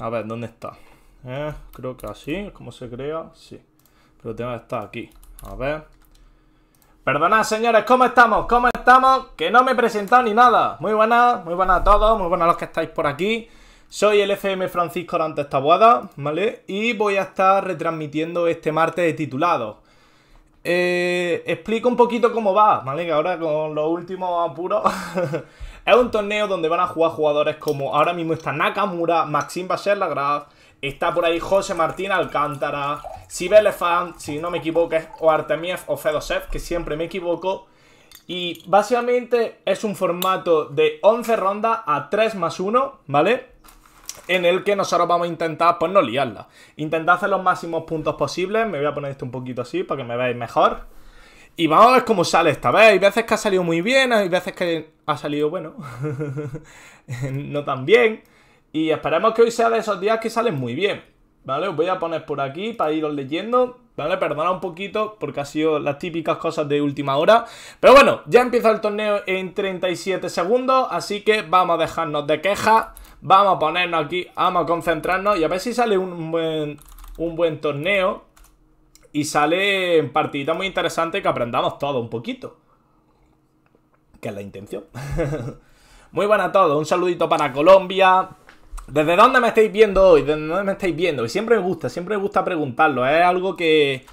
A ver, ¿dónde está? Eh, creo que así, como se crea? Sí. Pero tengo que estar aquí. A ver. Perdonad, señores, ¿cómo estamos? ¿Cómo estamos? Que no me he presentado ni nada. Muy buenas, muy buenas a todos, muy buenas a los que estáis por aquí. Soy el FM Francisco esta Tabuada, ¿vale? Y voy a estar retransmitiendo este martes de titulado Eh, explico un poquito cómo va, ¿vale? Que ahora con los últimos apuros Es un torneo donde van a jugar jugadores como ahora mismo está Nakamura, Maxim Bacher Lagrav, está por ahí José Martín Alcántara, Sibelefan, si no me equivoco, o Artemiev o Fedosev, que siempre me equivoco. Y básicamente es un formato de 11 rondas a 3 más 1, ¿vale? En el que nosotros vamos a intentar, pues no liarla. Intentar hacer los máximos puntos posibles. Me voy a poner esto un poquito así para que me veáis mejor. Y vamos a ver cómo sale esta vez. Hay veces que ha salido muy bien, hay veces que ha salido bueno, no tan bien. Y esperemos que hoy sea de esos días que salen muy bien. ¿Vale? Os voy a poner por aquí para iros leyendo. ¿Vale? Perdona un poquito porque ha sido las típicas cosas de última hora. Pero bueno, ya empieza el torneo en 37 segundos. Así que vamos a dejarnos de queja, Vamos a ponernos aquí, vamos a concentrarnos y a ver si sale un buen, un buen torneo. Y sale en partida muy interesante que aprendamos todo un poquito que es la intención. Muy buenas a todos, un saludito para Colombia. ¿Desde dónde me estáis viendo hoy? ¿Desde dónde me estáis viendo? Y siempre me gusta, siempre me gusta preguntarlo. Es algo que,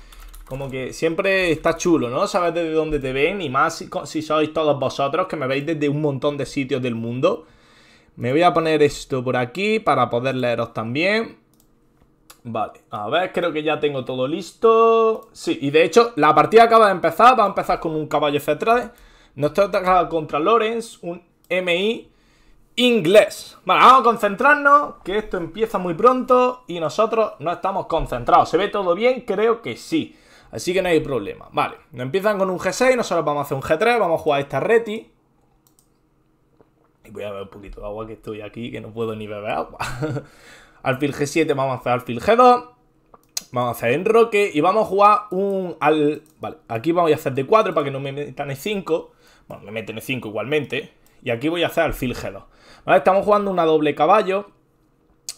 como que siempre está chulo, ¿no? Sabes desde dónde te ven y más si, sois todos vosotros que me veis desde un montón de sitios del mundo. Me voy a poner esto por aquí para poder leeros también. Vale, a ver, creo que ya tengo todo listo. Sí, y de hecho, la partida acaba de empezar. Va a empezar con un caballo C3. Nos atacando contra Lorenz, un MI inglés. Vale, vamos a concentrarnos, que esto empieza muy pronto y nosotros no estamos concentrados. ¿Se ve todo bien? Creo que sí. Así que no hay problema. Vale, nos empiezan con un G6, nosotros vamos a hacer un G3, vamos a jugar esta reti. Y voy a ver un poquito de agua que estoy aquí, que no puedo ni beber agua. alfil G7, vamos a hacer alfil G2. Vamos a hacer enroque y vamos a jugar un... Al... Vale, aquí vamos a hacer D4 para que no me metan E5. Bueno, me meten 5 igualmente. Y aquí voy a hacer alfil G2. ¿Vale? Estamos jugando una doble caballo.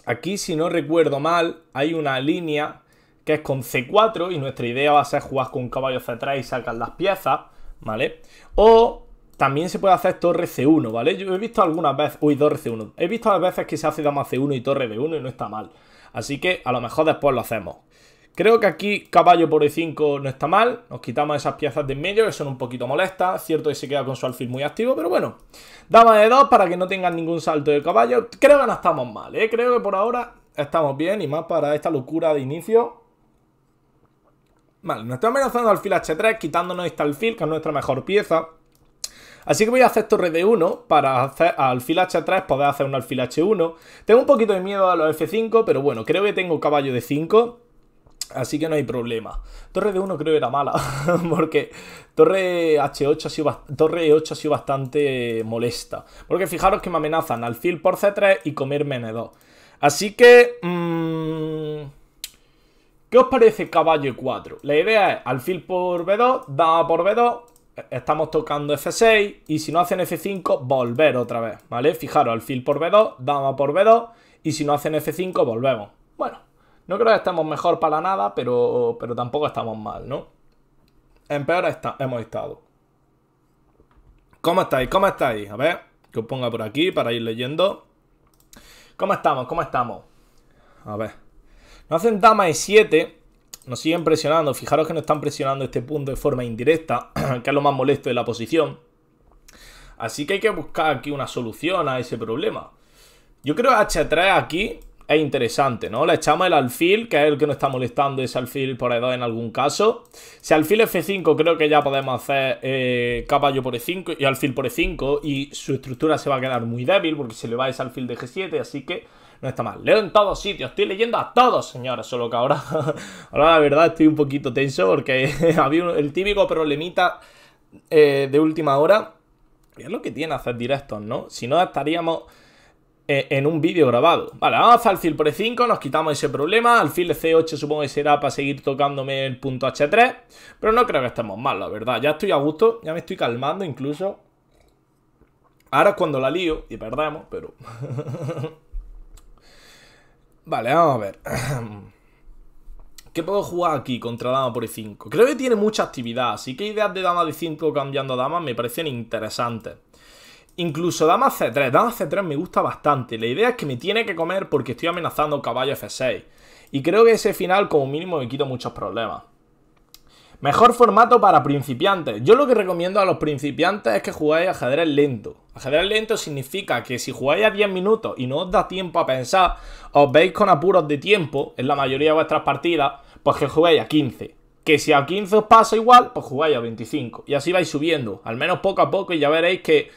Aquí, si no recuerdo mal, hay una línea que es con C4 y nuestra idea va a ser jugar con un caballo C3 y sacar las piezas, ¿vale? O también se puede hacer torre C1, ¿vale? Yo he visto algunas veces... Uy, torre C1. He visto a veces que se hace dama C1 y torre B1 y no está mal. Así que a lo mejor después lo hacemos. Creo que aquí caballo por e5 no está mal. Nos quitamos esas piezas de en medio que son un poquito molestas. Cierto que se queda con su alfil muy activo, pero bueno. Dama de 2 para que no tengan ningún salto de caballo. Creo que no estamos mal, ¿eh? Creo que por ahora estamos bien y más para esta locura de inicio. Vale, nos está amenazando alfil h3, quitándonos este alfil, que es nuestra mejor pieza. Así que voy a hacer torre de 1 para hacer alfil h3 poder hacer un alfil h1. Tengo un poquito de miedo a los f5, pero bueno, creo que tengo caballo de 5. Así que no hay problema. Torre de 1 creo que era mala, porque torre H8 ha sido, torre E8 ha sido bastante molesta. Porque fijaros que me amenazan alfil por C3 y comerme N2. Así que... Mm, ¿Qué os parece caballo E4? La idea es alfil por B2, dama por B2, estamos tocando F6 y si no hacen F5, volver otra vez, ¿vale? Fijaros, alfil por B2, dama por B2 y si no hacen F5, volvemos. Bueno, no creo que estemos mejor para nada, pero, tampoco estamos mal, ¿no? En peor hemos estado. ¿Cómo estáis? ¿Cómo estáis? A ver, que os ponga por aquí para ir leyendo. ¿Cómo estamos? ¿Cómo estamos? A ver. Nos hacen dama e 7 nos siguen presionando. Fijaros que nos están presionando este punto de forma indirecta, que es lo más molesto de la posición. Así que hay que buscar aquí una solución a ese problema. Yo creo H3 aquí es interesante, ¿no? Le echamos el alfil, que es el que nos está molestando ese alfil por E2 en algún caso. Si alfil F5 creo que ya podemos hacer eh, caballo por E5 y alfil por E5 y su estructura se va a quedar muy débil porque se le va ese alfil de G7, así que no está mal. Leo en todos sitios, estoy leyendo a todos, señores, solo que ahora, ahora la verdad estoy un poquito tenso porque había el típico problemita eh, de última hora. es lo que tiene hacer directos, ¿no? Si no estaríamos e, en un vídeo grabado. Vale, vamos al alfil por E5, nos quitamos ese problema. Alfil C8 supongo que será para seguir tocándome el punto H3. Pero no creo que estemos mal, la verdad. Ya estoy a gusto, ya me estoy calmando incluso. Ahora es cuando la lío y perdemos, pero... vale, vamos a ver. ¿Qué puedo jugar aquí contra dama por E5? Creo que tiene mucha actividad, así que ideas de dama de 5 cambiando a dama me parecen interesantes. Incluso dama c3. Dama c3 me gusta bastante. La idea es que me tiene que comer porque estoy amenazando caballo f6. Y creo que ese final como mínimo me quito muchos problemas. Mejor formato para principiantes. Yo lo que recomiendo a los principiantes es que jugáis ajedrez lento. Ajedrez lento significa que si jugáis a 10 minutos y no os da tiempo a pensar, os veis con apuros de tiempo en la mayoría de vuestras partidas, pues que juguéis a 15. Que si a 15 os pasa igual, pues jugáis a 25. Y así vais subiendo, al menos poco a poco, y ya veréis que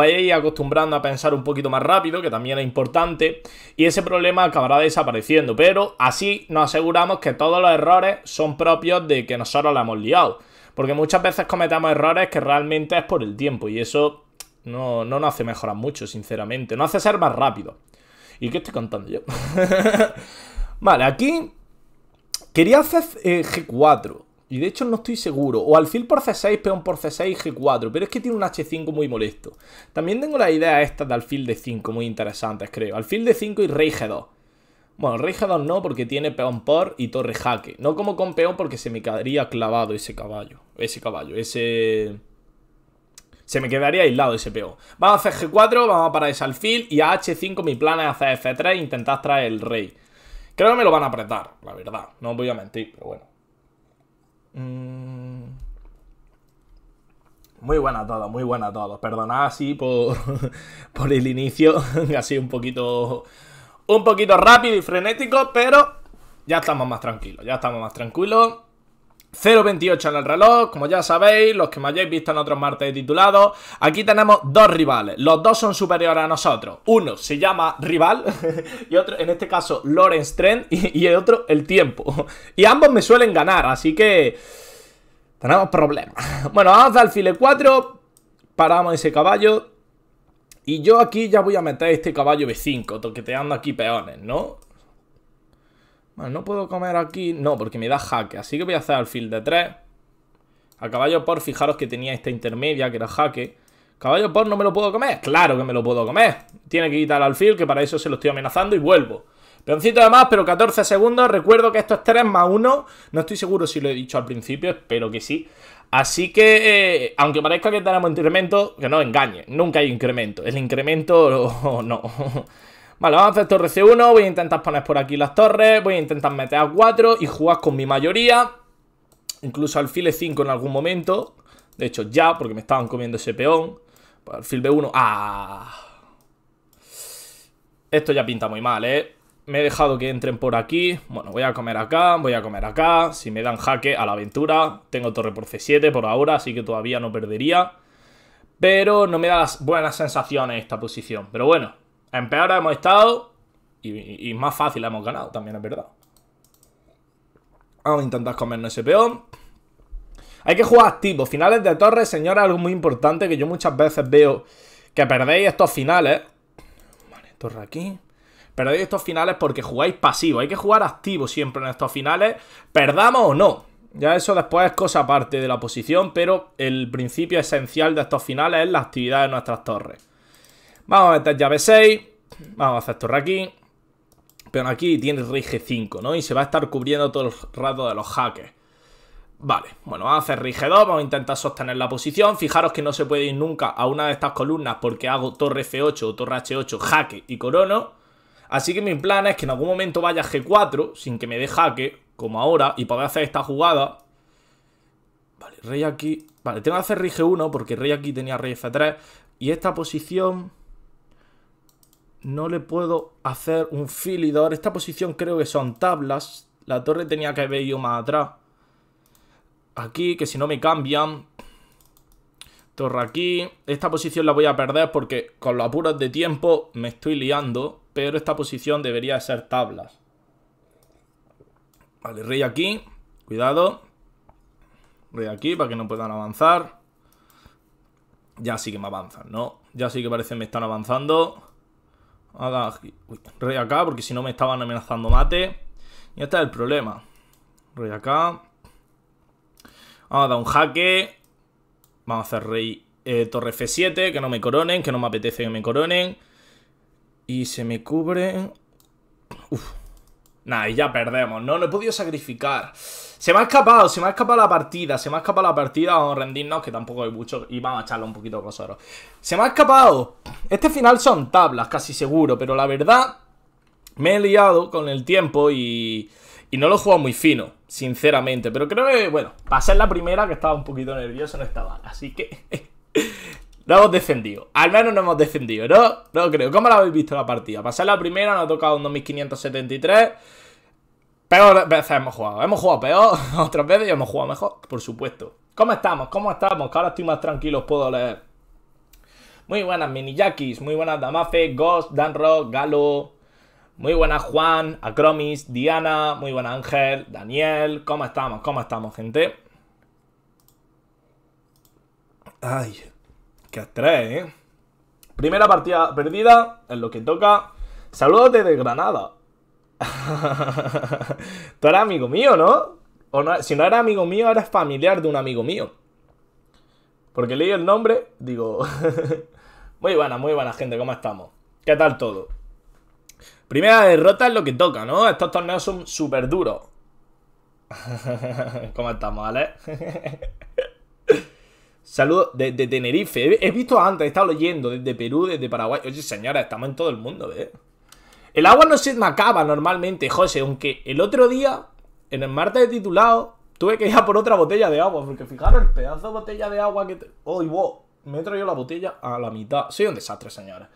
os ir acostumbrando a pensar un poquito más rápido, que también es importante, y ese problema acabará desapareciendo. Pero así nos aseguramos que todos los errores son propios de que nosotros la hemos liado. Porque muchas veces cometemos errores que realmente es por el tiempo, y eso no, nos hace mejorar mucho, sinceramente. no hace ser más rápido. ¿Y qué estoy contando yo? vale, aquí quería hacer eh, G4. Y de hecho no estoy seguro. O alfil por C6, peón por C6, y G4. Pero es que tiene un H5 muy molesto. También tengo la idea esta de alfil de 5 muy interesantes, creo. Alfil de 5 y rey G2. Bueno, rey G2 no porque tiene peón por y torre jaque. No como con peón porque se me quedaría clavado ese caballo. Ese caballo, ese... Se me quedaría aislado ese peón. Vamos a hacer G4, vamos a parar ese alfil y a H5 mi plan es hacer F3 e intentar traer el rey. Creo que me lo van a apretar, la verdad. No voy a mentir, pero bueno. Mm. Muy buena todos, muy buena todos Perdonad así por, el inicio, así un poquito, un poquito rápido y frenético, pero ya estamos más tranquilos, ya estamos más tranquilos. 0.28 en el reloj, como ya sabéis, los que me hayáis visto en otros martes titulados, aquí tenemos dos rivales, los dos son superiores a nosotros, uno se llama rival y otro, en este caso, Lorenz Trent y, y el otro, el tiempo, y ambos me suelen ganar, así que tenemos problemas. Bueno, vamos al file 4, paramos ese caballo y yo aquí ya voy a meter este caballo B5, toqueteando aquí peones, ¿no? no puedo comer aquí. No, porque me da jaque. Así que voy a hacer alfil de 3. A caballo por, fijaros que tenía esta intermedia, que era jaque. Caballo por no me lo puedo comer. Claro que me lo puedo comer. Tiene que quitar al alfil, que para eso se lo estoy amenazando y vuelvo. Peoncito de más, pero 14 segundos. Recuerdo que esto es 3 más 1. No estoy seguro si lo he dicho al principio, espero que sí. Así que, eh, aunque parezca que tenemos incremento, que no engañe. Nunca hay incremento. El incremento, no. Vale, vamos a hacer torre C1, voy a intentar poner por aquí las torres, voy a intentar meter a 4 y jugar con mi mayoría, incluso alfil E5 en algún momento, de hecho ya, porque me estaban comiendo ese peón, pues alfil B1, ¡ah! Esto ya pinta muy mal, ¿eh? Me he dejado que entren por aquí, bueno, voy a comer acá, voy a comer acá, si me dan jaque a la aventura, tengo torre por C7 por ahora, así que todavía no perdería, pero no me da buenas sensaciones esta posición, pero bueno... En peor hemos estado y, más fácil hemos ganado, también es verdad. Vamos a intentar comernos ese peón. Hay que jugar activo. Finales de torres, señora, algo muy importante que yo muchas veces veo que perdéis estos finales. Vale, torre aquí. Perdéis estos finales porque jugáis pasivo. Hay que jugar activo siempre en estos finales. Perdamos o no. Ya eso después es cosa aparte de la posición, pero el principio esencial de estos finales es la actividad de nuestras torres. Vamos a meter llave 6. Vamos a hacer torre aquí. Pero aquí tiene rey G5, ¿no? Y se va a estar cubriendo todo el rato de los hackers. Vale, bueno, vamos a hacer rey G2, vamos a intentar sostener la posición. Fijaros que no se puede ir nunca a una de estas columnas porque hago torre F8 o torre H8, jaque y corono. Así que mi plan es que en algún momento vaya G4 sin que me dé jaque, como ahora, y poder hacer esta jugada. Vale, rey aquí... Vale, tengo que hacer rey G1 porque rey aquí tenía rey F3. Y esta posición no le puedo hacer un filidor. Esta posición creo que son tablas. La torre tenía que haber ido más atrás. Aquí, que si no me cambian. Torre aquí. Esta posición la voy a perder porque con los apuros de tiempo me estoy liando. Pero esta posición debería ser tablas. Vale, rey aquí. Cuidado. Rey aquí para que no puedan avanzar. Ya sí que me avanzan, ¿no? Ya sí que parece que me están avanzando rey acá, porque si no me estaban amenazando mate. Y este es el problema. Rey acá. Vamos a dar un jaque. Vamos a hacer rey eh, torre F7, que no me coronen, que no me apetece que me coronen. Y se me cubren Uf. nada, y ya perdemos. No, no he podido sacrificar. Se me ha escapado, se me ha escapado la partida, se me ha escapado la partida, vamos a rendirnos, que tampoco hay mucho, y vamos a echarlo un poquito con Se me ha escapado. Este final son tablas, casi seguro, pero la verdad, me he liado con el tiempo y... no lo he jugado muy fino, sinceramente. Pero creo que, bueno, para ser la primera que estaba un poquito nervioso no estaba. Así que... no hemos defendido. Al menos no hemos defendido, ¿no? No creo. ¿Cómo lo habéis visto la partida? Pasar la primera nos ha tocado un 2573. Peor veces hemos jugado. Hemos jugado peor otras veces y hemos jugado mejor, por supuesto. ¿Cómo estamos? ¿Cómo estamos? Que ahora estoy más tranquilo, puedo leer. Muy buenas, Mini Jackies, Muy buenas, Damafe, Ghost, Danrock, Galo. Muy buenas, Juan, Acromis, Diana. Muy buenas, Ángel, Daniel. ¿Cómo estamos? ¿Cómo estamos, gente? Ay, qué estrés, ¿eh? Primera partida perdida, es lo que toca. Saludos desde Granada. Tú eras amigo mío, ¿no? O Si no eras amigo mío, eras familiar de un amigo mío. Porque leí el nombre, digo... muy buena, muy buena gente, ¿cómo estamos? ¿Qué tal todo? Primera derrota es lo que toca, ¿no? Estos torneos son súper duros. ¿Cómo estamos, Ale? Saludos desde de Tenerife. He, visto antes, he estado leyendo desde Perú, desde Paraguay. Oye, señora, estamos en todo el mundo, ¿eh? El agua no se me acaba normalmente, José, aunque el otro día, en el martes de titulado, tuve que ir a por otra botella de agua, porque fijaros el pedazo de botella de agua que... Te... ¡Oh, wow! Me he traído la botella a la mitad. Soy un desastre, señora.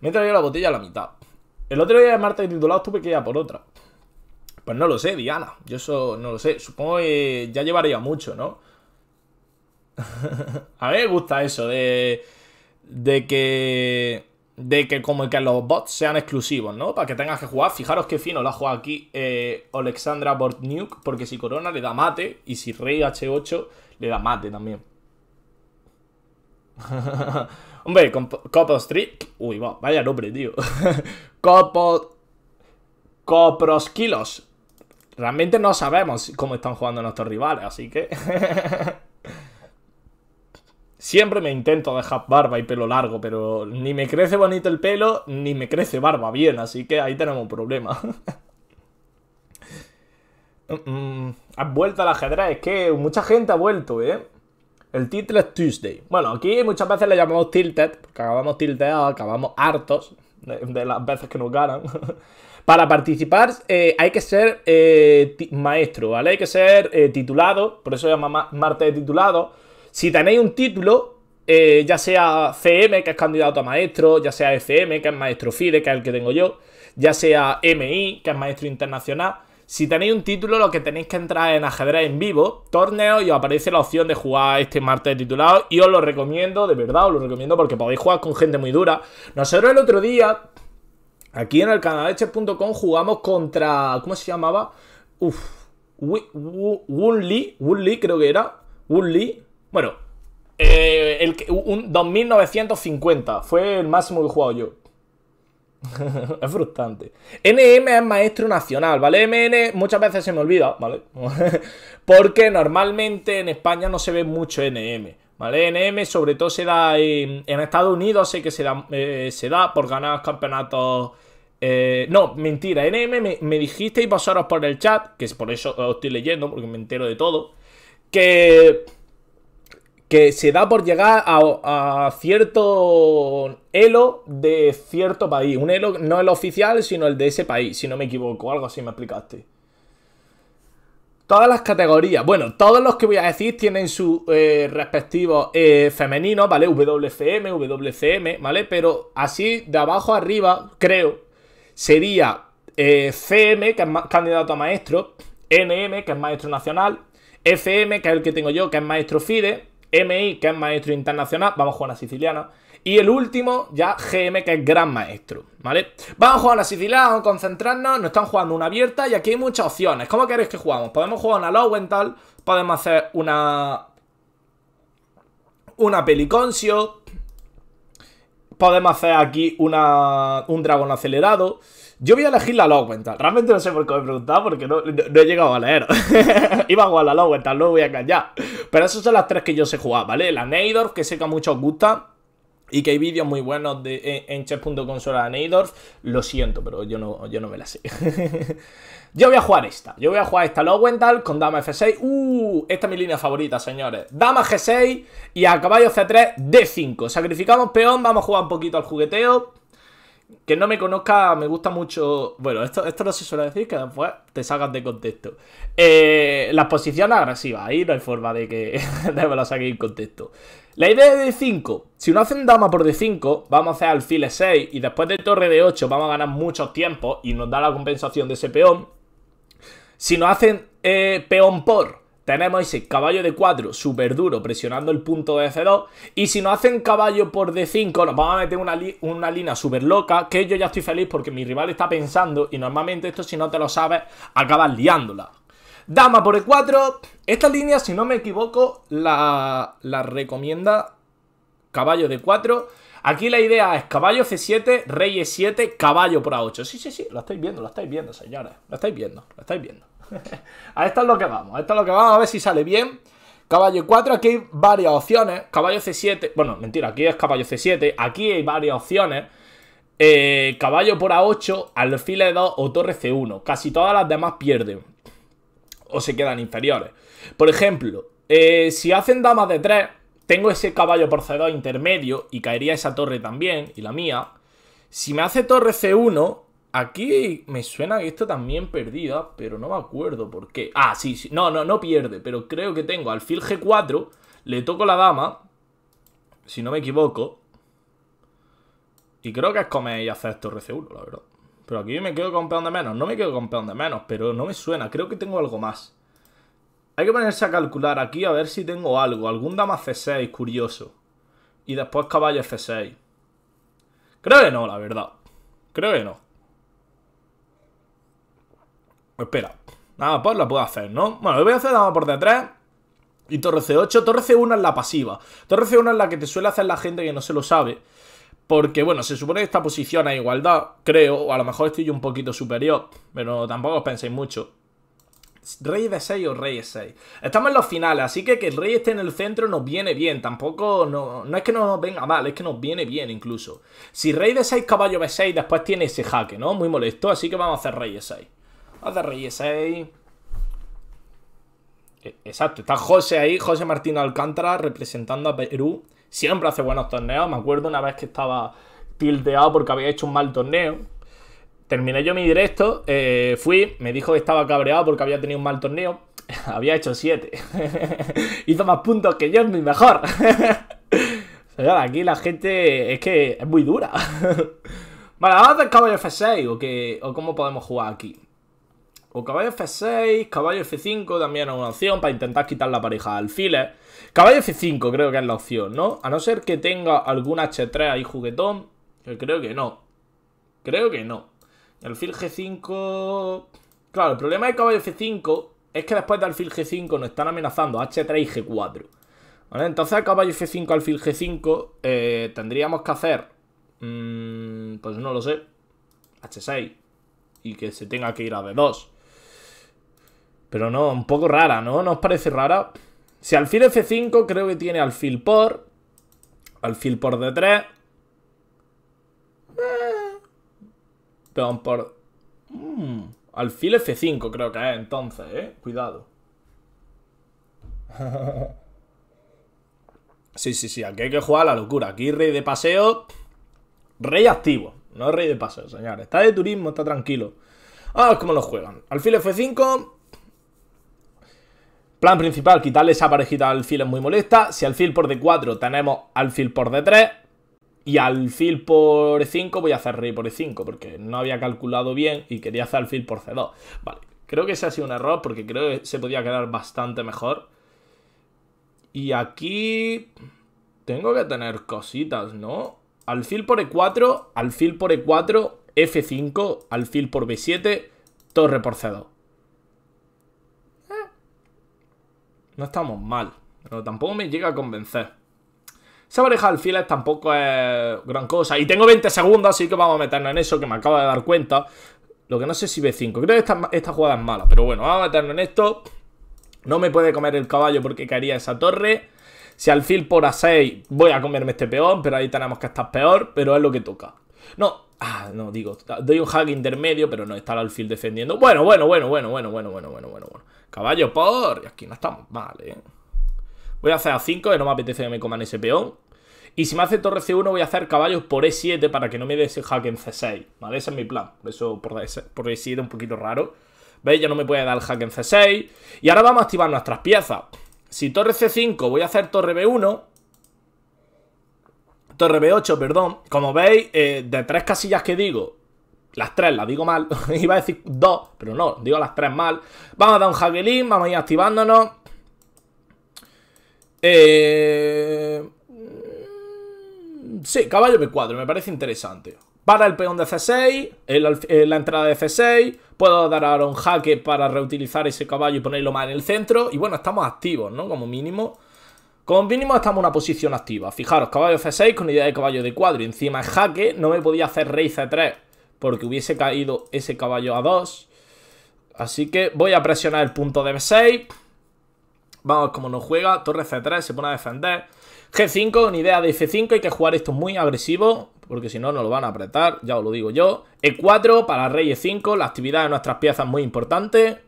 Me he traído la botella a la mitad. El otro día de martes de titulado tuve que ir a por otra. Pues no lo sé, Diana. Yo eso no lo sé. Supongo que ya llevaría mucho, ¿no? a mí me gusta eso de... De que de que como que los bots sean exclusivos, ¿no? Para que tengas que jugar. Fijaros qué fino la juega aquí eh, Alexandra Bortniuk, porque si Corona le da mate y si Rey H8 le da mate también. Hombre, 3 Uy, va, vaya nombre, tío. Copo. kilos. Realmente no sabemos cómo están jugando nuestros rivales, así que. Siempre me intento dejar barba y pelo largo, pero ni me crece bonito el pelo, ni me crece barba bien, así que ahí tenemos un problema. Mm, mm. Has vuelto al ajedrez, es que mucha gente ha vuelto, ¿eh? El es Tuesday. Bueno, aquí muchas veces le llamamos Tilted, porque acabamos tilteados, acabamos hartos de, las veces que nos ganan. Para participar eh, hay que ser eh, maestro, ¿vale? Hay que ser eh, titulado, por eso llama Martes Marte de titulado si tenéis un título, eh, ya sea CM, que es candidato a maestro, ya sea FM, que es maestro FIDE, que es el que tengo yo, ya sea MI, que es maestro internacional. Si tenéis un título, lo que tenéis que entrar en ajedrez en vivo, torneo, y os aparece la opción de jugar este martes titulado. Y os lo recomiendo, de verdad, os lo recomiendo porque podéis jugar con gente muy dura. Nosotros el otro día, aquí en el canal de chess.com jugamos contra. ¿Cómo se llamaba? Uf. Wun creo que era. Wun bueno, eh, el, un 2950 fue el máximo que he jugado yo. es frustrante. NM es maestro nacional, ¿vale? MN muchas veces se me olvida, ¿vale? Porque normalmente en España no se ve mucho NM, ¿vale? NM sobre todo se da en, Estados Unidos, sé que se da, eh, se da por ganar campeonatos... Eh, no, mentira, NM me, dijiste dijisteis pasaros por el chat, que es por eso os estoy leyendo, porque me entero de todo, que que se da por llegar a, cierto elo de cierto país. Un elo no el oficial, sino el de ese país, si no me equivoco, algo así me explicaste. Todas las categorías, bueno, todos los que voy a decir tienen sus eh, respectivos eh, femeninos, ¿vale? WCM, WCM, ¿vale? Pero así, de abajo arriba, creo, sería eh, CM, que es candidato a maestro, NM, que es maestro nacional, FM, que es el que tengo yo, que es maestro FIDE, MI, que es maestro internacional, vamos a jugar a la siciliana. Y el último, ya GM, que es gran maestro, ¿vale? Vamos a jugar a la siciliana, vamos a concentrarnos, nos están jugando una abierta y aquí hay muchas opciones. ¿Cómo queréis que jugamos? Podemos jugar una Lowenthal, podemos hacer una... Una Peliconcio, podemos hacer aquí una, un dragón acelerado... Yo voy a elegir la Logwental, Realmente no sé por qué me he preguntado porque no, he llegado a leer. Iba a jugar la Lowenthal, no voy a callar Pero esas son las tres que yo sé jugar, ¿vale? La Neidorf, que sé que a muchos os gusta. Y que hay vídeos muy buenos de, en, en de Neidorf. Lo siento, pero yo no, yo no me la sé. yo voy a jugar esta. Yo voy a jugar esta Logwental con dama F6. ¡Uh! Esta es mi línea favorita, señores. Dama G6 y a caballo C3, D5. Sacrificamos peón, vamos a jugar un poquito al jugueteo. Que no me conozca, me gusta mucho. Bueno, esto, esto no se suele decir, que después te salgas de contexto. Eh, las posiciones agresivas, ahí no hay forma de que de me lo en contexto. La idea es de 5. Si no hacen dama por de 5, vamos a hacer alfiles 6 y después de torre de 8 vamos a ganar mucho tiempo y nos da la compensación de ese peón. Si no hacen eh, peón por, tenemos ese caballo de 4 súper duro presionando el punto de C2. Y si nos hacen caballo por D5, nos vamos a meter una, una línea súper loca, que yo ya estoy feliz porque mi rival está pensando y normalmente esto si no te lo sabes, acabas liándola. Dama por E4. Esta línea, si no me equivoco, la, la recomienda caballo de 4. Aquí la idea es caballo C7, rey E7, caballo por A8. Sí, sí, sí, lo estáis viendo, lo estáis viendo, señores. Lo estáis viendo, lo estáis viendo. a esto es lo que vamos, a es lo que vamos, a ver si sale bien. Caballo 4, aquí hay varias opciones. Caballo C7, bueno, mentira, aquí es caballo C7, aquí hay varias opciones. Eh, caballo por A8, alfil E2 o torre C1. Casi todas las demás pierden. O se quedan inferiores. Por ejemplo, eh, si hacen damas de 3, tengo ese caballo por C2 intermedio y caería esa torre también, y la mía. Si me hace torre C1, Aquí me suena que esto también perdida, pero no me acuerdo por qué. Ah, sí, sí. No, no, no pierde, pero creo que tengo alfil G4, le toco la dama, si no me equivoco. Y creo que es comer y hacer torre C1, la verdad. Pero aquí me quedo con peón de menos. No me quedo con peón de menos, pero no me suena. Creo que tengo algo más. Hay que ponerse a calcular aquí a ver si tengo algo. Algún dama C6, curioso. Y después caballo c 6 Creo que no, la verdad. Creo que no. Espera. Nada, pues la puedo hacer, ¿no? Bueno, lo voy a hacer dama por detrás. Y torre C8. Torre C1 es la pasiva. Torre C1 es la que te suele hacer la gente que no se lo sabe. Porque, bueno, se supone que esta posición a igualdad, creo, o a lo mejor estoy yo un poquito superior, pero tampoco os penséis mucho. Rey de 6 o rey de 6. Estamos en los finales, así que que el rey esté en el centro nos viene bien. Tampoco, no, es que nos venga mal, es que nos viene bien incluso. Si rey de 6, caballo B6, después tiene ese jaque, ¿no? Muy molesto, así que vamos a hacer rey de 6. Ah, de reyes 6 eh. e-, Exacto, está José ahí, José Martín Alcántara representando a Perú. Siempre hace buenos torneos. Me acuerdo una vez que estaba tildeado porque había hecho un mal torneo. Terminé yo mi directo, eh, fui, me dijo que estaba cabreado porque había tenido un mal torneo. había hecho 7. Hizo más puntos que yo, es mi mejor. Señora, aquí la gente es que es muy dura. vale, vamos a hacer de F6 o, que, o cómo podemos jugar aquí. O caballo F6, caballo F5 también es una opción para intentar quitar la pareja de alfiles. Caballo F5 creo que es la opción, ¿no? A no ser que tenga algún H3 ahí juguetón, que creo que no. Creo que no. Alfil G5... Claro, el problema de caballo F5 es que después del alfil G5 nos están amenazando H3 y G4. ¿Vale? Entonces caballo F5, alfil G5 eh, tendríamos que hacer... Mm, pues no lo sé. H6. Y que se tenga que ir a B2. Pero no, un poco rara, ¿no? ¿No os parece rara? Si alfil F5 creo que tiene alfil por. Alfil por D3. Eh, perdón por... Mm, alfil F5 creo que es entonces, ¿eh? Cuidado. Sí, sí, sí, aquí hay que jugar la locura. Aquí rey de paseo... Rey activo, no rey de paseo, señores. Está de turismo, está tranquilo. Ah, es como lo juegan. Alfil F5, Plan principal, quitarle esa parejita al alfil es muy molesta. Si alfil por D4 tenemos alfil por D3. Y alfil por E5 voy a hacer rey por E5 porque no había calculado bien y quería hacer alfil por C2. Vale, creo que ese ha sido un error porque creo que se podía quedar bastante mejor. Y aquí tengo que tener cositas, ¿no? Alfil por E4, alfil por E4, F5, alfil por B7, torre por C2. No estamos mal, pero tampoco me llega a convencer. Esa pareja alfiles tampoco es gran cosa. Y tengo 20 segundos, así que vamos a meternos en eso, que me acabo de dar cuenta. Lo que no sé si ve 5 Creo que esta, esta jugada es mala, pero bueno, vamos a meternos en esto. No me puede comer el caballo porque caería esa torre. Si alfil por A6 voy a comerme este peón, pero ahí tenemos que estar peor, pero es lo que toca. No, ah, no, digo, doy un hack intermedio, pero no, está el alfil defendiendo. Bueno, bueno, bueno, bueno, bueno, bueno, bueno, bueno, bueno, bueno. Caballo, por. Y aquí no estamos vale ¿eh? Voy a hacer a 5, que no me apetece que me coman ese peón. Y si me hace torre C1, voy a hacer caballos por E7 para que no me dé ese hack en C6. ¿Vale? Ese es mi plan. eso, por, e por E7 un poquito raro. ¿Veis? Ya no me puede dar el hack en C6. Y ahora vamos a activar nuestras piezas. Si torre C5, voy a hacer torre B1. Torre B8, perdón. Como veis, eh, de tres casillas que digo, las tres las digo mal, iba a decir dos, pero no, digo las tres mal. Vamos a dar un jaquelín, vamos a ir activándonos. Eh, sí, caballo B4, me parece interesante. Para el peón de C6, eh, la entrada de C6, puedo dar ahora un jaque para reutilizar ese caballo y ponerlo más en el centro. Y bueno, estamos activos, ¿no? Como mínimo. Como mínimo estamos en una posición activa. Fijaros, caballo C6 con idea de caballo de cuadro. Y encima es jaque, no me podía hacer rey C3 porque hubiese caído ese caballo a 2. Así que voy a presionar el punto de B6. Vamos, como nos juega, torre C3, se pone a defender. G5, Una idea de F5, hay que jugar esto muy agresivo, porque si no, no lo van a apretar, ya os lo digo yo. E4 para rey E5, la actividad de nuestras piezas muy importante.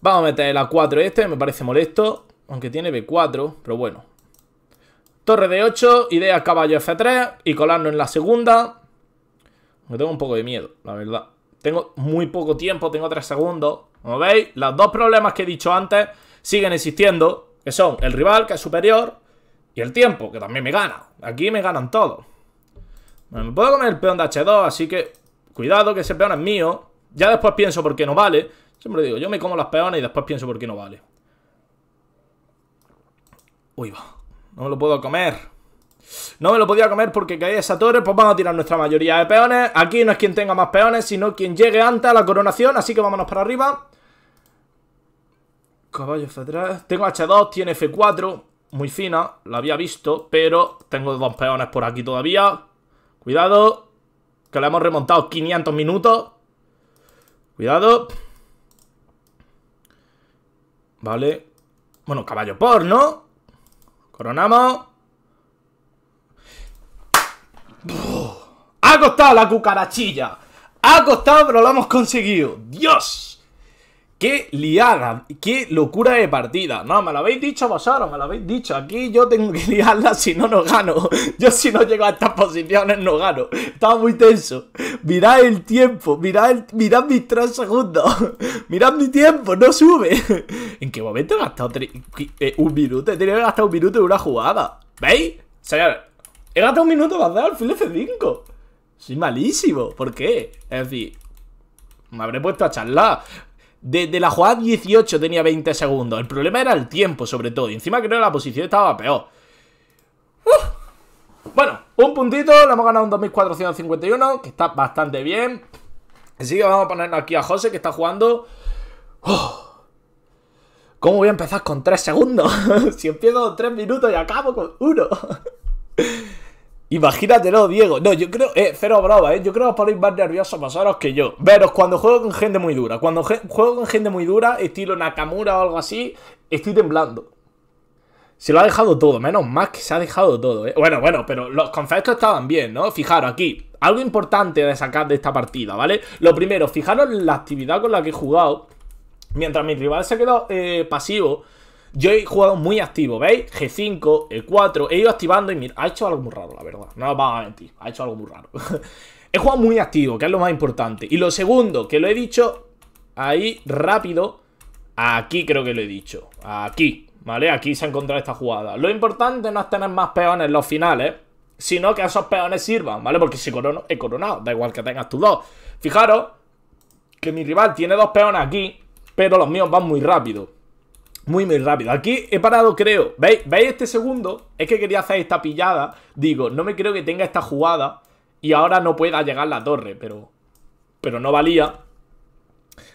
Vamos a meter el A4 este, me parece molesto, aunque tiene B4, pero bueno. Torre D8, idea caballo F3 y colarnos en la segunda. Me tengo un poco de miedo, la verdad. Tengo muy poco tiempo, tengo 3 segundos. Como veis, los dos problemas que he dicho antes siguen existiendo, que son el rival, que es superior, y el tiempo, que también me gana. Aquí me ganan todos. me puedo comer el peón de H2, así que cuidado que ese peón es mío. Ya después pienso por qué no vale. Siempre digo, yo me como las peones y después pienso por qué no vale. Uy, va. No me lo puedo comer. No me lo podía comer porque caía esa torre, pues vamos a tirar nuestra mayoría de peones. Aquí no es quien tenga más peones, sino quien llegue antes a la coronación, así que vámonos para arriba. Caballo F3. Tengo H2, tiene F4, muy fina, la había visto, pero tengo dos peones por aquí todavía. Cuidado, que le hemos remontado 500 minutos. Cuidado. Vale. Bueno, caballo por, ¿no? Coronamos. ¡Ha costado la cucarachilla! ¡Ha costado, pero lo hemos conseguido! ¡Dios! ¡Qué liada! ¡Qué locura de partida! No, me lo habéis dicho vosotros, me lo habéis dicho. Aquí yo tengo que liarla si no, no gano. Yo si no llego a estas posiciones no gano. Estaba muy tenso. Mirad el tiempo, mirad, mirad mis 3 segundos. Mirad mi tiempo, no sube. ¿En qué momento he gastado eh, un minuto? He tenido que gastar un minuto en una jugada. ¿Veis? Señores, He gastado un minuto más de alfil F5. Soy malísimo. ¿Por qué? Es decir, me habré puesto a charlar. de la jugada 18 tenía 20 segundos. El problema era el tiempo, sobre todo. Y encima creo que la posición estaba peor. Bueno, un puntito. Le hemos ganado un 2451, que está bastante bien. Así que vamos a poner aquí a José, que está jugando... ¿Cómo voy a empezar con 3 segundos? si empiezo 3 minutos y acabo con 1. Imagínatelo, Diego. No, yo creo... Eh, cero bravo, ¿eh? Yo creo que os ponéis más nerviosos pasaros que yo. Veros, cuando juego con gente muy dura, cuando juego con gente muy dura, estilo Nakamura o algo así, estoy temblando. Se lo ha dejado todo, menos más que se ha dejado todo, ¿eh? Bueno, bueno, pero los conceptos estaban bien, ¿no? Fijaros, aquí, algo importante de sacar de esta partida, ¿vale? Lo primero, fijaros la actividad con la que he jugado. Mientras mi rival se ha quedado eh, pasivo, yo he jugado muy activo, ¿veis? G5, E4, he ido activando y mira, ha hecho algo muy raro, la verdad. No os vamos a mentir, ha hecho algo muy raro. he jugado muy activo, que es lo más importante. Y lo segundo, que lo he dicho ahí rápido, aquí creo que lo he dicho, aquí, ¿vale? Aquí se ha encontrado esta jugada. Lo importante no es tener más peones en los finales, sino que esos peones sirvan, ¿vale? Porque si corono, he coronado, da igual que tengas tus dos. Fijaros que mi rival tiene dos peones aquí, pero los míos van muy rápido. Muy, muy rápido. Aquí he parado, creo. ¿Veis? ¿Veis este segundo? Es que quería hacer esta pillada. Digo, no me creo que tenga esta jugada. Y ahora no pueda llegar la torre, pero... Pero no valía.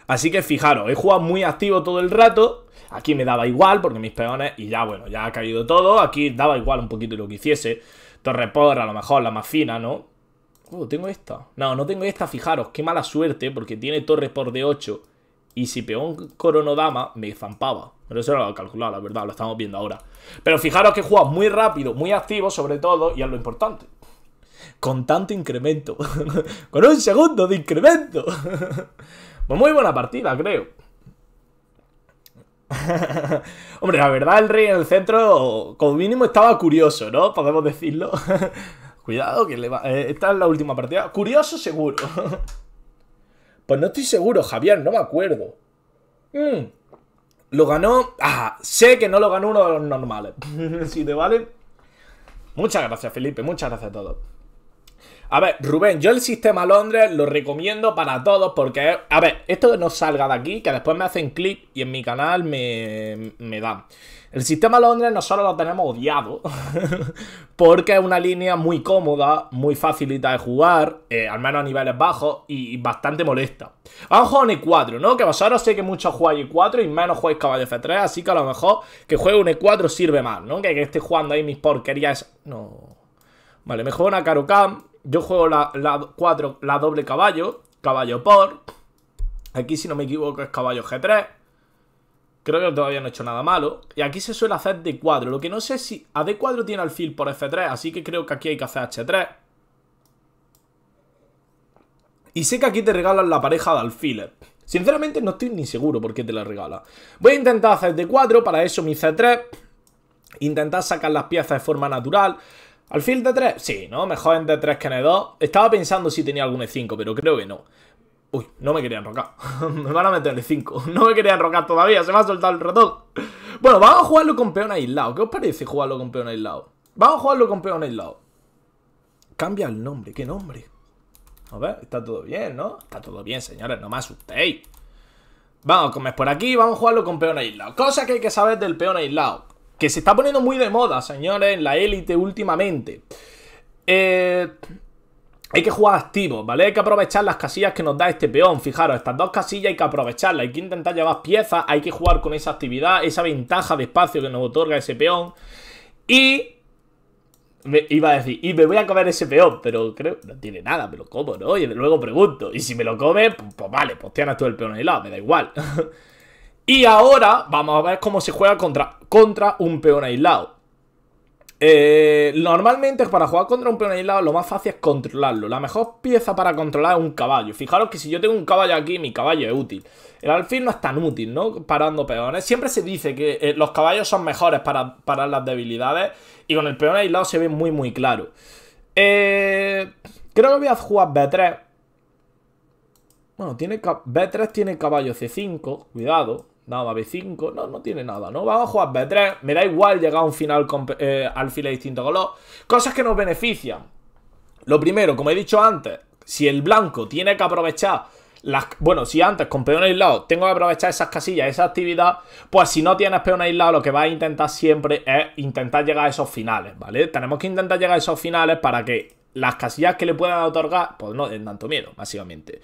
Así que fijaros, he jugado muy activo todo el rato. Aquí me daba igual porque mis peones... Y ya, bueno, ya ha caído todo. Aquí daba igual un poquito lo que hiciese. Torre por, a lo mejor la más fina, ¿no? Oh, tengo esta. No, no tengo esta, fijaros. Qué mala suerte porque tiene torre por de 8. Y si un coronodama me zampaba. Pero eso era lo calculado, la verdad, lo estamos viendo ahora. Pero fijaros que juega muy rápido, muy activo, sobre todo, y es lo importante. Con tanto incremento. Con un segundo de incremento. pues muy buena partida, creo. Hombre, la verdad, el rey en el centro, como mínimo, estaba curioso, ¿no? Podemos decirlo. Cuidado, que le va... Eh, esta es la última partida. Curioso, seguro. pues no estoy seguro, Javier, no me acuerdo. Mm. Lo ganó. Ah, sé que no lo ganó uno de los normales. si te vale. Muchas gracias, Felipe. Muchas gracias a todos. A ver, Rubén, yo el sistema Londres lo recomiendo para todos porque, a ver, esto que no salga de aquí, que después me hacen clic y en mi canal me, me el sistema Londres nosotros lo tenemos odiado porque es una línea muy cómoda, muy facilita de jugar, eh, al menos a niveles bajos y, bastante molesta. Vamos a jugar un E4, ¿no? Que vosotros sé que muchos jugáis E4 e y menos jugáis caballo F3, así que a lo mejor que juegue un E4 sirve más, ¿no? Que, esté jugando ahí mis porquerías... No... Vale, me juego una Karokam, yo juego la, la 4, la doble caballo, caballo por... Aquí si no me equivoco es caballo G3... Creo que todavía no he hecho nada malo. Y aquí se suele hacer D4. Lo que no sé si... A D4 tiene alfil por F3, así que creo que aquí hay que hacer H3. Y sé que aquí te regalan la pareja de alfiles. Sinceramente no estoy ni seguro por qué te la regala. Voy a intentar hacer D4, para eso mi C3. Intentar sacar las piezas de forma natural. ¿Alfil D3? Sí, ¿no? Mejor en D3 que en E2. Estaba pensando si tenía algún E5, pero creo que no. Uy, no me quería enrocar. me van a meter el 5. No me quería enrocar todavía, se me ha soltado el ratón. Bueno, vamos a jugarlo con peón aislado. ¿Qué os parece jugarlo con peón aislado? Vamos a jugarlo con peón aislado. Cambia el nombre, ¿qué nombre? A ver, está todo bien, ¿no? Está todo bien, señores, no me asustéis. Vamos a por aquí vamos a jugarlo con peón aislado. Cosa que hay que saber del peón aislado. Que se está poniendo muy de moda, señores, en la élite últimamente. Eh, hay que jugar activo, ¿vale? Hay que aprovechar las casillas que nos da este peón. Fijaros, estas dos casillas hay que aprovecharlas. Hay que intentar llevar piezas, hay que jugar con esa actividad, esa ventaja de espacio que nos otorga ese peón. Y... Me iba a decir, y me voy a comer ese peón, pero creo... No tiene nada, me lo como, ¿no? Y luego pregunto. Y si me lo come, pues, pues vale, pues tienes todo el peón aislado, me da igual. Y ahora vamos a ver cómo se juega contra, contra un peón aislado. Eh, normalmente para jugar contra un peón aislado lo más fácil es controlarlo. La mejor pieza para controlar es un caballo. Fijaros que si yo tengo un caballo aquí, mi caballo es útil. El alfil no es tan útil, ¿no? Parando peones. Siempre se dice que eh, los caballos son mejores para parar las debilidades. Y con el peón aislado se ve muy, muy claro. Eh, creo que voy a jugar B3. Bueno, tiene, B3 tiene caballo C5. Cuidado a B5, no, no tiene nada, ¿no? Vamos a jugar B3, me da igual llegar a un final con eh, file distinto color. Cosas que nos benefician. Lo primero, como he dicho antes, si el blanco tiene que aprovechar las, bueno, si antes con peón aislado tengo que aprovechar esas casillas, esa actividad, pues si no tienes peón aislado, lo que vas a intentar siempre es intentar llegar a esos finales, ¿vale? Tenemos que intentar llegar a esos finales para que las casillas que le puedan otorgar, pues no den tanto miedo, básicamente.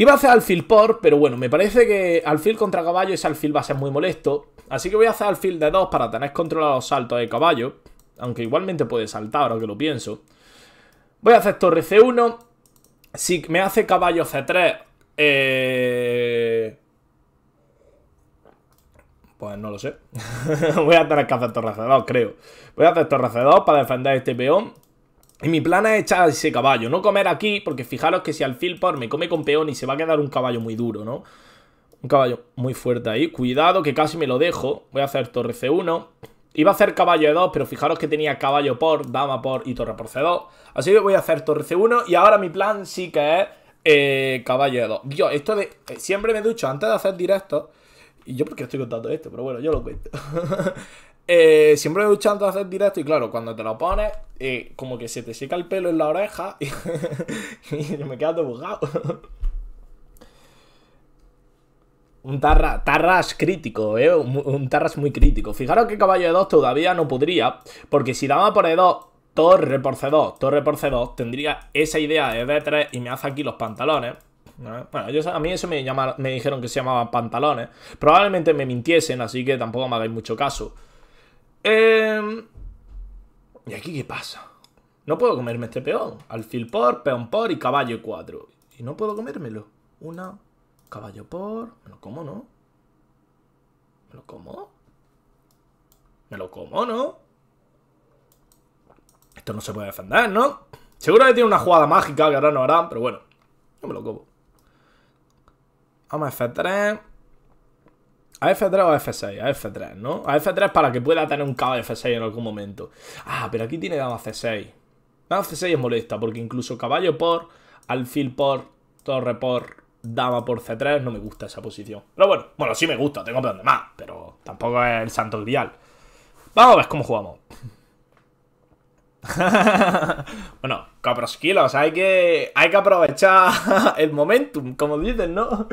Iba a hacer alfil por, pero bueno, me parece que alfil contra caballo ese alfil va a ser muy molesto. Así que voy a hacer alfil de 2 para tener controlado los saltos de caballo. Aunque igualmente puede saltar, ahora que lo pienso. Voy a hacer torre C1. Si me hace caballo C3, eh, Pues no lo sé. Voy a tener que hacer torre C2, creo. Voy a hacer torre C2 para defender este peón. Y mi plan es echar ese caballo, no comer aquí, porque fijaros que si al por me come con peón y se va a quedar un caballo muy duro, ¿no? Un caballo muy fuerte ahí. Cuidado, que casi me lo dejo. Voy a hacer torre C1. Iba a hacer caballo E2, pero fijaros que tenía caballo por, dama por y torre por C2. Así que voy a hacer torre C1 y ahora mi plan sí que es eh, caballo E2. Dios, esto de... Eh, siempre me ducho antes de hacer directo. Y yo porque estoy contando esto, pero bueno, yo lo cuento. Eh, siempre siempre luchando a hacer directo y claro, cuando te lo pones, eh, como que se te seca el pelo en la oreja y, me quedo bugado. un tarra, Tarras crítico, eh, Un, Tarras muy crítico. Fijaros que caballo de 2 todavía no podría, porque si daba por E2, torre por C2, torre por C2, tendría esa idea de D3 y me hace aquí los pantalones. Bueno, a mí eso me, me dijeron que se llamaban pantalones. Probablemente me mintiesen, así que tampoco me hagáis mucho caso. Em, ¿Y aquí qué pasa? No puedo comerme este peón. Alfil por, peón por y caballo 4. Y no puedo comérmelo. Una, caballo por... Me lo como, ¿no? ¿Me lo como? ¿Me lo como, no? Esto no se puede defender, ¿no? Seguro que tiene una jugada mágica que ahora no harán, pero bueno. No me lo como. Vamos a F3 a F3 o a F6, a F3, ¿no? A F3 para que pueda tener un cabo F6 en algún momento. Ah, pero aquí tiene dama C6. Dama C6 es molesta, porque incluso caballo por, alfil por, torre por, dama por C3, no me gusta esa posición. Pero bueno, bueno, sí me gusta, tengo peor de más, pero tampoco es el santo ideal. Vamos a ver cómo jugamos. bueno, caprosquilos, hay que, hay que aprovechar el momentum, como dicen, ¿no?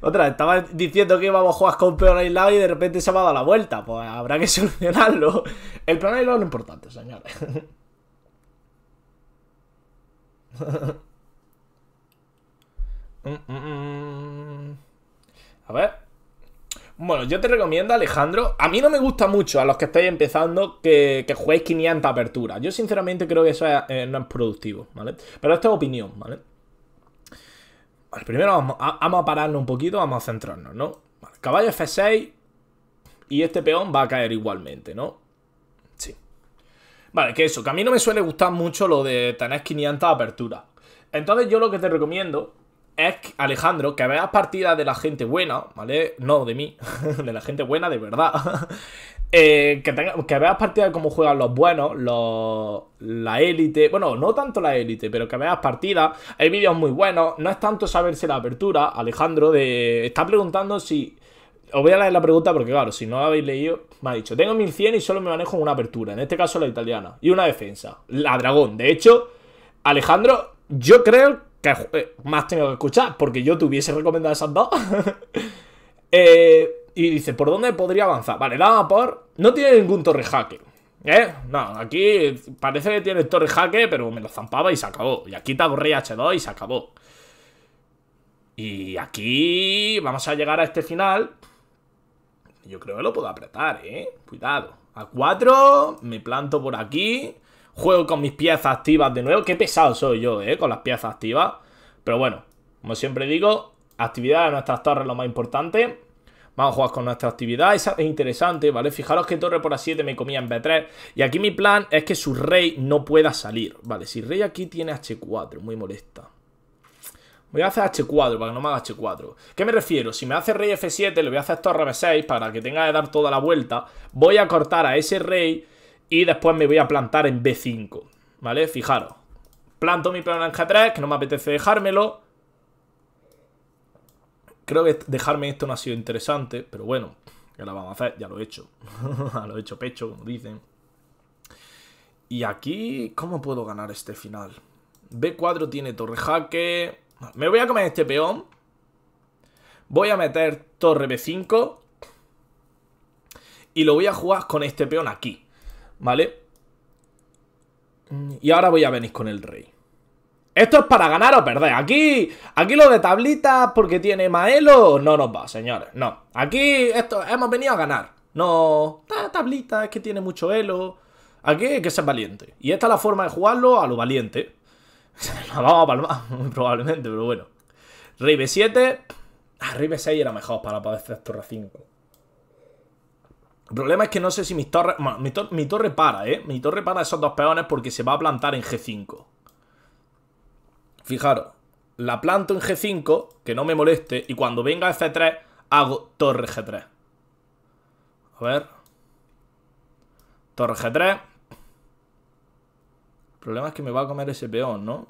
Otra, estaba diciendo que íbamos a jugar con Peor Aislado y de repente se ha dado la vuelta. Pues habrá que solucionarlo. El plan aislado es lo importante, señores. Mm, mm, mm. A ver. Bueno, yo te recomiendo, Alejandro. A mí no me gusta mucho a los que estáis empezando que, que 500 aperturas. Yo sinceramente creo que eso eh, no es productivo, ¿vale? Pero esta es opinión, ¿vale? primero vamos a, vamos a pararnos un poquito, vamos a centrarnos, ¿no? caballo F6 y este peón va a caer igualmente, ¿no? Sí. Vale, que eso, que a mí no me suele gustar mucho lo de tener 500 aperturas. Entonces yo lo que te recomiendo es Alejandro que veas partidas de la gente buena, ¿vale? No de mí, de la gente buena de verdad. Eh, que, que veas partidas de cómo juegan los buenos, la élite. Bueno, no tanto la élite, pero que veas partidas. Hay vídeos muy buenos. No es tanto saberse la apertura. Alejandro de, está preguntando si. Os voy a leer la pregunta porque, claro, si no la habéis leído, me ha dicho: Tengo 1100 y solo me manejo una apertura. En este caso, la italiana. Y una defensa. La dragón. De hecho, Alejandro, yo creo eh, más tengo que escuchar, porque yo te hubiese recomendado esas dos. Eh, y dice, ¿por dónde podría avanzar? Vale, da por... No tiene ningún torre Hacker ¿Eh? No, aquí parece que tiene torre Hacker pero me lo zampaba y se acabó. Y aquí te rey H2 y se acabó. Y aquí vamos a llegar a este final. Yo creo que lo puedo apretar, ¿eh? Cuidado. A 4, me planto por aquí. Juego con mis piezas activas de nuevo. Qué pesado soy yo, ¿eh? Con las piezas activas. Pero bueno, como siempre digo, actividad de nuestras torres lo más importante. Vamos a jugar con nuestra actividad, esa es interesante, ¿vale? Fijaros que torre por A7 me comía en B3 Y aquí mi plan es que su rey no pueda salir Vale, si rey aquí tiene H4, muy molesta Voy a hacer H4 para que no me haga H4 ¿Qué me refiero? Si me hace rey F7, le voy a hacer torre B6 para que tenga que dar toda la vuelta Voy a cortar a ese rey y después me voy a plantar en B5, ¿vale? Fijaros. Planto mi peón en G3, que no me apetece dejármelo. Creo que dejarme esto no ha sido interesante, pero bueno, ya lo vamos a hacer, ya lo he hecho. lo he hecho pecho, como dicen. Y aquí, ¿cómo puedo ganar este final? B4 tiene torre jaque. Me voy a comer este peón. Voy a meter torre B5. Y lo voy a jugar con este peón aquí. ¿vale? Mm, y ahora voy a venir con el rey. Esto es para ganar o perder. Aquí, aquí lo de tablitas porque tiene más elo, no nos va, señores. No. Aquí esto, hemos venido a ganar. No, tablita, es que tiene mucho elo. Aquí hay que ser valiente. Y esta es la forma de jugarlo a lo valiente. La vamos a palmar, probablemente, pero bueno. Rey B7. Ah, Rey B6 era mejor para poder hacer torre 5. El problema es que no sé si mi, mi, torre para, ¿eh? Mi torre para esos dos peones porque se va a plantar en G5. Fijaros. La planto en G5, que no me moleste, y cuando venga F3 hago torre G3. A ver. Torre G3. El problema es que me va a comer ese peón, ¿no?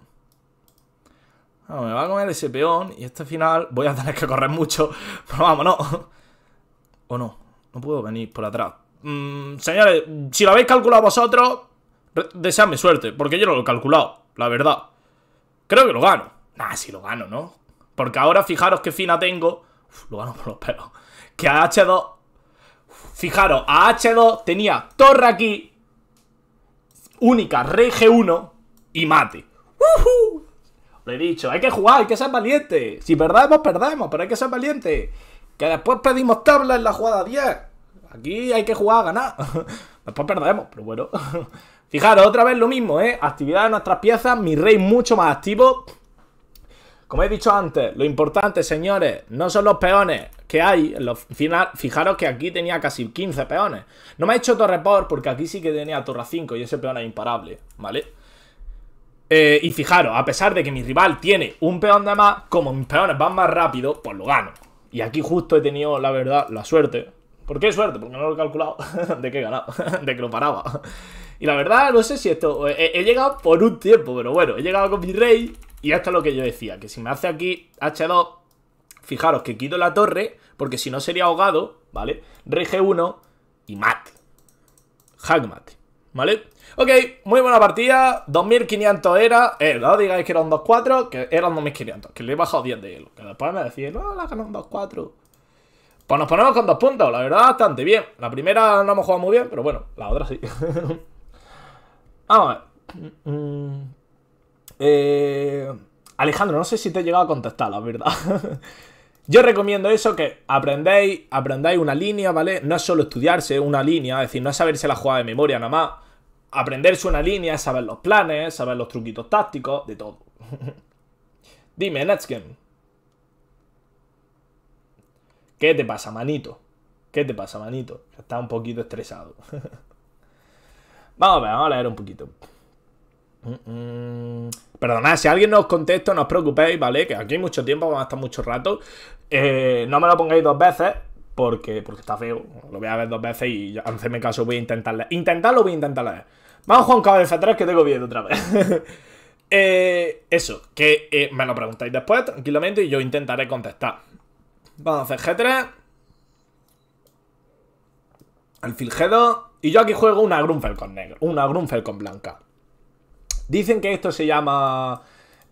No, me va a comer ese peón y este final voy a tener que correr mucho. Pero vámonos. ¿O no? No puedo venir por atrás. Mm, señores, si lo habéis calculado vosotros, deseadme suerte, porque yo no lo he calculado, la verdad. Creo que lo gano. Nah, si lo gano, ¿no? Porque ahora fijaros qué fina tengo. lo gano por los pelos. Que a H2... Fijaros, a H2 tenía torre aquí. Única, rey G1 y mate. ¡Uh he dicho, hay que jugar, hay que ser valiente. Si perdemos, perdemos, pero hay que ser valiente. Que después pedimos tabla en la jugada 10. Aquí hay que jugar a ganar. Después perdemos, pero bueno. Fijaros, otra vez lo mismo, ¿eh? Actividad de nuestras piezas, mi rey mucho más activo. Como he dicho antes, lo importante, señores, no son los peones que hay. final, fijaros que aquí tenía casi 15 peones. No me ha hecho torre por porque aquí sí que tenía torre 5 y ese peón es imparable, ¿vale? Eh, y fijaros, a pesar de que mi rival tiene un peón de más, como mis peones van más rápido, pues lo gano. Y aquí justo he tenido, la verdad, la suerte ¿Por qué suerte? Porque no lo he calculado de qué he ganado, de que lo paraba. Y la verdad, no sé si esto... Eh, eh, he, llegado por un tiempo, pero bueno, he llegado con mi rey y esto es lo que yo decía, que si me hace aquí H2, fijaros que quito la torre, porque si no sería ahogado, ¿vale? Rey G1 y mate. Hack mate, ¿vale? Ok, muy buena partida, 2500 era, eh, no digáis que era un 2-4, que eran 2500, que le he bajado 10 de hielo, que después me decís, no, la ganó un 2-4... Pues nos ponemos con dos puntos, la verdad, bastante bien. La primera no hemos jugado muy bien, pero bueno, la otra sí. Vamos a ver. Mm, mm. Eh, Alejandro, no sé si te he llegado a contestar, la verdad. Yo recomiendo eso, que aprendéis, aprendáis una línea, ¿vale? No es solo estudiarse una línea, es decir, no es saberse la jugada de memoria nada más. Aprenderse una línea es saber los planes, saber los truquitos tácticos, de todo. Dime, Netskin. ¿Qué te pasa, manito? ¿Qué te pasa, manito? Está un poquito estresado. vamos a ver, vamos a leer un poquito. Perdonad, si alguien no os contesta, no os preocupéis, ¿vale? Que aquí hay mucho tiempo, vamos a estar mucho rato. Eh, no me lo pongáis dos veces, porque, porque está feo. Lo voy a ver dos veces y en hacerme caso, voy a intentarle. Intentarlo, voy a leer. Vamos a jugar un 3 que tengo bien otra vez. Eh, eso, que eh, me lo preguntáis después tranquilamente y yo intentaré contestar. Vamos a hacer G3. Alfil G2. Y yo aquí juego una Grunfeld con negro. Una Grunfeld con blanca. Dicen que esto se llama...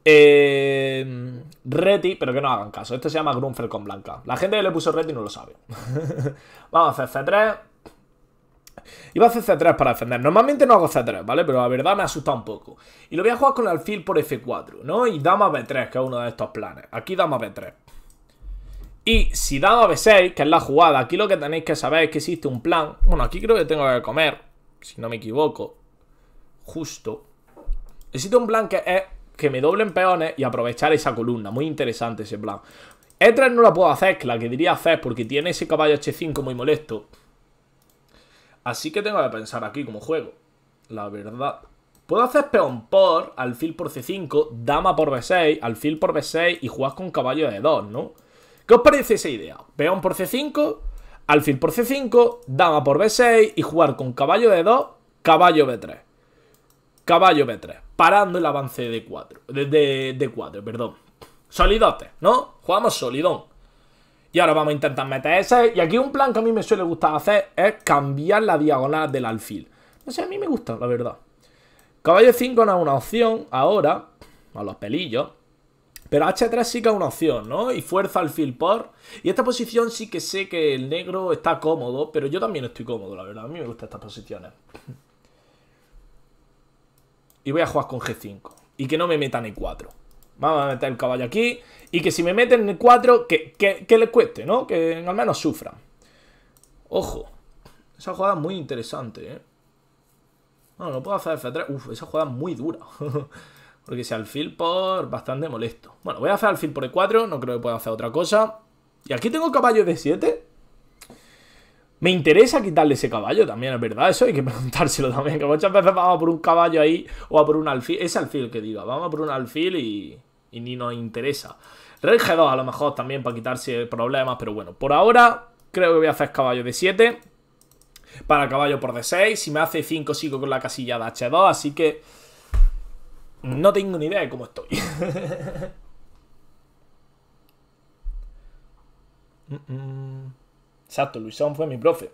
Eh, reti, pero que no hagan caso. Esto se llama Grunfeld con blanca. La gente que le puso Reti no lo sabe. Vamos a hacer C3. Y va a hacer C3 para defender. Normalmente no hago C3, ¿vale? Pero la verdad me asusta un poco. Y lo voy a jugar con el alfil por F4, ¿no? Y dama B3, que es uno de estos planes. Aquí dama B3. Y si dado a B6, que es la jugada, aquí lo que tenéis que saber es que existe un plan. Bueno, aquí creo que tengo que comer, si no me equivoco. Justo. Existe un plan que es que me doblen peones y aprovechar esa columna. Muy interesante ese plan. E3 no la puedo hacer, que la que diría hacer, porque tiene ese caballo H5 muy molesto. Así que tengo que pensar aquí como juego. La verdad. Puedo hacer peón por, alfil por C5, dama por B6, alfil por B6 y jugar con caballo de 2, ¿no? ¿Qué os parece esa idea? Peón por C5, alfil por C5, dama por B6 y jugar con caballo de 2, caballo B3. Caballo B3, parando el avance de 4, de, 4, perdón. Solidote, ¿no? Jugamos solidón. Y ahora vamos a intentar meter ese. Y aquí un plan que a mí me suele gustar hacer es cambiar la diagonal del alfil. No sé, sea, a mí me gusta, la verdad. Caballo 5 no es una opción ahora, a los pelillos. Pero H3 sí que es una opción, ¿no? Y fuerza al fill por. Y esta posición sí que sé que el negro está cómodo, pero yo también estoy cómodo, la verdad. A mí me gustan estas posiciones. Y voy a jugar con G5. Y que no me metan E4. Vamos a meter el caballo aquí. Y que si me meten en E4, que, que, cueste, ¿no? Que al menos sufra. Ojo. Esa jugada es muy interesante, ¿eh? No, no puedo hacer F3. Uf, esa jugada es muy dura. Porque si alfil por bastante molesto. Bueno, voy a hacer alfil por E4, no creo que pueda hacer otra cosa. Y aquí tengo caballo de 7 Me interesa quitarle ese caballo también, es verdad. Eso hay que preguntárselo también. Que muchas veces vamos por un caballo ahí o a por un alfil. Es alfil que diga. Vamos a por un alfil y, y ni nos interesa. Rey G2 a lo mejor también para quitarse problemas. Pero bueno, por ahora creo que voy a hacer caballo de 7 Para caballo por D6. Si me hace 5 sigo con la casilla de H2. Así que... No tengo ni idea de cómo estoy. Mm, mm. Exacto, Luisón fue mi profe.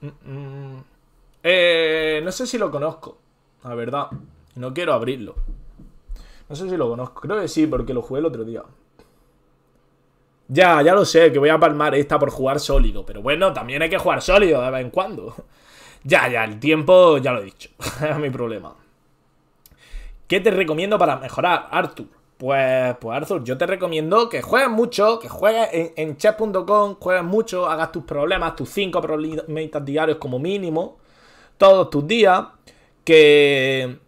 Mm, eh, no sé si lo conozco, la verdad. No quiero abrirlo. No sé si lo conozco. Creo que sí, porque lo jugué el otro día. Ya, ya lo sé, que voy a palmar esta por jugar sólido. Pero bueno, también hay que jugar sólido de vez en cuando. Ya, ya, el tiempo ya lo he dicho. es mi problema. ¿Qué te recomiendo para mejorar, Arthur? Pues, pues Arthur, yo te recomiendo que juegues mucho, que juegues en, chess.com, juegues mucho, hagas tus problemas, tus 5 problemas diarios como mínimo, todos tus días, que,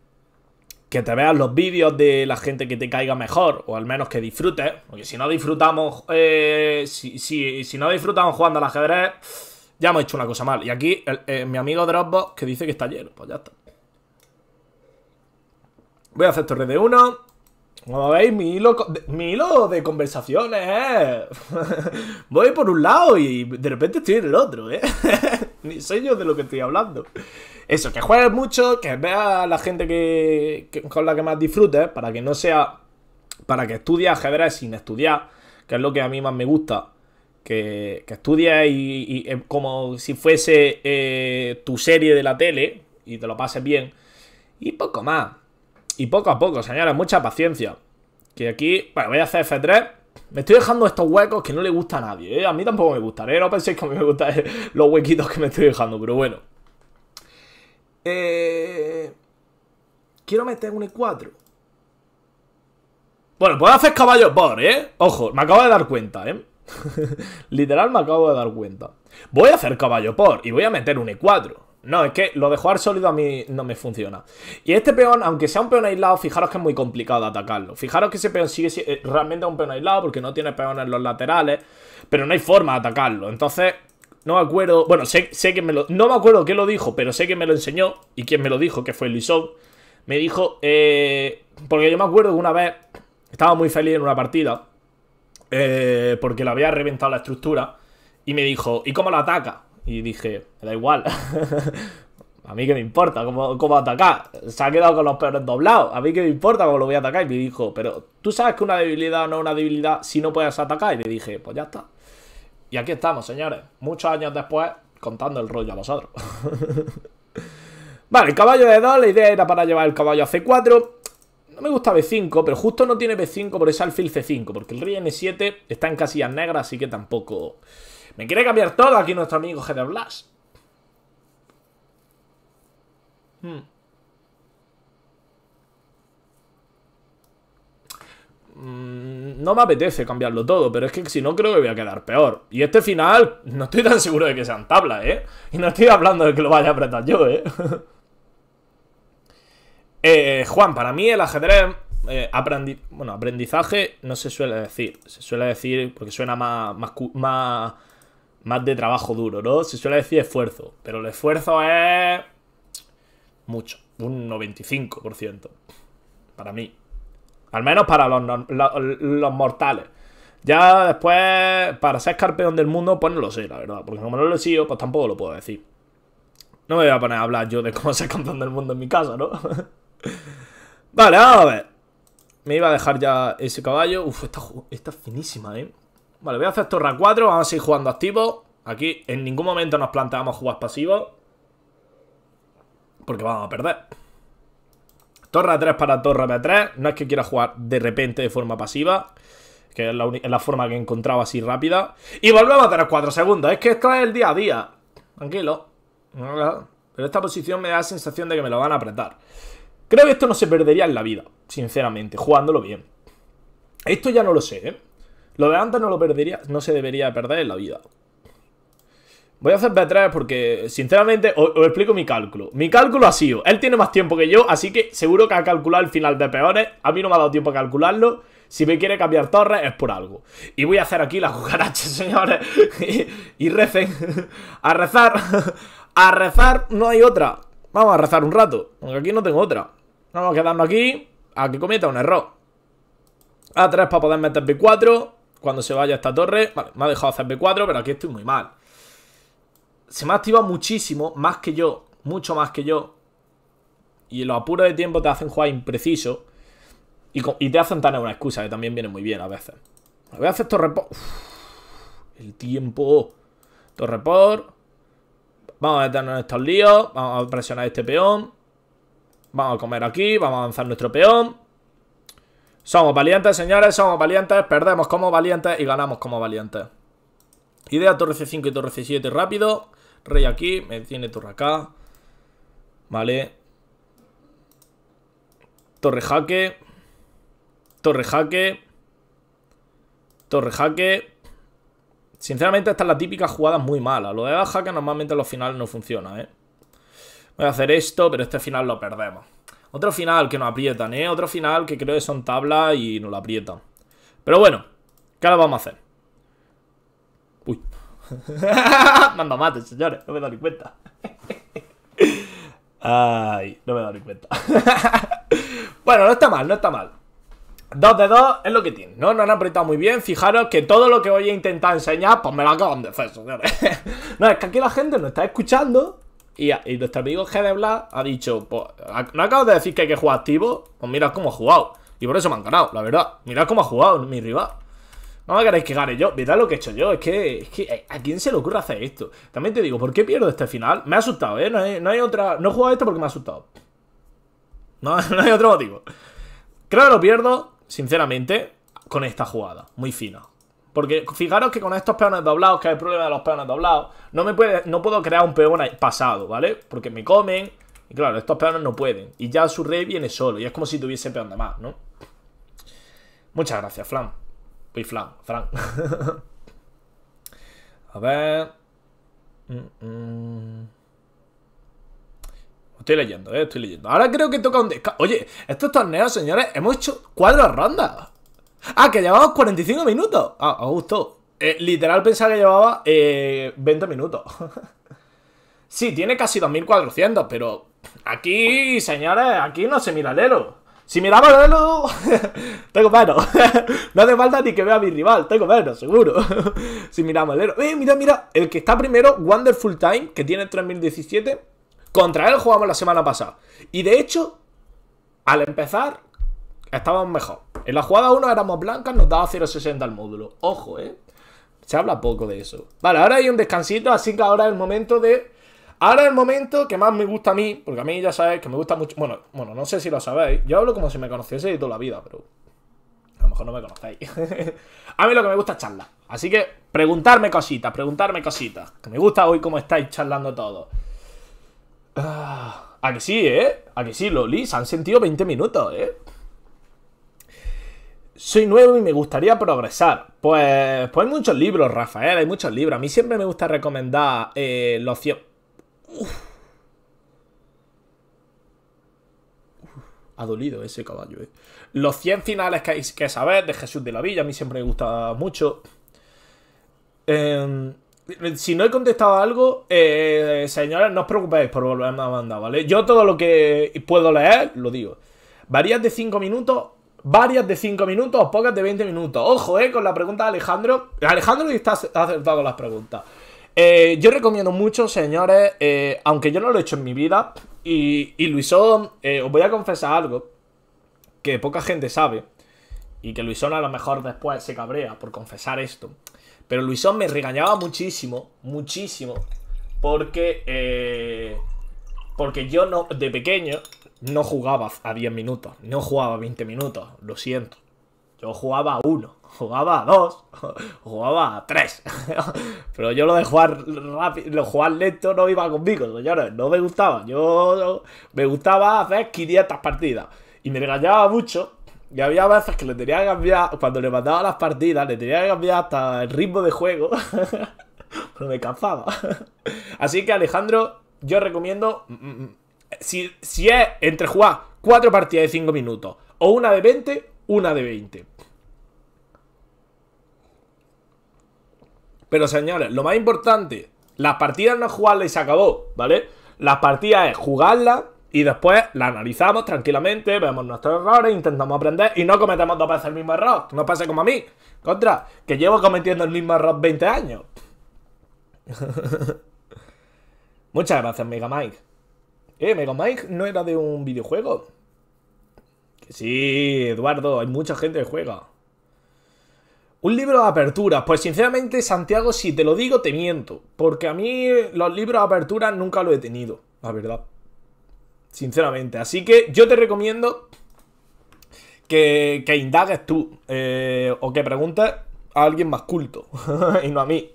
que te veas los vídeos de la gente que te caiga mejor, o al menos que disfrutes, porque si no disfrutamos, eh, si, no disfrutamos jugando al ajedrez, ya hemos hecho una cosa mal. Y aquí eh, mi amigo Dropbox que dice que está ayer, pues ya está. Voy a hacer torre de uno. Como veis, mi hilo, de conversaciones ¿eh? Voy por un lado y de repente estoy en el otro, ¿eh? Ni sé yo de lo que estoy hablando. Eso, que juegues mucho, que veas a la gente que, con la que más disfrutes, para que no sea... Para que estudies ajedrez sin estudiar, que es lo que a mí más me gusta. Que, que estudies y, eh, como si fuese eh, tu serie de la tele y te lo pases bien. Y poco más. Y poco a poco, señores, mucha paciencia. Que aquí, bueno, voy a hacer F3. Me estoy dejando estos huecos que no le gusta a nadie. ¿eh? A mí tampoco me gustan, ¿eh? No penséis que a mí me gustan los huequitos que me estoy dejando, pero bueno. Eh... Quiero meter un E4. Bueno, puedo hacer caballo por, ¿eh? Ojo, me acabo de dar cuenta, ¿eh? Literal me acabo de dar cuenta. Voy a hacer caballo por y voy a meter un E4. No, es que lo de jugar sólido a mí no me funciona. Y este peón, aunque sea un peón aislado, fijaros que es muy complicado atacarlo. Fijaros que ese peón sigue eh, realmente un peón aislado porque no tiene peón en los laterales, pero no hay forma de atacarlo. Entonces, no me acuerdo... Bueno, sé, que me lo... No me acuerdo quién lo dijo, pero sé que me lo enseñó y quien me lo dijo, que fue Luisov. me dijo... Eh, porque yo me acuerdo que una vez estaba muy feliz en una partida eh, porque le había reventado la estructura y me dijo, ¿y cómo la ataca? Y dije, me da igual. a mí que me importa cómo, atacar. Se ha quedado con los peores doblados. A mí que me importa cómo lo voy a atacar. Y me dijo, pero tú sabes que una debilidad no es una debilidad si no puedes atacar. Y le dije, pues ya está. Y aquí estamos, señores. Muchos años después, contando el rollo a vosotros. vale, el caballo de 2. La idea era para llevar el caballo a C4. No me gusta B5, pero justo no tiene B5 por ese alfil C5. Porque el rey N7 está en casillas negras, así que tampoco... Me quiere cambiar todo aquí nuestro amigo Heather Blas. Hmm. Mm, no me apetece cambiarlo todo, pero es que si no creo que voy a quedar peor. Y este final, no estoy tan seguro de que sean tablas, ¿eh? Y no estoy hablando de que lo vaya a apretar yo, ¿eh? eh Juan, para mí el ajedrez, eh, aprendi bueno, aprendizaje no se suele decir. Se suele decir porque suena más más de trabajo duro, ¿no? Se suele decir esfuerzo, pero el esfuerzo es mucho, un 95%, para mí. Al menos para los, mortales. Ya después, para ser escarpeón del mundo, pues no lo sé, la verdad. Porque como no lo he sido, pues tampoco lo puedo decir. No me voy a poner a hablar yo de cómo ser campeón del mundo en mi casa, ¿no? vale, vamos a ver. Me iba a dejar ya ese caballo. Uf, está, está finísima, ¿eh? Vale, voy a hacer torre 4, vamos a seguir jugando activo. Aquí en ningún momento nos planteamos jugar pasivo. Porque vamos a perder. Torre 3 para torre B3. No es que quiera jugar de repente de forma pasiva. Que es la, forma que encontraba así rápida. Y volvemos a tener 4 segundos. Es que esto es el día a día. Tranquilo. Pero esta posición me da la sensación de que me lo van a apretar. Creo que esto no se perdería en la vida, sinceramente, jugándolo bien. Esto ya no lo sé, ¿eh? Lo de antes no lo perdería, no se debería perder en la vida. Voy a hacer B3 porque, sinceramente, os, explico mi cálculo. Mi cálculo ha sido, él tiene más tiempo que yo, así que seguro que ha calculado el final de peores A mí no me ha dado tiempo a calcularlo. Si me quiere cambiar torres es por algo. Y voy a hacer aquí las cucarachas, señores. y, recen. a rezar. a rezar no hay otra. Vamos a rezar un rato, aunque aquí no tengo otra. Vamos a quedarnos aquí a que cometa un error. A3 para poder meter B4 cuando se vaya esta torre. Vale, me ha dejado hacer B4, pero aquí estoy muy mal. Se me ha activado muchísimo, más que yo, mucho más que yo. Y los apuros de tiempo te hacen jugar impreciso. Y, te hacen tener una excusa, que también viene muy bien a veces. Voy a hacer torre El tiempo. Torre por... Vamos a meternos en estos líos. Vamos a presionar este peón. Vamos a comer aquí. Vamos a avanzar nuestro peón. Somos valientes, señores, somos valientes, perdemos como valientes y ganamos como valientes. Idea torre C5 y torre C7 rápido. Rey aquí, me tiene torre acá. Vale. Torre jaque. Torre jaque. Torre jaque. Sinceramente esta es la típica jugada muy mala. Lo de la jaque normalmente en los finales no funciona, ¿eh? Voy a hacer esto, pero este final lo perdemos. Otro final que nos aprietan, ¿eh? Otro final que creo que son tablas y nos la aprietan. Pero bueno, ¿qué ahora vamos a hacer? Uy. Manda mate, señores. No me he dado ni cuenta. Ay, no me he dado ni cuenta. bueno, no está mal, no está mal. Dos de dos es lo que tiene, ¿no? No han apretado muy bien. Fijaros que todo lo que voy a intentar enseñar, pues me lo acaban de hacer, señores. no, es que aquí la gente nos está escuchando y, nuestro amigo de Bla ha dicho, pues, ¿no acabo de decir que hay que jugar activo? Pues mirad cómo ha jugado. Y por eso me han ganado, la verdad. Mirad cómo ha jugado mi rival. No me queréis que gane eh, yo. Mirad lo que he hecho yo. Es que, es que eh, ¿a quién se le ocurre hacer esto? También te digo, ¿por qué pierdo este final? Me ha asustado, ¿eh? No hay, otra... No he jugado esto porque me ha asustado. No, no hay otro motivo. Creo que lo pierdo, sinceramente, con esta jugada. Muy fina. Porque fijaros que con estos peones doblados, que hay el problema de los peones doblados, no, me puede, no puedo crear un peón pasado, ¿vale? Porque me comen. Y claro, estos peones no pueden. Y ya su rey viene solo. Y es como si tuviese peón de más, ¿no? Muchas gracias, Flan. Voy Flan, Fran. A ver. Mm, mm. Estoy leyendo, eh, estoy leyendo. Ahora creo que toca un descanso. Oye, estos torneos, señores, hemos hecho cuatro rondas. Ah, que llevamos 45 minutos. Ah, Augusto. Eh, literal pensaba que llevaba 20 eh, minutos. sí, tiene casi 2400, pero aquí, señores, aquí no se mira el héroe Si miramos el elo, tengo menos. no hace falta ni que vea a mi rival, tengo menos, seguro. si miramos el elo. Eh, mira, mira, el que está primero, Wonderful Time, que tiene 3017. Contra él jugamos la semana pasada. Y de hecho, al empezar, estábamos mejor. En la jugada 1 éramos blancas, nos daba 0,60 al módulo. Ojo, ¿eh? Se habla poco de eso. Vale, ahora hay un descansito, así que ahora es el momento de... Ahora es el momento que más me gusta a mí, porque a mí ya sabéis que me gusta mucho... Bueno, bueno, no sé si lo sabéis. Yo hablo como si me conociese toda la vida, pero... A lo mejor no me conocéis. a mí lo que me gusta es charlar. Así que preguntarme cositas, preguntarme cositas. Que me gusta hoy cómo estáis charlando todos. Ah, a que sí, ¿eh? A que sí, Loli. Se han sentido 20 minutos, ¿eh? soy nuevo y me gustaría progresar. Pues, pues hay muchos libros, Rafael, hay muchos libros. A mí siempre me gusta recomendar eh, los 100... Ha dolido ese caballo, eh. Los 100 finales que hay que saber de Jesús de la Villa, a mí siempre me gusta mucho. Em, si no he contestado algo, eh, señores, no os preocupéis por volverme a mandar, ¿vale? Yo todo lo que puedo leer, lo digo. Varías de 5 minutos varias de 5 minutos o pocas de 20 minutos. Ojo, eh, con la pregunta de Alejandro. Alejandro está acertado con las preguntas. Eh, yo recomiendo mucho, señores, eh, aunque yo no lo he hecho en mi vida, y, Luisón, eh, os voy a confesar algo que poca gente sabe, y que Luisón a lo mejor después se cabrea por confesar esto, pero Luisón me regañaba muchísimo, muchísimo, porque, porque yo no, de pequeño, no jugaba a 10 minutos, no jugaba a 20 minutos, lo siento. Yo jugaba a 1, jugaba a 2, jugaba a 3. Pero yo lo de jugar rápido, lo jugar lento no iba conmigo, señores, no me gustaba. Yo me gustaba hacer 500 partidas y me regañaba mucho. Y había veces que le tenía que cambiar, cuando le mandaba las partidas, le tenía que cambiar hasta el ritmo de juego. Pero me cansaba. Así que Alejandro, yo recomiendo mm, mm, mm, si, es entre jugar cuatro partidas de 5 minutos o una de 20, una de 20. Pero señores, lo más importante, las partidas no es jugarlas y se acabó, ¿vale? Las partidas es jugarlas y después la analizamos tranquilamente, vemos nuestros errores, intentamos aprender y no cometemos dos veces el mismo error. No pase como a mí. Contra, que llevo cometiendo el mismo error 20 años. Muchas gracias, Mega Mike. Eh, Mega Mike no era de un videojuego. Que sí, Eduardo, hay mucha gente que juega. Un libro de aperturas. Pues sinceramente, Santiago, si te lo digo, te miento. Porque a mí los libros de aperturas nunca lo he tenido, la verdad. Sinceramente. Así que yo te recomiendo que, indagues tú. Eh, o que preguntes a alguien más culto. y no a mí.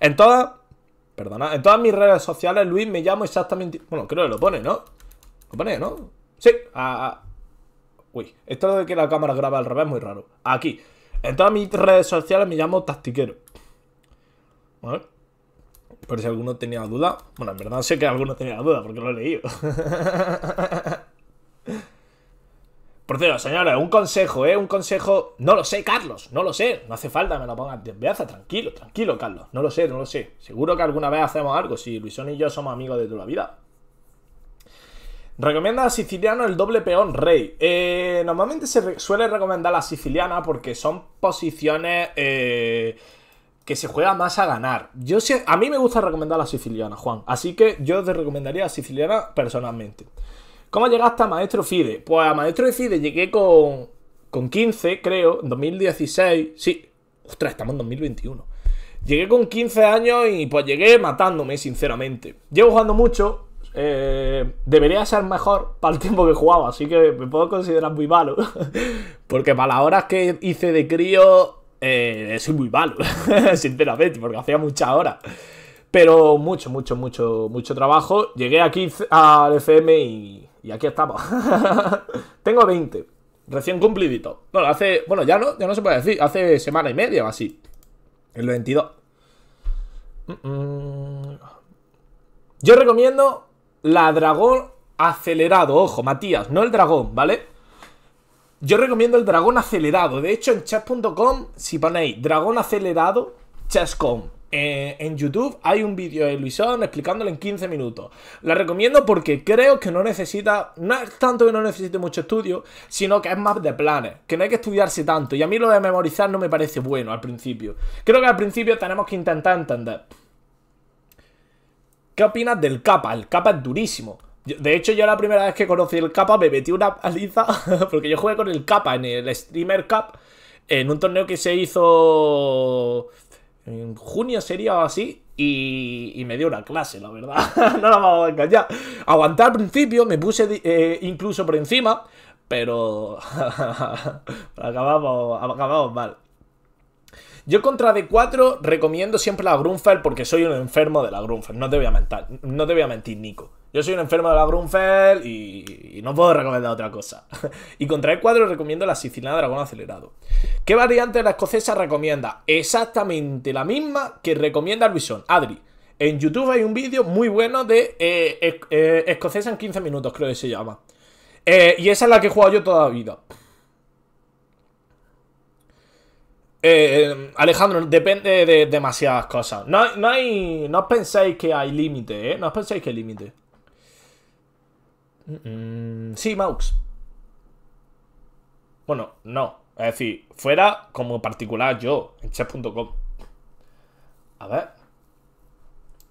En todas, Perdona. En todas mis redes sociales, Luis, me llamo exactamente... Bueno, creo que lo pone, ¿no? Lo pone, ¿no? Sí. Ah, ah. Uy, esto de que la cámara graba al revés es muy raro. Aquí. En todas mis redes sociales me llamo Tactiquero. ¿Vale? Por si alguno tenía duda. Bueno, en verdad sé que alguno tenía duda porque lo he leído. Por cierto, señores, un consejo, ¿eh? Un consejo... No lo sé, Carlos, no lo sé. No hace falta me lo pongas de Tranquilo, tranquilo, Carlos. No lo sé, no lo sé. Seguro que alguna vez hacemos algo. Si Luisón y yo somos amigos de toda la vida. Recomienda a siciliano el doble peón rey. Eh, normalmente se suele recomendar la siciliana porque son posiciones eh, que se juega más a ganar. Yo sé, a mí me gusta recomendar la siciliana, Juan. Así que yo te recomendaría la siciliana personalmente. ¿Cómo llegaste a Maestro FIDE? Pues a Maestro FIDE llegué con, con 15, creo, en 2016. Sí, ostras, estamos en 2021. Llegué con 15 años y pues llegué matándome, sinceramente. Llevo jugando mucho. Eh, debería ser mejor para el tiempo que jugaba, así que me puedo considerar muy malo. porque para las horas que hice de crío, eh, soy muy malo, sinceramente, porque hacía muchas horas. Pero mucho, mucho, mucho, mucho trabajo. Llegué aquí al FM y y aquí estamos. Tengo 20. Recién cumplidito. Bueno, hace. Bueno, ya no, se puede decir. Hace semana y media o así. El 22. Yo recomiendo la dragón acelerado. Ojo, Matías, no el dragón, ¿vale? Yo recomiendo el dragón acelerado. De hecho, en chess.com, si ponéis dragón acelerado, chess.com eh, en YouTube hay un vídeo de Luisón explicándolo en 15 minutos. La recomiendo porque creo que no necesita, no es tanto que no necesite mucho estudio, sino que es más de planes, que no hay que estudiarse tanto. Y a mí lo de memorizar no me parece bueno al principio. Creo que al principio tenemos que intentar entender. ¿Qué opinas del capa? El capa es durísimo. De hecho, yo la primera vez que conocí el capa me metí una paliza, porque yo jugué con el capa en el Streamer Cup, en un torneo que se hizo en junio sería así, y, me dio una clase, la verdad. no la vamos a engañar. Aguanté al principio, me puse eh, incluso por encima, pero acabamos, acabamos mal. Yo contra D4 recomiendo siempre la Grunfeld porque soy un enfermo de la Grunfeld, no te no te voy a mentir, Nico. Yo soy un enfermo de la Grunfeld y, no puedo recomendar otra cosa. y contra el cuadro recomiendo la siciliana dragón acelerado. ¿Qué variante de la escocesa recomienda? Exactamente la misma que recomienda Luisón, Adri. En YouTube hay un vídeo muy bueno de eh, eh, escocesa en 15 minutos, creo que se llama. Eh, y esa es la que he jugado yo toda la vida. Alejandro, depende de demasiadas cosas. No, hay, no os penséis que hay límite, ¿eh? No os penséis que hay límite. Mm, sí, Maux. Bueno, no. Es decir, fuera como particular yo, en chef.com. A ver.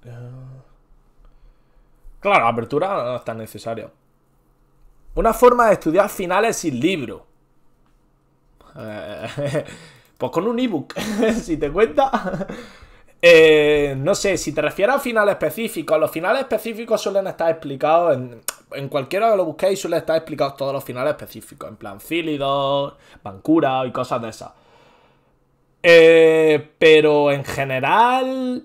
Eh, claro, apertura no es tan necesaria. Una forma de estudiar finales sin libro. Eh, pues con un ebook, si te cuenta. Eh, no sé, si te refieres a finales específicos, los finales específicos suelen estar explicados en, en cualquiera que lo busquéis, suelen estar explicados todos los finales específicos, en plan Philidor, Bancura y cosas de esas. Eh, pero en general,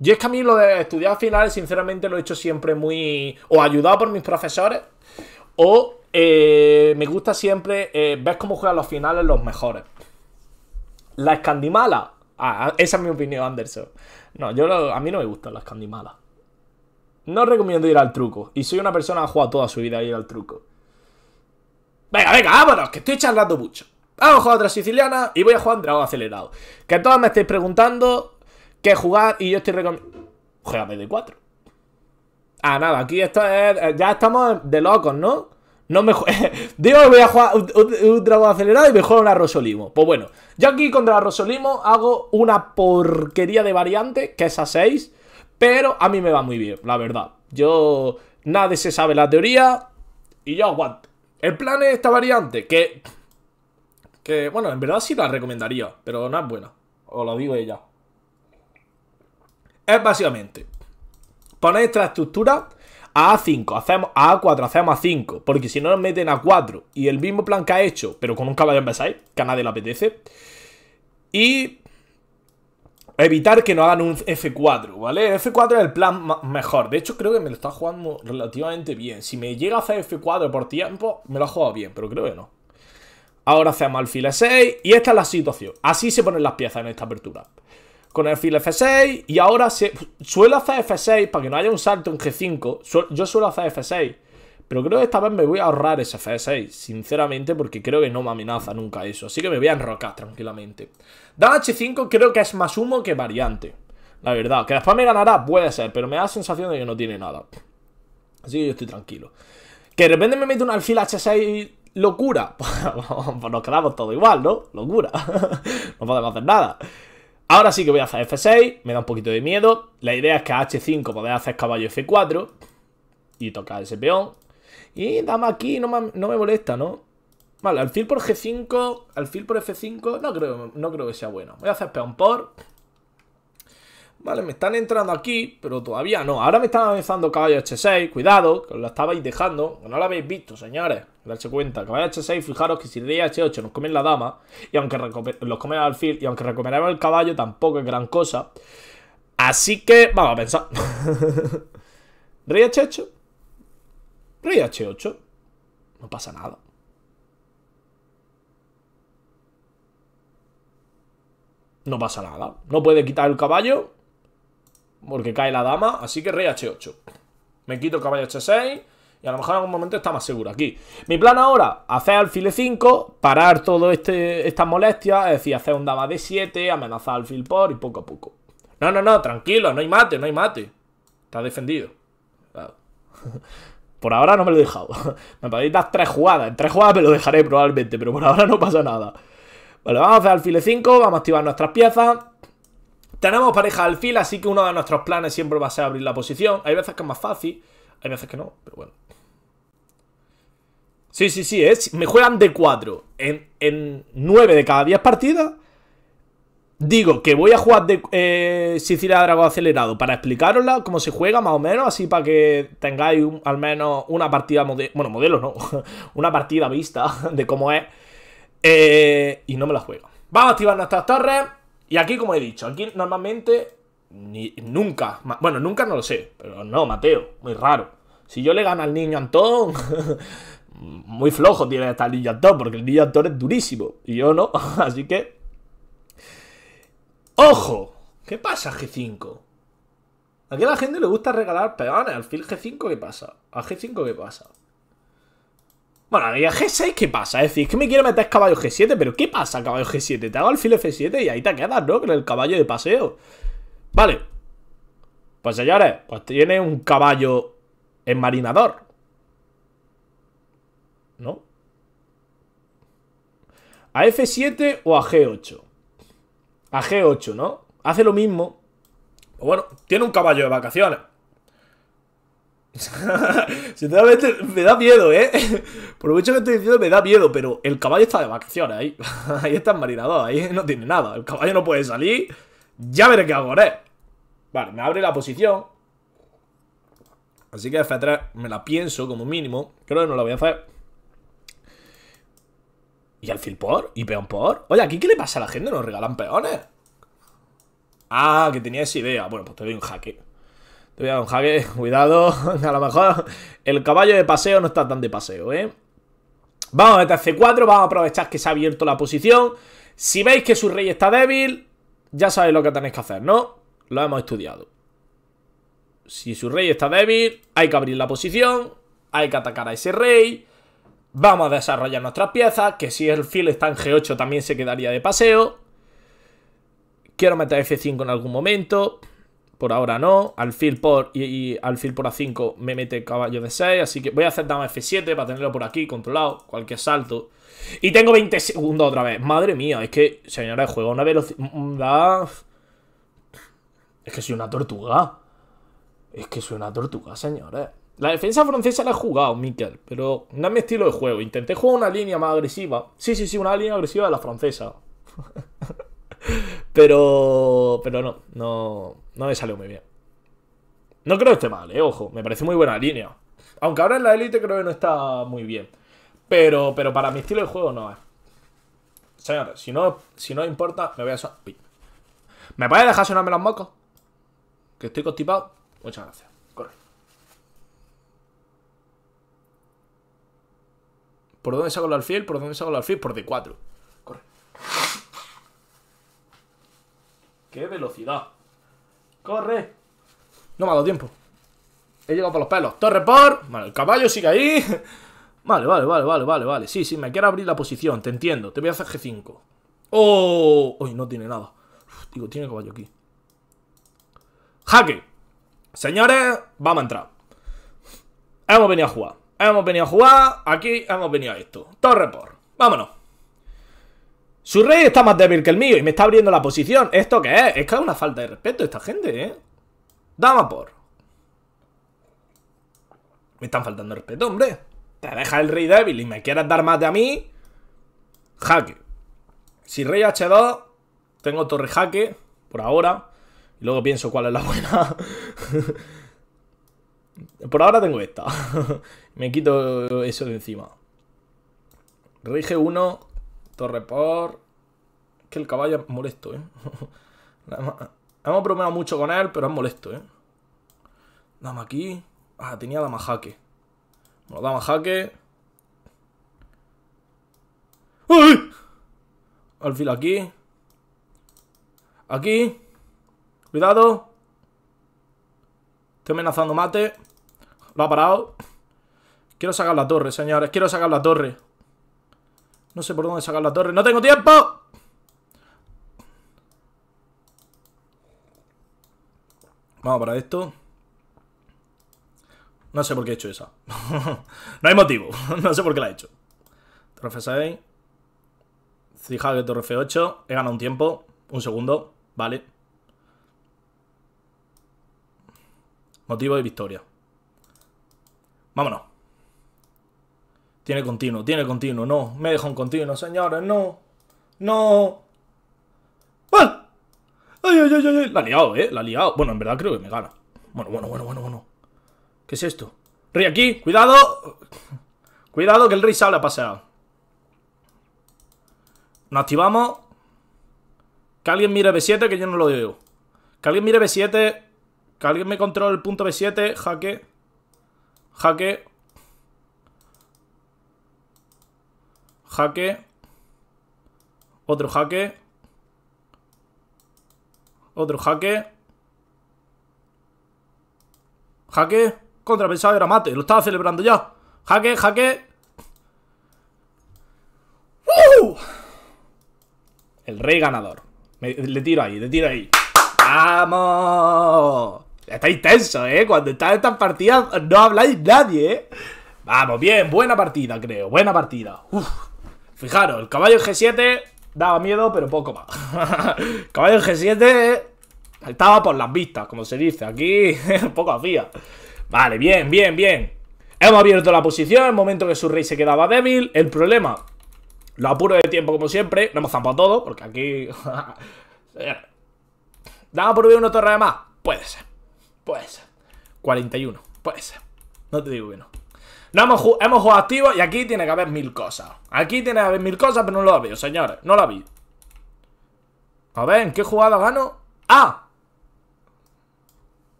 yo es que a mí lo de estudiar finales, sinceramente, lo he hecho siempre muy. O ayudado por mis profesores. O eh, me gusta siempre eh, ver cómo juegan los finales los mejores. La escandimala. Ah, ah, esa es mi opinión, Anderson. No, yo a mí no me gustan las candy malas. No recomiendo ir al truco. Y soy una persona que ha jugado toda su vida a ir al truco. Venga, venga, vámonos, que estoy charlando mucho. Vamos a jugar otra siciliana y voy a jugar un dragón acelerado. Que todas me estéis preguntando qué jugar y yo estoy recomendando. Juega bd 4 Ah, nada, aquí esto Ya estamos de locos, ¿no? No me Digo voy a jugar un, dragón acelerado y me un una Rosolimo. Pues bueno, yo aquí contra la Rosolimo hago una porquería de variante, que es a 6. Pero a mí me va muy bien, la verdad. Yo... Nadie se sabe la teoría y yo aguanto. El plan es esta variante, que... Que, bueno, en verdad sí la recomendaría, pero no es buena. Os lo digo ella. Es básicamente... poner esta estructura a A5, hacemos a 4 hacemos A5, porque si no nos meten a 4 y el mismo plan que ha hecho, pero con un caballo en B6, que a nadie le apetece, y evitar que no hagan un F4, ¿vale? F4 es el plan mejor, de hecho creo que me lo está jugando relativamente bien, si me llega a hacer F4 por tiempo, me lo ha jugado bien, pero creo que no. Ahora hacemos alfil E6 y esta es la situación, así se ponen las piezas en esta apertura con el fil F6 y ahora se, suelo hacer F6 para que no haya un salto en G5. yo suelo hacer F6, pero creo que esta vez me voy a ahorrar ese F6, sinceramente, porque creo que no me amenaza nunca eso. Así que me voy a enrocar tranquilamente. Dama H5 creo que es más humo que variante, la verdad. Que después me ganará, puede ser, pero me da la sensación de que no tiene nada. Así que yo estoy tranquilo. Que de repente me mete un alfil H6 locura. pues nos quedamos todo igual, ¿no? Locura. no podemos hacer nada. Ahora sí que voy a hacer F6, me da un poquito de miedo. La idea es que a H5 poder hacer caballo F4 y tocar ese peón. Y dama aquí no me, molesta, ¿no? Vale, alfil por G5, alfil por F5, no creo, no creo que sea bueno. Voy a hacer peón por... Vale, me están entrando aquí, pero todavía no. Ahora me están avanzando caballo H6. Cuidado, que os la estabais dejando. no lo habéis visto, señores. Darse cuenta. Caballo H6, fijaros que si rey H8 nos comen la dama. Y aunque los comen al alfil. Y aunque recuperemos el caballo, tampoco es gran cosa. Así que, vamos a pensar. rey H8. Rey H8. No pasa nada. No pasa nada. No puede quitar el caballo. Porque cae la dama, así que rey h8. Me quito caballo h6 y a lo mejor en algún momento está más seguro aquí. Mi plan ahora, hacer alfil e5, parar todas este estas molestias, es decir, hacer un dama d 7, amenazar alfil por y poco a poco. No, no, no, tranquilo, no hay mate, no hay mate. Está defendido. Por ahora no me lo he dejado. me podéis dar tres jugadas. En tres jugadas me lo dejaré probablemente, pero por ahora no pasa nada. Vale, vamos a hacer alfil e5, vamos a activar nuestras piezas. Tenemos pareja al fil, así que uno de nuestros planes siempre va a ser abrir la posición. Hay veces que es más fácil, hay veces que no, pero bueno. Sí, sí, sí, es, me juegan de 4 en, en 9 de cada 10 partidas. Digo que voy a jugar de eh, Sicilia Dragón acelerado para explicarosla cómo se juega más o menos, así para que tengáis al menos una partida bueno, modelo no, una partida vista de cómo es. Eh, y no me la juego. Vamos a activar nuestras torres. Y aquí, como he dicho, aquí normalmente ni, nunca, bueno, nunca no lo sé, pero no, Mateo, muy raro. Si yo le gano al niño Antón, muy flojo tiene que el niño Antón, porque el niño Antón es durísimo, y yo no, así que... ¡Ojo! ¿Qué pasa, G5? Aquí a la gente le gusta regalar peones, al fin G5, ¿qué pasa? ¿A G5 qué pasa? Bueno, a G6, ¿qué pasa? Es decir, es que me quiero meter caballo G7, pero ¿qué pasa, caballo G7? Te hago alfil F7 y ahí te quedas, ¿no? Con el caballo de paseo. Vale. Pues señores, pues tiene un caballo enmarinador. ¿No? ¿A F7 o a G8? A G8, ¿no? Hace lo mismo. Pues bueno, tiene un caballo de vacaciones. Sinceramente, me da miedo, ¿eh? Por mucho que estoy diciendo, me da miedo, pero el caballo está de vacaciones ahí. ahí está el ahí no tiene nada. El caballo no puede salir. Ya veré qué hago ¿eh? Vale, me abre la posición. Así que F3 me la pienso como mínimo. Creo que no la voy a hacer. ¿Y alfil por? ¿Y peón por? Oye, ¿aquí qué le pasa a la gente? ¿Nos regalan peones? Ah, que tenía esa idea. Bueno, pues te doy un jaque. Cuidado, Jaque, cuidado. A lo mejor el caballo de paseo no está tan de paseo, ¿eh? Vamos a meter C4, vamos a aprovechar que se ha abierto la posición. Si veis que su rey está débil, ya sabéis lo que tenéis que hacer, ¿no? Lo hemos estudiado. Si su rey está débil, hay que abrir la posición, hay que atacar a ese rey. Vamos a desarrollar nuestras piezas, que si el fil está en G8 también se quedaría de paseo. Quiero meter F5 en algún momento por ahora no. Alfil por y, alfil por A5 me mete caballo de 6. Así que voy a hacer dama F7 para tenerlo por aquí controlado. Cualquier salto. Y tengo 20 segundos otra vez. Madre mía, es que, señora, he juego una velocidad... Mm, mm, es que soy una tortuga. Es que soy una tortuga, señores. La defensa francesa la he jugado, Mikel, pero no es mi estilo de juego. Intenté jugar una línea más agresiva. Sí, sí, sí, una línea agresiva de la francesa. pero... Pero no, no... No me salió muy bien. No creo que esté mal, eh, ojo. Me parece muy buena línea. Aunque ahora en la élite creo que no está muy bien. Pero, pero para mi estilo de juego no es. Señores, si no, si no importa, me voy a... ¿Me voy a dejar sonarme los mocos? Que estoy constipado. Muchas gracias. Corre. ¿Por dónde saco el alfil? ¿Por dónde saco el alfil? Por D4. Corre. ¡Qué velocidad! ¡Corre! No me ha dado tiempo. He llegado por los pelos. Torre por. Vale, el caballo sigue ahí. Vale, vale, vale, vale, vale, vale. Sí, sí, me quiere abrir la posición, te entiendo. Te voy a hacer G5. ¡Oh! Uy, no tiene nada. digo, tiene caballo aquí. ¡Jaque! Señores, vamos a entrar. Hemos venido a jugar. Hemos venido a jugar. Aquí hemos venido a esto. Torre por. Vámonos. Su rey está más débil que el mío y me está abriendo la posición. ¿Esto qué es? Es que es una falta de respeto esta gente, ¿eh? Dama por. Me están faltando respeto, hombre. Te deja el rey débil y me quieres dar más de a mí. Jaque. Si rey H2, tengo torre jaque por ahora. Y luego pienso cuál es la buena. por ahora tengo esta. me quito eso de encima. Rey G1, Torre por... Que el caballo es molesto, ¿eh? Hemos bromeado mucho con él, pero es molesto, ¿eh? Dama aquí. Ah, tenía dama jaque. Bueno, dama jaque. Uy. Alfil aquí. Aquí. Cuidado. Estoy amenazando mate. Lo ha parado. Quiero sacar la torre, señores. Quiero sacar la torre. No sé por dónde sacar la torre. ¡No tengo tiempo! Vamos para esto. No sé por qué he hecho esa. no hay motivo. no sé por qué la he hecho. Torre F6. que torre F8. He ganado un tiempo. Un segundo. Vale. Motivo de victoria. Vámonos. Tiene continuo, tiene continuo, no. Me deja un continuo, señores, no. No. ¡Ah! ¡Ay, ay, ay, ay! La ha liado, eh. La ha liado. Bueno, en verdad creo que me gana. Bueno, bueno, bueno, bueno, bueno. ¿Qué es esto? Rey aquí, cuidado. Cuidado que el rey sale a pasear Nos activamos. Que alguien mire B7, que yo no lo digo. Que alguien mire B7. Que alguien me controle el punto B7. Jaque. Jaque. Jaque. Otro jaque. Otro jaque. Jaque. Contrapensado era mate. Lo estaba celebrando ya. Jaque, jaque. ¡Uh! El rey ganador. le tiro ahí, le tiro ahí. ¡Vamos! Está intenso, ¿eh? Cuando en estas partidas no habláis nadie, ¿eh? Vamos, bien, buena partida, creo. Buena partida. Uf. Fijaros, el caballo G7 daba miedo, pero poco más. caballo G7 estaba por las vistas, como se dice. Aquí poco hacía. Vale, bien, bien, bien. Hemos abierto la posición, el momento que su rey se quedaba débil. El problema, lo apuro de tiempo como siempre. No hemos zampado todo, porque aquí... ¿Daba por ver una torre de más? Puede ser, puede ser. 41, puede ser. No te digo que no hemos, jugado activo y aquí tiene que haber mil cosas. Aquí tiene que haber mil cosas, pero no lo veo, señores. No lo la vi. A ver, ¿en qué jugada gano? ¡Ah!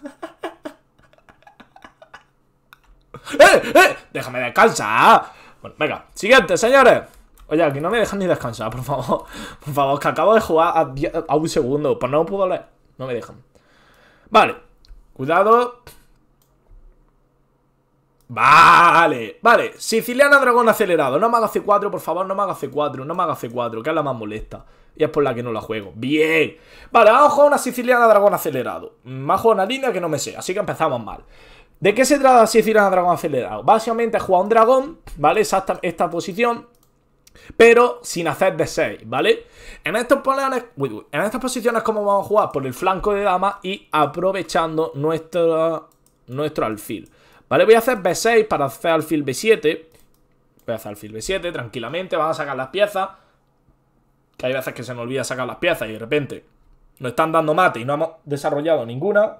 ¡Eh! ¡Eh! ¡Déjame descansar! Bueno, venga, siguiente, señores. Oye, aquí no me dejan ni descansar, por favor. Por favor, que acabo de jugar a, un segundo. Pues no puedo leer. No me dejan. Vale. Cuidado. Vale, vale. Siciliana dragón acelerado. No me haga C4, por favor, no me haga C4. No me haga C4, que es la más molesta. Y es por la que no la juego. Bien. Vale, vamos a jugar una siciliana dragón acelerado. Más jugado una línea que no me sé, así que empezamos mal. ¿De qué se trata siciliana dragón acelerado? Básicamente jugar un dragón, ¿vale? Exacta esta posición. Pero sin hacer de 6, ¿vale? En, estos planes, en estas posiciones, ¿cómo vamos a jugar? Por el flanco de dama y aprovechando nuestro, nuestro alfil. ¿Vale? Voy a hacer B6 para hacer alfil B7. Voy a hacer alfil B7 tranquilamente. vamos a sacar las piezas. Que hay veces que se me olvida sacar las piezas y de repente nos están dando mate y no hemos desarrollado ninguna.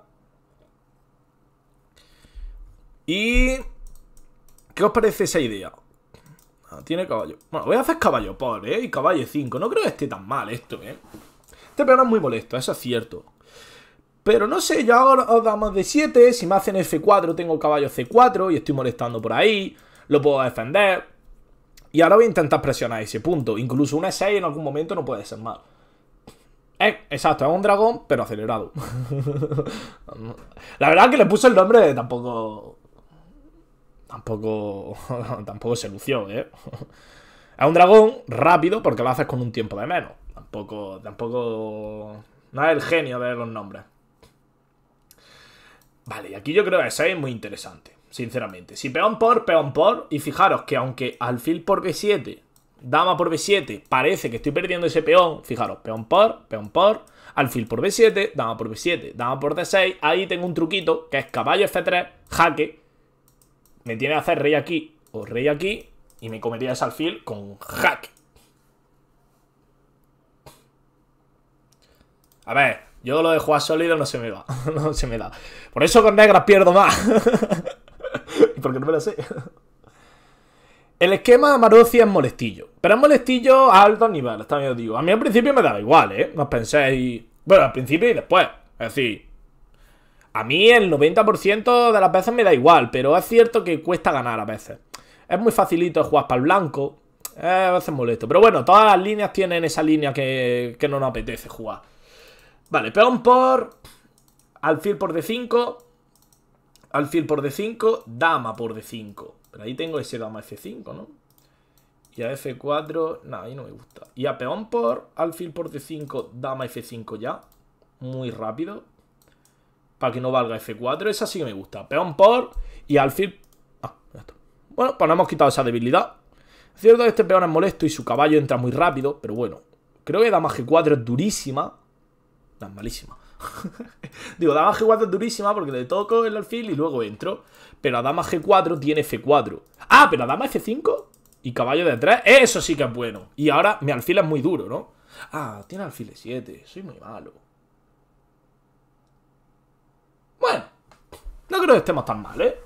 Y... ¿Qué os parece esa idea? Ah, tiene caballo. Bueno, voy a hacer caballo pobre, ¿eh? Y caballo 5. No creo que esté tan mal esto, ¿eh? Este peón es muy molesto, eso es cierto. Pero no sé, yo ahora os damos de 7, si me hacen F4 tengo caballo C4 y estoy molestando por ahí, lo puedo defender. Y ahora voy a intentar presionar ese punto. Incluso una 6 en algún momento no puede ser mal. Eh, exacto, es un dragón, pero acelerado. La verdad que le puse el nombre tampoco... Tampoco... tampoco se lució, ¿eh? Es un dragón rápido porque lo haces con un tiempo de menos. Tampoco... Tampoco... No es el genio de los nombres. Vale, y aquí yo creo que ese es muy interesante, sinceramente. Si peón por, peón por, y fijaros que aunque alfil por b7, dama por b7, parece que estoy perdiendo ese peón, fijaros, peón por, peón por, alfil por b7, dama por b7, dama por d6, ahí tengo un truquito, que es caballo f3, jaque, me tiene que hacer rey aquí o rey aquí, y me comería ese alfil con jaque. A ver, yo lo de jugar sólido no se me va, no se me da. Por eso con negras pierdo más. y qué no me lo sé. El esquema de es molestillo. Pero es molestillo a altos niveles, también os digo. A mí al principio me daba igual, ¿eh? No penséis... Bueno, al principio y después. Es decir, a mí el 90% de las veces me da igual, pero es cierto que cuesta ganar a veces. Es muy facilito jugar para el blanco. Eh, a veces molesto. Pero bueno, todas las líneas tienen esa línea que, que no nos apetece jugar. Vale, peón por... Alfil por D5. Alfil por D5. Dama por D5. Pero ahí tengo ese dama F5, ¿no? Y a F4... Nada, ahí no me gusta. Y a peón por... Alfil por D5. Dama F5 ya. Muy rápido. Para que no valga F4. Esa sí que me gusta. Peón por... Y alfil... Ah, ya está. Bueno, pues no hemos quitado esa debilidad. cierto este peón es molesto y su caballo entra muy rápido, pero bueno. Creo que dama G4 es durísima. Tan malísima Digo, dama G4 es durísima porque le toco el alfil y luego entro. Pero a dama G4 tiene F4. Ah, pero a dama F5 y caballo de 3. Eso sí que es bueno. Y ahora mi alfil es muy duro, ¿no? Ah, tiene alfil 7. Soy muy malo. Bueno, no creo que estemos tan mal, ¿eh?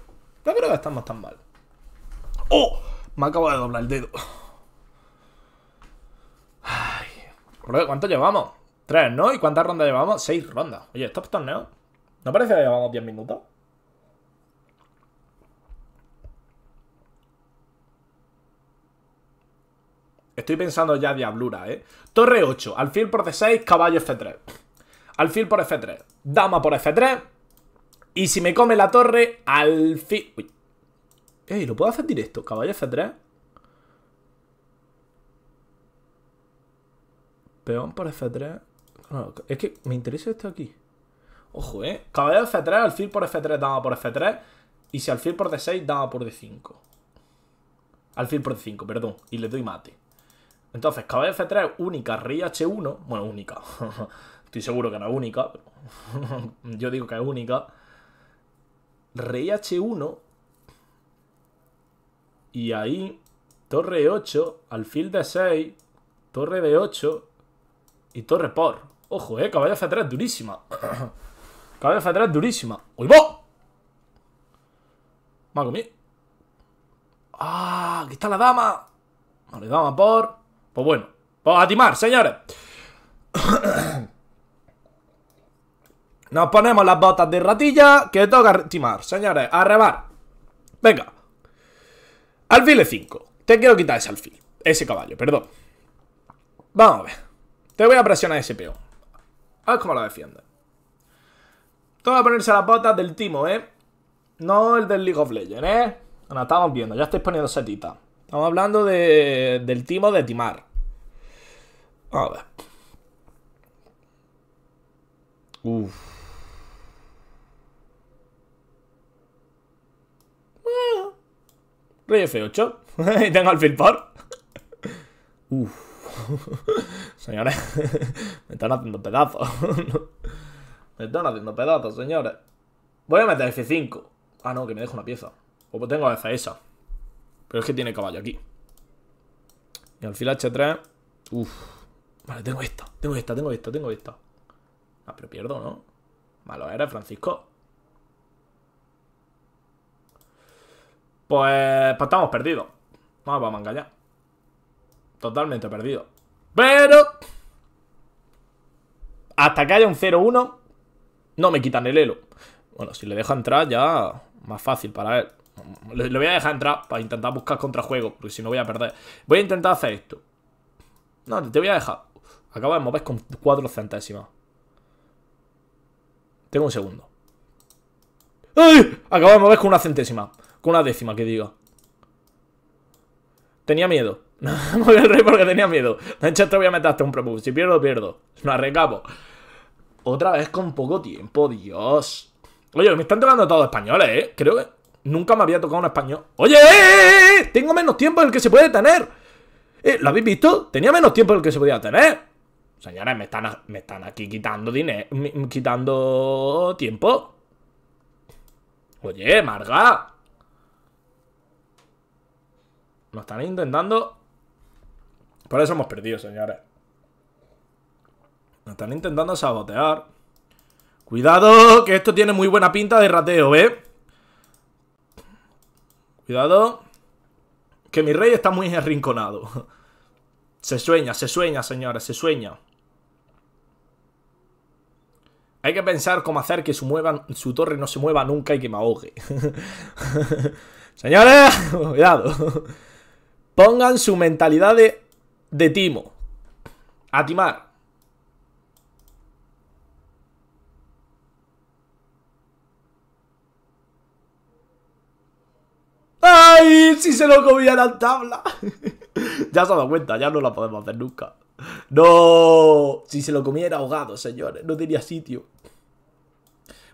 No creo que estemos tan mal. ¡Oh! Me acabo de doblar el dedo. Ay, ¿cuánto llevamos? ¿no? ¿Y cuántas rondas llevamos? 6 rondas. Oye, stop torneo. ¿No parece que llevamos 10 minutos? Estoy pensando ya diablura, ¿eh? Torre 8, alfil por d 6 caballo F3. Alfil por F3, dama por F3. Y si me come la torre, alfil... Uy. Ey, ¿lo puedo hacer directo? Caballo F3. Peón por F3 es que me interesa esto aquí. Ojo, eh. Caballero F3, alfil por F3, daba por F3. Y si alfil por D6, daba por D5. Alfil por D5, perdón. Y le doy mate. Entonces, caballero F3, única, rey H1. Bueno, única. Estoy seguro que no es única, yo digo que es única. Rey H1. Y ahí, torre 8 alfil de 6 torre de 8 y torre por. Ojo, eh, caballo hacia atrás, durísima. caballo hacia atrás, durísima. ¡Uy, va! Me ha comido. ¡Ah! Aquí está la dama. Vale, dama por. Pues bueno. vamos a timar, señores. Nos ponemos las botas de ratilla que toca timar, señores. A rebar. Venga. Alfil E5. Te quiero quitar ese alfil. Ese caballo, perdón. Vamos a ver. Te voy a presionar ese peón. A ver cómo lo defiende. a ponerse las botas del timo, ¿eh? No el del League of Legends, ¿eh? Bueno, estamos viendo, ya estáis poniendo setita. Estamos hablando del timo de timar. A ver. Uf. Rey F8. y tengo el por. Uf. señores, me están haciendo pedazos. me están haciendo pedazos, señores. Voy a meter F5. Ah, no, que me dejo una pieza. O pues tengo esa esa. Pero es que tiene caballo aquí. Y alfil H3. Uf. Vale, tengo esta, tengo esta, tengo esta, tengo esta. Ah, pero pierdo, ¿no? Malo eres, Francisco. Pues, pues estamos perdidos. No vamos a ya totalmente perdido. Pero... Hasta que haya un 0-1, no me quitan el elo. Bueno, si le dejo entrar ya más fácil para él. Le voy a dejar entrar para intentar buscar contrajuego, porque si no voy a perder. Voy a intentar hacer esto. No, te voy a dejar. Acaba de mover con 4 centésimas. Tengo un segundo. ¡Ay! Acabo de mover con una centésima. Con una décima, que diga. Tenía miedo. No voy el rey porque tenía miedo. De hecho, te voy a meter hasta un probu, Si pierdo, pierdo. No arrecabo. Otra vez con poco tiempo, Dios. Oye, me están tocando todos españoles, ¿eh? Creo que nunca me había tocado un español. ¡Oye! Eh, eh, eh, tengo menos tiempo del que se puede tener. ¿Lo habéis visto? Tenía menos tiempo del que se podía tener. Señores, me están, me están aquí quitando dinero. Quitando tiempo. Oye, Marga. No están intentando por eso hemos perdido, señores. Nos están intentando sabotear. Cuidado, que esto tiene muy buena pinta de rateo, ¿eh? Cuidado. Que mi rey está muy arrinconado. Se sueña, se sueña, señores, se sueña. Hay que pensar cómo hacer que su, su torre no se mueva nunca y que me ahogue. Señores, cuidado. Pongan su mentalidad de de Timo. A timar. ¡Ay! Si se lo comía la tabla. ya se ha dado cuenta, ya no la podemos hacer nunca. No, si se lo comiera ahogado, señores. No tenía sitio.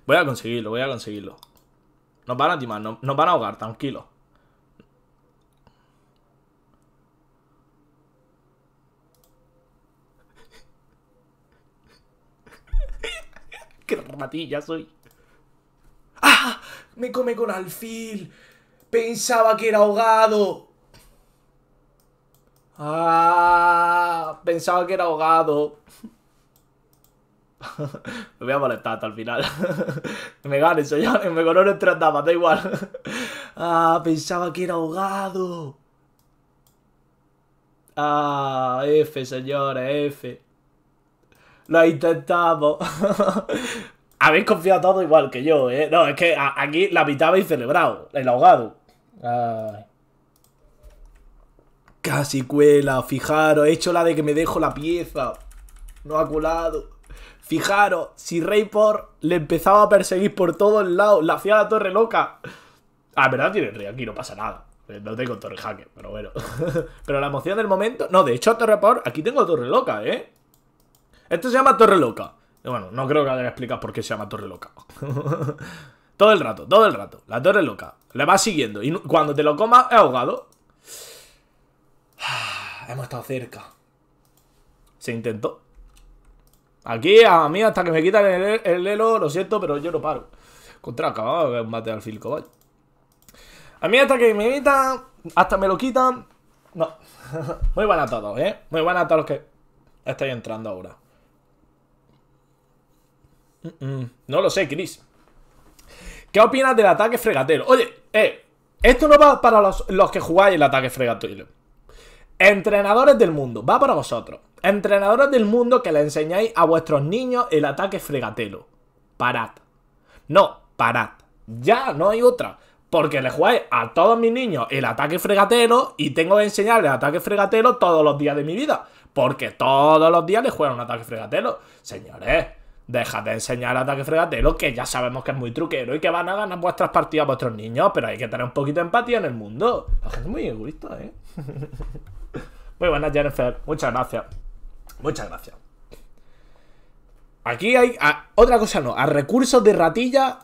Voy a conseguirlo, voy a conseguirlo. Nos van a timar, nos, nos van a ahogar, tranquilo. ¡Qué ratilla soy! ¡Ah! ¡Me come con alfil! ¡Pensaba que era ahogado! ¡Ah! Pensaba que era ahogado. me voy a molestar hasta el final. me gane, señor Me en tres damas, da igual. ah, pensaba que era ahogado. Ah, F, señores, F lo intentamos. Habéis confiado todo igual que yo, ¿eh? No, es que aquí la mitad y celebrado. El ahogado. Casi cuela, fijaros. He hecho la de que me dejo la pieza. No ha colado. Fijaros, si Rayport le empezaba a perseguir por todos lados, la hacía la torre loca. Ah, verdad tiene rey, aquí no pasa nada. Eh, no tengo torre hacker, pero bueno. pero la emoción del momento. No, de hecho, torre por. Aquí tengo torre loca, ¿eh? Esto se llama Torre Loca. Bueno, no creo que haya que explicar por qué se llama Torre Loca. todo el rato, todo el rato. La Torre Loca. Le va siguiendo. Y cuando te lo comas, es ahogado. Hemos estado cerca. Se intentó. Aquí, a mí, hasta que me quitan el, el lo siento, pero yo no paro. Contra, acabado un mate al filco A mí, hasta que me quitan, hasta me lo quitan. No. Muy buena a todos, ¿eh? Muy buena a todos los que estáis entrando ahora. No lo sé, Chris. ¿Qué opinas del ataque fregatero? Oye, eh, esto no va para los, que jugáis el ataque fregatero. Entrenadores del mundo, va para vosotros. Entrenadores del mundo que le enseñáis a vuestros niños el ataque fregatero Parad. No, parad. Ya, no hay otra. Porque le jugáis a todos mis niños el ataque fregatero y tengo que enseñarle el ataque fregatero todos los días de mi vida. Porque todos los días le juegan un ataque fregatero Señores, Deja de enseñar ataque fregatero, que ya sabemos que es muy truquero y que van a ganar vuestras partidas vuestros niños, pero hay que tener un poquito de empatía en el mundo. La gente es muy egoísta, ¿eh? muy buenas, Jennifer. Muchas gracias. Muchas gracias. Aquí hay... Ah, otra cosa no, a recursos de ratilla...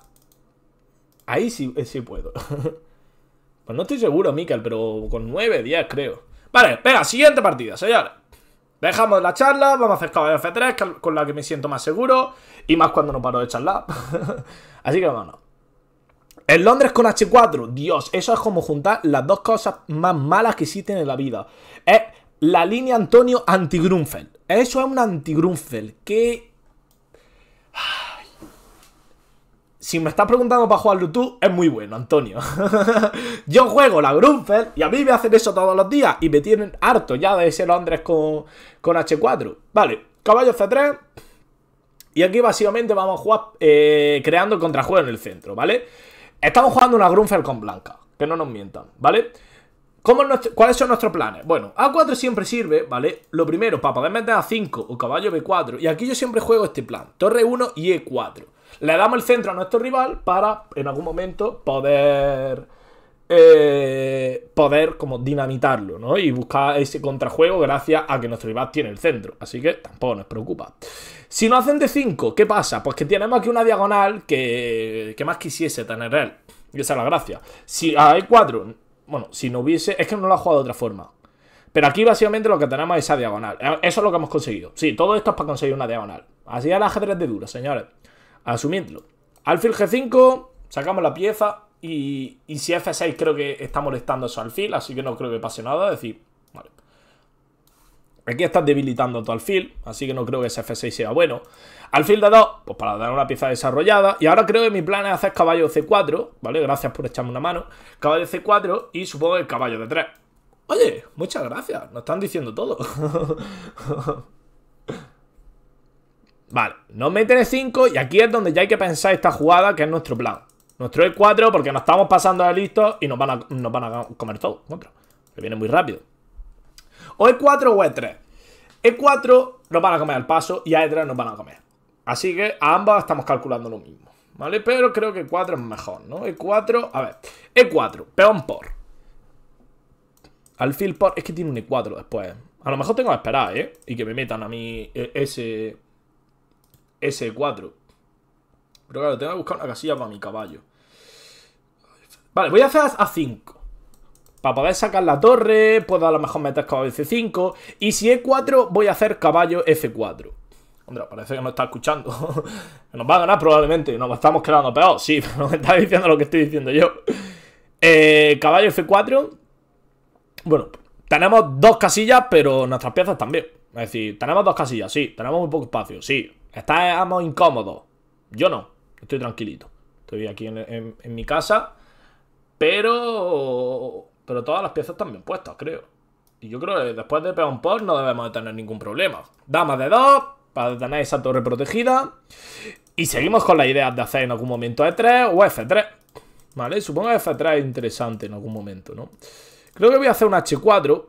Ahí sí, eh, sí puedo. pues no estoy seguro, Mikel, pero con 9, 10 creo. Vale, espera siguiente partida, señores. Dejamos la charla, vamos a hacer caballo F3, con la que me siento más seguro. Y más cuando no paro de charlar. Así que vámonos. En Londres con H4, Dios, eso es como juntar las dos cosas más malas que existen en la vida. Es la línea Antonio anti -Grunfeld. Eso es un anti -Grunfeld. Que si me estás preguntando para jugar Bluetooth, es muy bueno, Antonio. Yo juego la Grunfeld y a mí me hacen eso todos los días y me tienen harto ya de ese Londres con, con H4. Vale, caballo C3. Y aquí básicamente vamos a jugar eh, creando contrajuego en el centro, ¿vale? Estamos jugando una Grunfeld con blanca, que no nos mientan, ¿vale? ¿Cuáles son nuestros planes? Bueno, A4 siempre sirve, ¿vale? Lo primero, para poder meter A5 o caballo B4. Y aquí yo siempre juego este plan, torre 1 y E4. Le damos el centro a nuestro rival para en algún momento poder. Eh, poder como dinamitarlo, ¿no? Y buscar ese contrajuego gracias a que nuestro rival tiene el centro. Así que tampoco nos preocupa. Si no hacen de 5, ¿qué pasa? Pues que tenemos aquí una diagonal que, que más quisiese tener él. Y esa es la gracia. Si hay 4, bueno, si no hubiese... Es que no lo ha jugado de otra forma. Pero aquí básicamente lo que tenemos es esa diagonal. Eso es lo que hemos conseguido. Sí, todo esto es para conseguir una diagonal. Así es el ajedrez de duro, señores. Asumiendo, Alfil G5, sacamos la pieza. Y, y si F6 creo que está molestando eso alfil, así que no creo que pase nada. Es decir, vale. Aquí estás debilitando tu alfil, así que no creo que ese F6 sea bueno. Alfil de 2, pues para dar una pieza desarrollada. Y ahora creo que mi plan es hacer caballo C4, ¿vale? Gracias por echarme una mano. Caballo C4 y supongo el caballo de 3. Oye, muchas gracias, nos están diciendo todo. Vale, nos meten E5 y aquí es donde ya hay que pensar esta jugada que es nuestro plan. Nuestro E4 porque nos estamos pasando de listos y nos van a, nos van a comer todo. Que viene muy rápido. O E4 o E3. E4 nos van a comer al paso y a E3 nos van a comer. Así que a ambas estamos calculando lo mismo. ¿Vale? Pero creo que E4 es mejor, ¿no? E4, a ver. E4, peón por. Alfil por. Es que tiene un E4 después. A lo mejor tengo que esperar, ¿eh? Y que me metan a mí eh, ese S4. Pero claro, tengo que buscar una casilla para mi caballo. Vale, voy a hacer a 5. Para poder sacar la torre, puedo a lo mejor meter caballo C5. Y si E4, voy a hacer caballo F4. Hombre, parece que no está escuchando. Nos va a ganar probablemente. Nos estamos quedando peor. Sí, pero me está diciendo lo que estoy diciendo yo. Eh, caballo F4. Bueno, tenemos dos casillas, pero nuestras piezas también. Es decir, tenemos dos casillas, sí. Tenemos muy poco espacio, sí muy incómodo. Yo no. Estoy tranquilito. Estoy aquí en, mi casa. Pero. Pero todas las piezas están bien puestas, creo. Y yo creo que después de peón por no debemos de tener ningún problema. Dama de dos, para tener esa torre protegida. Y seguimos con la idea de hacer en algún momento E3 o F3. ¿Vale? Supongo que F3 es interesante en algún momento, ¿no? Creo que voy a hacer un H4,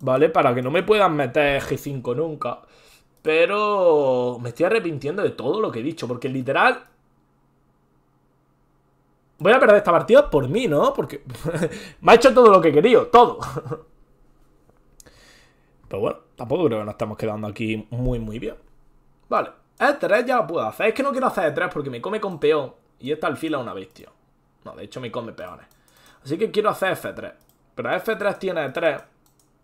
¿vale? Para que no me puedan meter G5 nunca. Pero me estoy arrepintiendo de todo lo que he dicho, porque literal... Voy a perder esta partida por mí, ¿no? Porque me ha hecho todo lo que he querido, todo. Pero bueno, tampoco creo que nos estamos quedando aquí muy, muy bien. Vale, f e 3 ya lo puedo hacer. Es que no quiero hacer E3 porque me come con peón. Y esta alfila es una bestia. No, de hecho me come peones. Así que quiero hacer F3. Pero F3 tiene de 3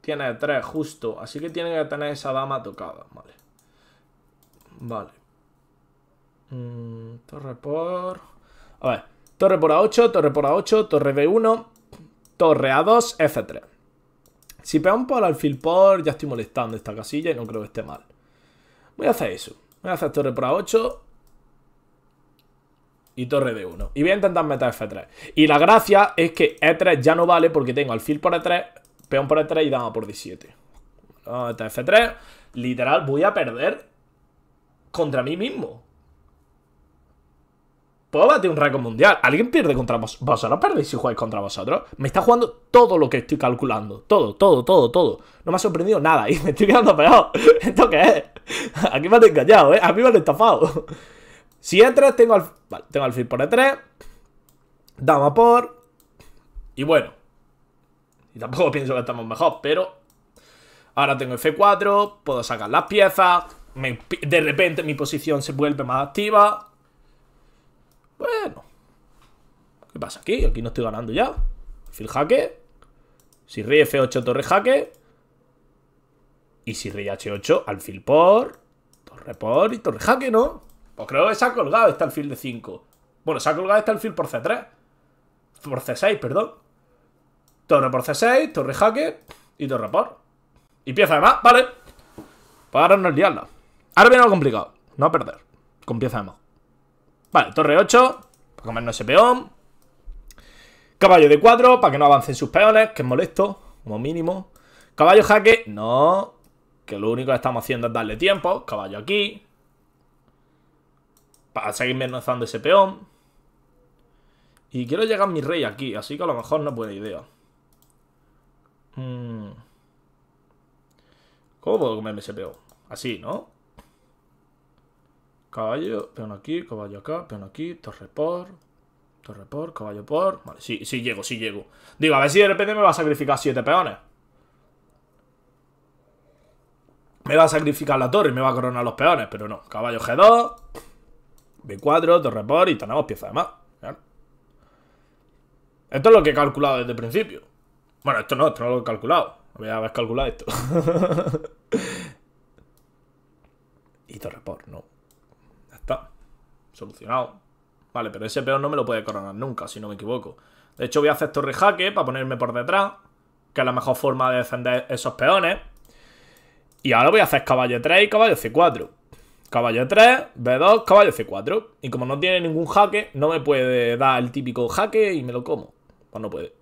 Tiene E3 justo. Así que tiene que tener esa dama tocada. Vale. Vale. Mm, torre por... A ver. Torre por A8, torre por A8, torre B1, torre A2, F3. Si peón por alfil por, ya estoy molestando esta casilla y no creo que esté mal. Voy a hacer eso. Voy a hacer torre por A8, y torre b 1. Y voy a intentar meter F3. Y la gracia es que E3 ya no vale porque tengo alfil por E3, peón por E3 y dama por 17. 7 Vamos a meter F3. Literal, voy a perder contra mí mismo. Puedo batir un récord mundial. ¿Alguien pierde contra vosotros? ¿Vosotros perdéis si jugáis contra vosotros? Me está jugando todo lo que estoy calculando. Todo, todo, todo, todo. No me ha sorprendido nada. Y me estoy quedando pegado. ¿Esto qué es? Aquí me han engañado, ¿eh? A mí me han estafado. Si entras, tengo al... Vale, tengo alfil por E3. Dama por... Y bueno. Y tampoco pienso que estamos mejor, pero... Ahora tengo F4. Puedo sacar las piezas de repente mi posición se vuelve más activa. Bueno. ¿Qué pasa aquí? Aquí no estoy ganando ya. Alfil jaque. Si rey F8, torre jaque. Y si rey H8, alfil por. Torre por y torre jaque, ¿no? Pues creo que se ha colgado este alfil de 5. Bueno, se ha colgado este alfil por C3. Por C6, perdón. Torre por C6, torre jaque y torre por. Y pieza de más, vale. Para pues no liarla. Ahora viene lo complicado. No perder. Comenzamos. Vale, torre 8. Para comernos ese peón. Caballo de 4. Para que no avancen sus peones. Que es molesto. Como mínimo. Caballo jaque. No. Que lo único que estamos haciendo es darle tiempo. Caballo aquí. Para seguir lanzando ese peón. Y quiero llegar mi rey aquí. Así que a lo mejor no puede idea. Hmm. ¿Cómo puedo comerme ese peón? Así, ¿no? Caballo, peón aquí, caballo acá, peón aquí, torre por, torre por, caballo por... Vale, sí, sí llego, sí llego. Digo, a ver si de repente me va a sacrificar siete peones. Me va a sacrificar la torre y me va a coronar los peones, pero no. Caballo G2, B4, torre por y tenemos pieza de más. Esto es lo que he calculado desde el principio. Bueno, esto no, esto no lo he calculado. Voy a haber calculado esto. y torre por, no solucionado. Vale, pero ese peón no me lo puede coronar nunca, si no me equivoco. De hecho, voy a hacer torre jaque para ponerme por detrás, que es la mejor forma de defender esos peones. Y ahora voy a hacer caballo 3 y caballo C4. Caballo 3, B2, caballo C4. Y como no tiene ningún jaque, no me puede dar el típico jaque y me lo como. Pues no puede.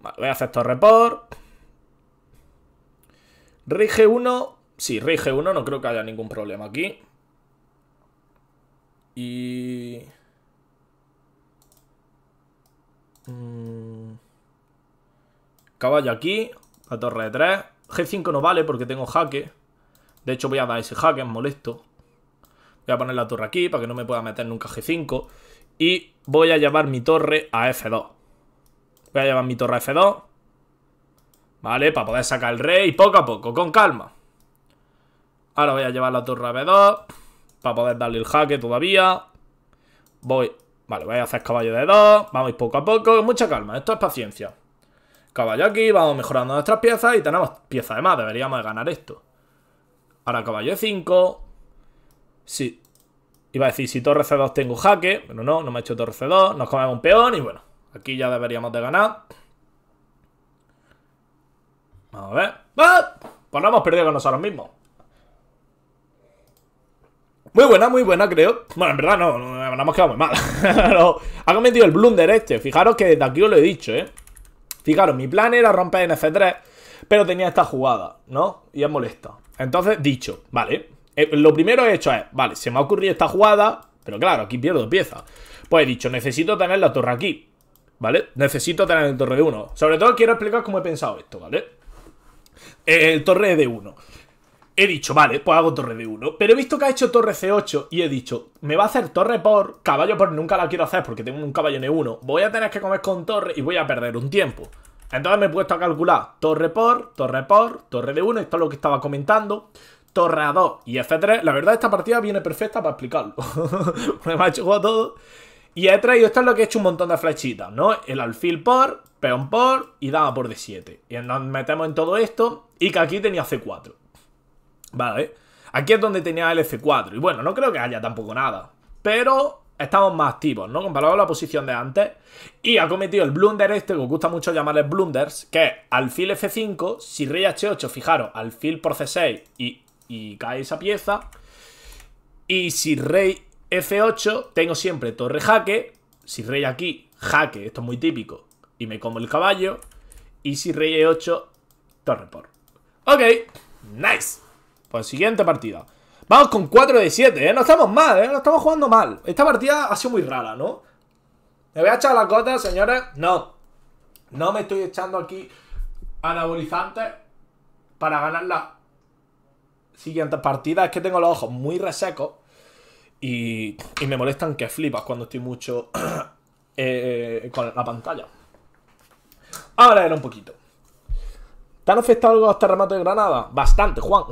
Vale, voy a hacer torre por. Rige 1. Sí, rige 1, no creo que haya ningún problema aquí. Y... Mm. Caballo aquí, la torre de 3. G5 no vale porque tengo jaque. De hecho voy a dar ese jaque, es molesto. Voy a poner la torre aquí para que no me pueda meter nunca G5. Y voy a llevar mi torre a F2. Voy a llevar mi torre a F2. ¿Vale? Para poder sacar el rey poco a poco, con calma. Ahora voy a llevar la torre a B2 para poder darle el jaque todavía. Voy, vale, voy a hacer caballo de dos, vamos poco a poco, mucha calma, esto es paciencia. Caballo aquí, vamos mejorando nuestras piezas y tenemos piezas de más, deberíamos de ganar esto. Ahora caballo de 5. Sí. Iba a decir, si torre C2 tengo jaque, pero no, no me ha hecho torre C2, nos comemos un peón y bueno, aquí ya deberíamos de ganar. Vamos a ver. ¡Ah! Pues no hemos perdido con nosotros mismos. Muy buena, muy buena, creo. Bueno, en verdad no, no, hemos quedado muy mal. ha cometido el blunder este. Fijaros que desde aquí os lo he dicho, ¿eh? Fijaros, mi plan era romper en F3, pero tenía esta jugada, ¿no? Y es molesta. Entonces, dicho, vale. Eh, lo primero he hecho es, vale, se me ha ocurrido esta jugada, pero claro, aquí pierdo pieza. Pues he dicho, necesito tener la torre aquí, ¿vale? Necesito tener el torre de 1. Sobre todo quiero explicar cómo he pensado esto, ¿vale? El eh, torre de 1 he dicho, vale, pues hago torre de 1. Pero he visto que ha hecho torre C8 y he dicho, me va a hacer torre por caballo por nunca la quiero hacer porque tengo un caballo en E1. Voy a tener que comer con torre y voy a perder un tiempo. Entonces me he puesto a calcular torre por, torre por, torre de 1, esto es lo que estaba comentando. Torre a 2 y F3. La verdad, esta partida viene perfecta para explicarlo. me ha hecho todo. Y he traído, esto es lo que he hecho un montón de flechitas, ¿no? El alfil por, peón por y dama por D7. Y nos metemos en todo esto y que aquí tenía C4. Vale, aquí es donde tenía el F4 Y bueno, no creo que haya tampoco nada Pero estamos más activos, ¿no? Comparado a la posición de antes Y ha cometido el blunder este, que os gusta mucho llamarle blunders Que es alfil F5, si rey H8, fijaros, alfil por C6 y, y cae esa pieza Y si rey F8, tengo siempre torre jaque Si rey aquí, jaque, esto es muy típico Y me como el caballo Y si rey E8, torre por Ok, nice pues, siguiente partida. Vamos con 4 de 7, ¿eh? No estamos mal, ¿eh? No estamos jugando mal. Esta partida ha sido muy rara, ¿no? ¿Me voy a echar la gotas, señores? No. No me estoy echando aquí anabolizantes para ganar la Siguiente partida Es que tengo los ojos muy resecos y, me molestan que flipas cuando estoy mucho eh, con la pantalla. Ahora era un poquito. ¿Te han afectado los terremotos de Granada? Bastante, Juan.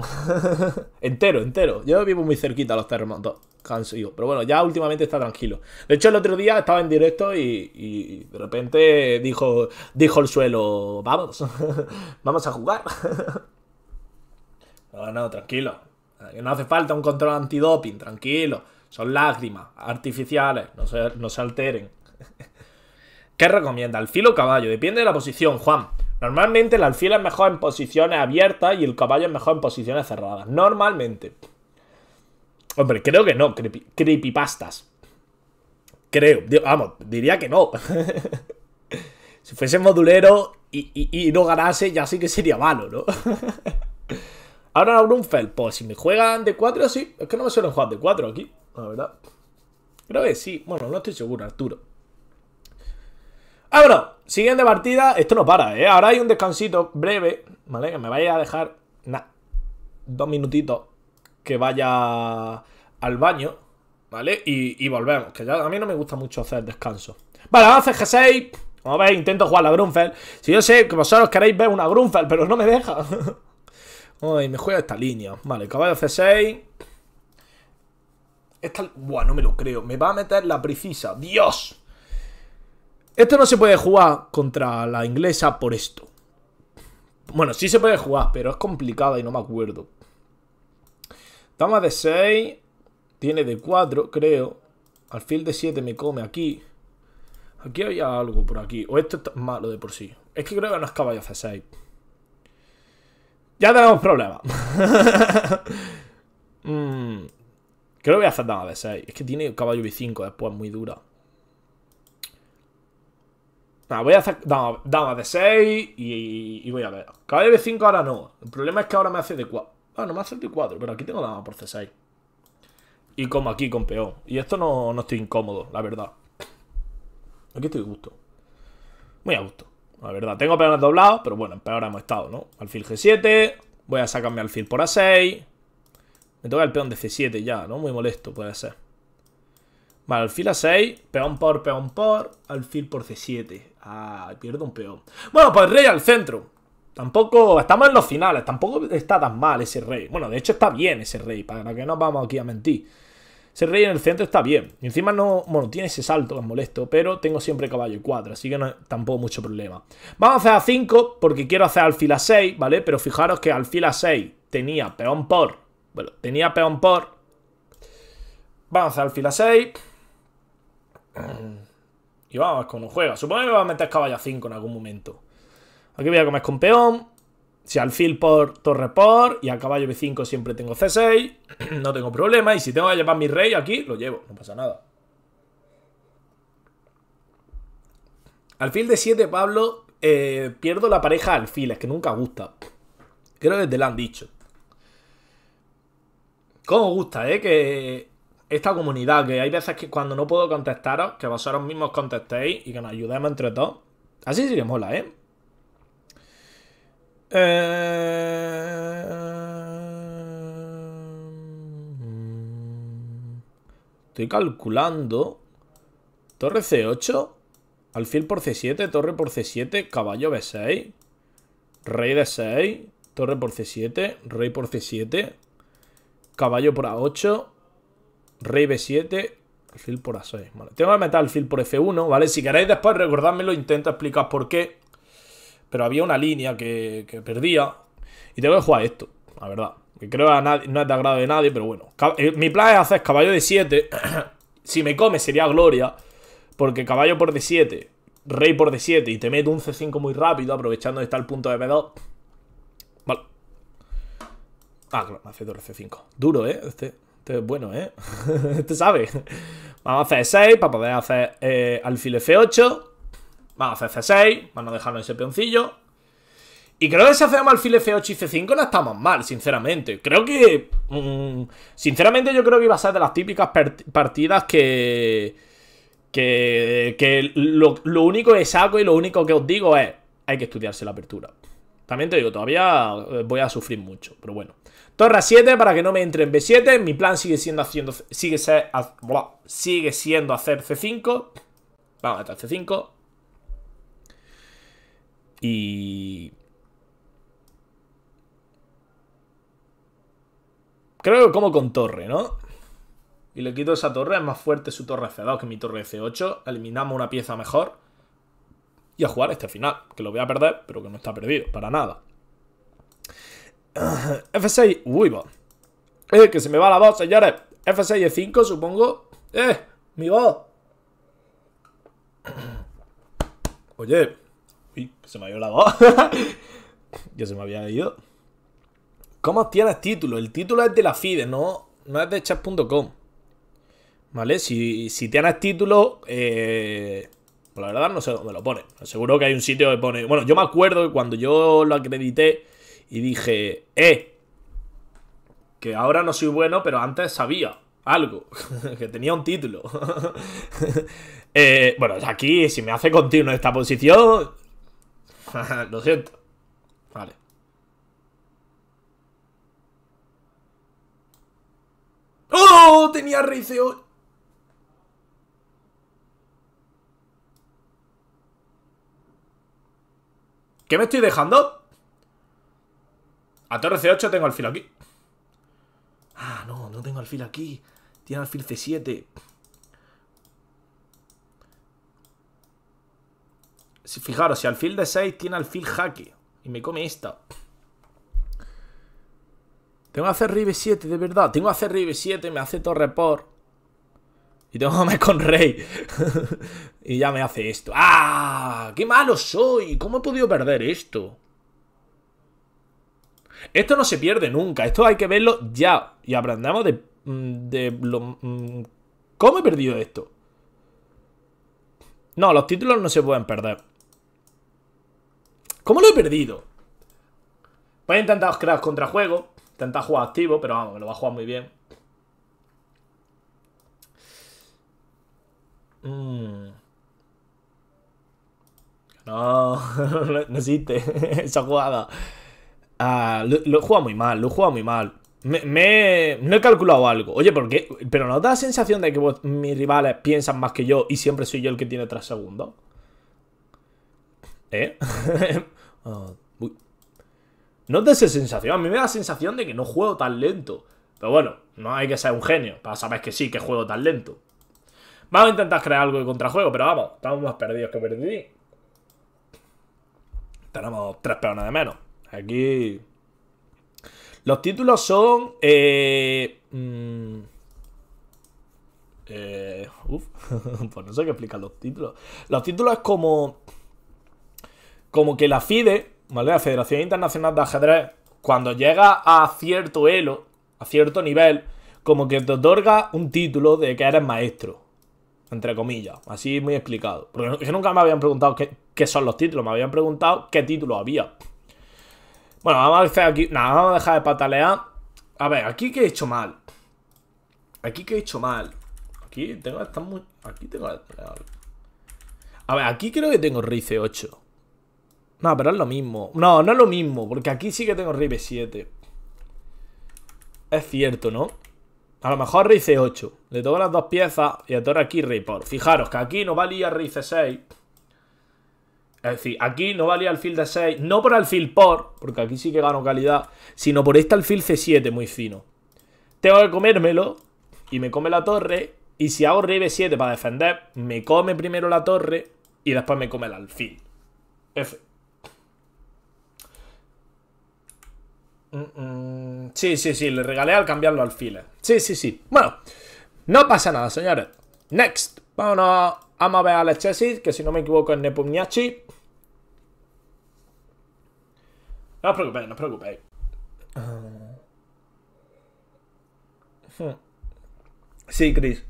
entero, entero. Yo vivo muy cerquita a los terremotos. Pero bueno, ya últimamente está tranquilo. De hecho, el otro día estaba en directo y, de repente dijo, dijo el suelo, vamos, vamos a jugar. no, no, tranquilo. No hace falta un control antidoping, tranquilo. Son lágrimas artificiales, no se, no se alteren. ¿Qué recomienda? ¿El filo o caballo? Depende de la posición, Juan. Normalmente la alfil es mejor en posiciones abiertas y el caballo es mejor en posiciones cerradas. Normalmente. Hombre, creo que no. Creepy, creepypastas. Creo. Vamos, diría que no. si fuese modulero y, no ganase, ya sí que sería malo, ¿no? Ahora Brunfeld, pues si me juegan de 4, sí. Es que no me suelen jugar de 4 aquí, la verdad. Creo que sí. Bueno, no estoy seguro, Arturo. Ahora Siguiente partida. Esto no para, ¿eh? Ahora hay un descansito breve, ¿vale? Que me vaya a dejar, dos minutitos que vaya al baño, ¿vale? Y, volvemos, que ya a mí no me gusta mucho hacer descanso. Vale, vamos a G6. Como veis, intento jugar la Grunfeld. Si yo sé que vosotros queréis ver una Grunfeld, pero no me deja. Ay, me juega esta línea. Vale, caballo C6. Esta... Buah, no me lo creo. Me va a meter la precisa. ¡Dios! Esto no se puede jugar contra la inglesa por esto. Bueno, sí se puede jugar, pero es complicada y no me acuerdo. Dama de 6. Tiene de 4, creo. Alfil de 7 me come aquí. Aquí había algo por aquí. O esto es malo de por sí. Es que creo que no es caballo C6. Ya tenemos problemas. Mm, creo que voy a hacer dama de 6. Es que tiene caballo B5 después, muy dura. Nada, voy a hacer dama, de 6 y, voy a ver. Caballo de 5 ahora no. El problema es que ahora me hace de 4. Ah, no me hace de 4, pero aquí tengo dama por C6. Y como aquí con peón. Y esto no, estoy incómodo, la verdad. Aquí estoy a gusto. Muy a gusto, la verdad. Tengo peones doblado pero bueno, en peor hemos estado, ¿no? Alfil G7. Voy a sacarme alfil por A6. Me toca el peón de C7 ya, ¿no? Muy molesto puede ser. Vale, alfil A6, peón por, peón por, alfil por C7. Ah, pierdo un peón. Bueno, pues rey al centro. Tampoco estamos en los finales, tampoco está tan mal ese rey. Bueno, de hecho está bien ese rey, para que no vamos aquí a mentir. Ese rey en el centro está bien. Y encima no, bueno, tiene ese salto que molesto, pero tengo siempre caballo 4, así que no, tampoco mucho problema. Vamos a hacer a 5 porque quiero hacer alfil a 6, ¿vale? Pero fijaros que alfil a 6 tenía peón por. Bueno, tenía peón por. Vamos a hacer alfil a 6. Y vamos, con un juega. Supongo que va a meter caballo a 5 en algún momento. Aquí voy a comer con peón. Si alfil por torre por y al caballo b5 siempre tengo c6, no tengo problema. Y si tengo que llevar mi rey aquí, lo llevo, no pasa nada. Alfil de 7, Pablo, eh, pierdo la pareja Es que nunca gusta. Creo que te lo han dicho. Cómo gusta, ¿eh? Que esta comunidad, que hay veces que cuando no puedo contestaros, que vosotros mismos contestéis y que nos ayudemos entre todos. Así sí que mola, ¿eh? eh estoy calculando. Torre C8, alfil por C7, torre por C7, caballo B6, rey D6, torre por C7, rey por C7, caballo por A8, Rey B7, fill por A6. Vale. Tengo que meter fill por F1, ¿vale? Si queréis después lo intento explicar por qué. Pero había una línea que, perdía. Y tengo que jugar esto, la verdad. Que creo que nadie, no es de agrado de nadie, pero bueno. Eh, mi plan es hacer caballo de 7. si me come sería gloria. Porque caballo por D7, rey por D7 y te meto un C5 muy rápido, aprovechando de estar el punto de b 2 Vale. Ah, claro, hace C5. Duro, ¿eh? Este. Este bueno, ¿eh? este sabe. Vamos a hacer 6 para poder hacer eh, alfil F8. Vamos a hacer C6, vamos a dejarnos ese peoncillo. Y creo que si hacemos alfil F8 y C5 no estamos mal, sinceramente. Creo que... Mm, sinceramente yo creo que iba a ser de las típicas partidas que... Que, que lo único que saco y lo único que os digo es... Hay que estudiarse la apertura. También te digo, todavía eh, voy a sufrir mucho, pero bueno. Torre a 7 para que no me entre en B7. Mi plan sigue siendo haciendo sigue, sigue siendo hacer C5. Vamos a meter C5. Y... Creo que como con torre, ¿no? Y le quito esa torre, es más fuerte su torre C2 que mi torre C8. Eliminamos una pieza mejor. Y a jugar este final, que lo voy a perder, pero que no está perdido, para nada. F6, uy, va. Eh, que se me va la voz, señores. F6 E5, supongo. Eh, mi voz. Oye. Uy, se me ha ido la voz. ya se me había ido. ¿Cómo tienes título? El título es de la FIDE, no, no es de chat.com ¿Vale? Si, tienes título, eh, pues la verdad no sé dónde lo pone. Seguro que hay un sitio que pone... Bueno, yo me acuerdo que cuando yo lo acredité y dije, eh, que ahora no soy bueno, pero antes sabía algo, que tenía un título. Eh, bueno, aquí si me hace continuo esta posición, lo siento. Vale. ¡Oh! Tenía Rice hoy. ¿Qué me estoy dejando? A torre C8 tengo alfil aquí. Ah, no, no tengo alfil aquí. Tiene alfil C7. Si, fijaros, si alfil de 6 tiene alfil jaque. Y me come esta. Tengo que hacer rey 7 de verdad. Tengo que hacer rey 7 me hace torre por. Y tengo que comer con rey. y ya me hace esto. ¡Ah! ¡Qué malo soy! ¿Cómo he podido perder esto? Esto no se pierde nunca, esto hay que verlo ya. Y aprendamos de, mm, de mm, ¿Cómo he perdido esto? No, los títulos no se pueden perder. ¿Cómo lo he perdido? Voy pues a intentar crear contra Intentar jugar activo, pero vamos, me lo va a jugar muy bien. Mm. No, no existe esa jugada. Ah, lo, he jugado muy mal, lo he jugado muy mal. Me, he calculado algo. Oye, ¿por qué? Pero ¿no da la sensación de que mis rivales piensan más que yo y siempre soy yo el que tiene tres segundos? ¿Eh? No ah, uy. ¿No da esa sensación? A mí me da la sensación de que no juego tan lento. Pero bueno, no hay que ser un genio para saber que sí, que juego tan lento. Vamos a intentar crear algo de contrajuego, pero vamos, estamos más perdidos que perdidos. Tenemos tres peones de menos. Aquí. Los títulos son. Eh, mm, eh, pues no sé qué explicar los títulos. Los títulos es como. Como que la FIDE, ¿vale? La Federación Internacional de Ajedrez, cuando llega a cierto elo, a cierto nivel, como que te otorga un título de que eres maestro. Entre comillas, así muy explicado. Porque yo nunca me habían preguntado qué, qué son los títulos, me habían preguntado qué título había. Bueno, vamos a aquí... Nada, vamos a dejar de patalear. A ver, aquí que he hecho mal. Aquí que he hecho mal. Aquí tengo... muy... Aquí tengo... A ver, aquí creo que tengo c 8. No, pero es lo mismo. No, no es lo mismo, porque aquí sí que tengo b 7. Es cierto, ¿no? A lo mejor c 8. Le toco las dos piezas y ahora aquí Rey por. Fijaros que aquí no valía a c 6. Es decir, aquí no valía alfil de 6, no por alfil por, porque aquí sí que gano calidad, sino por este alfil C7 muy fino. Tengo que comérmelo y me come la torre. Y si hago rey B7 para defender, me come primero la torre y después me come el alfil. F. Mm, mm. Sí, sí, sí, le regalé al cambiar los alfiles. Sí, sí, sí. Bueno, no pasa nada, señores. Next. Vámonos Amabe Alexesis, que si no me equivoco es Nepomniachi. No os preocupéis, no os preocupéis. Ah. Sí, Chris.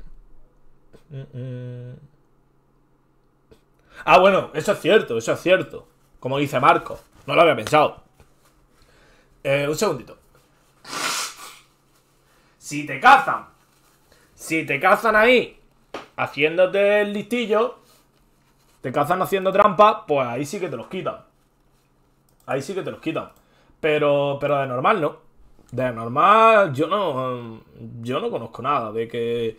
Ah, bueno, eso es cierto, eso es cierto. Como dice Marco. No lo había pensado. Eh, un segundito. Si te cazan. Si te cazan ahí haciéndote el listillo, te cazan haciendo trampa, pues ahí sí que te los quitan. Ahí sí que te los quitan. Pero, pero de normal no. De normal yo no, yo no conozco nada de que,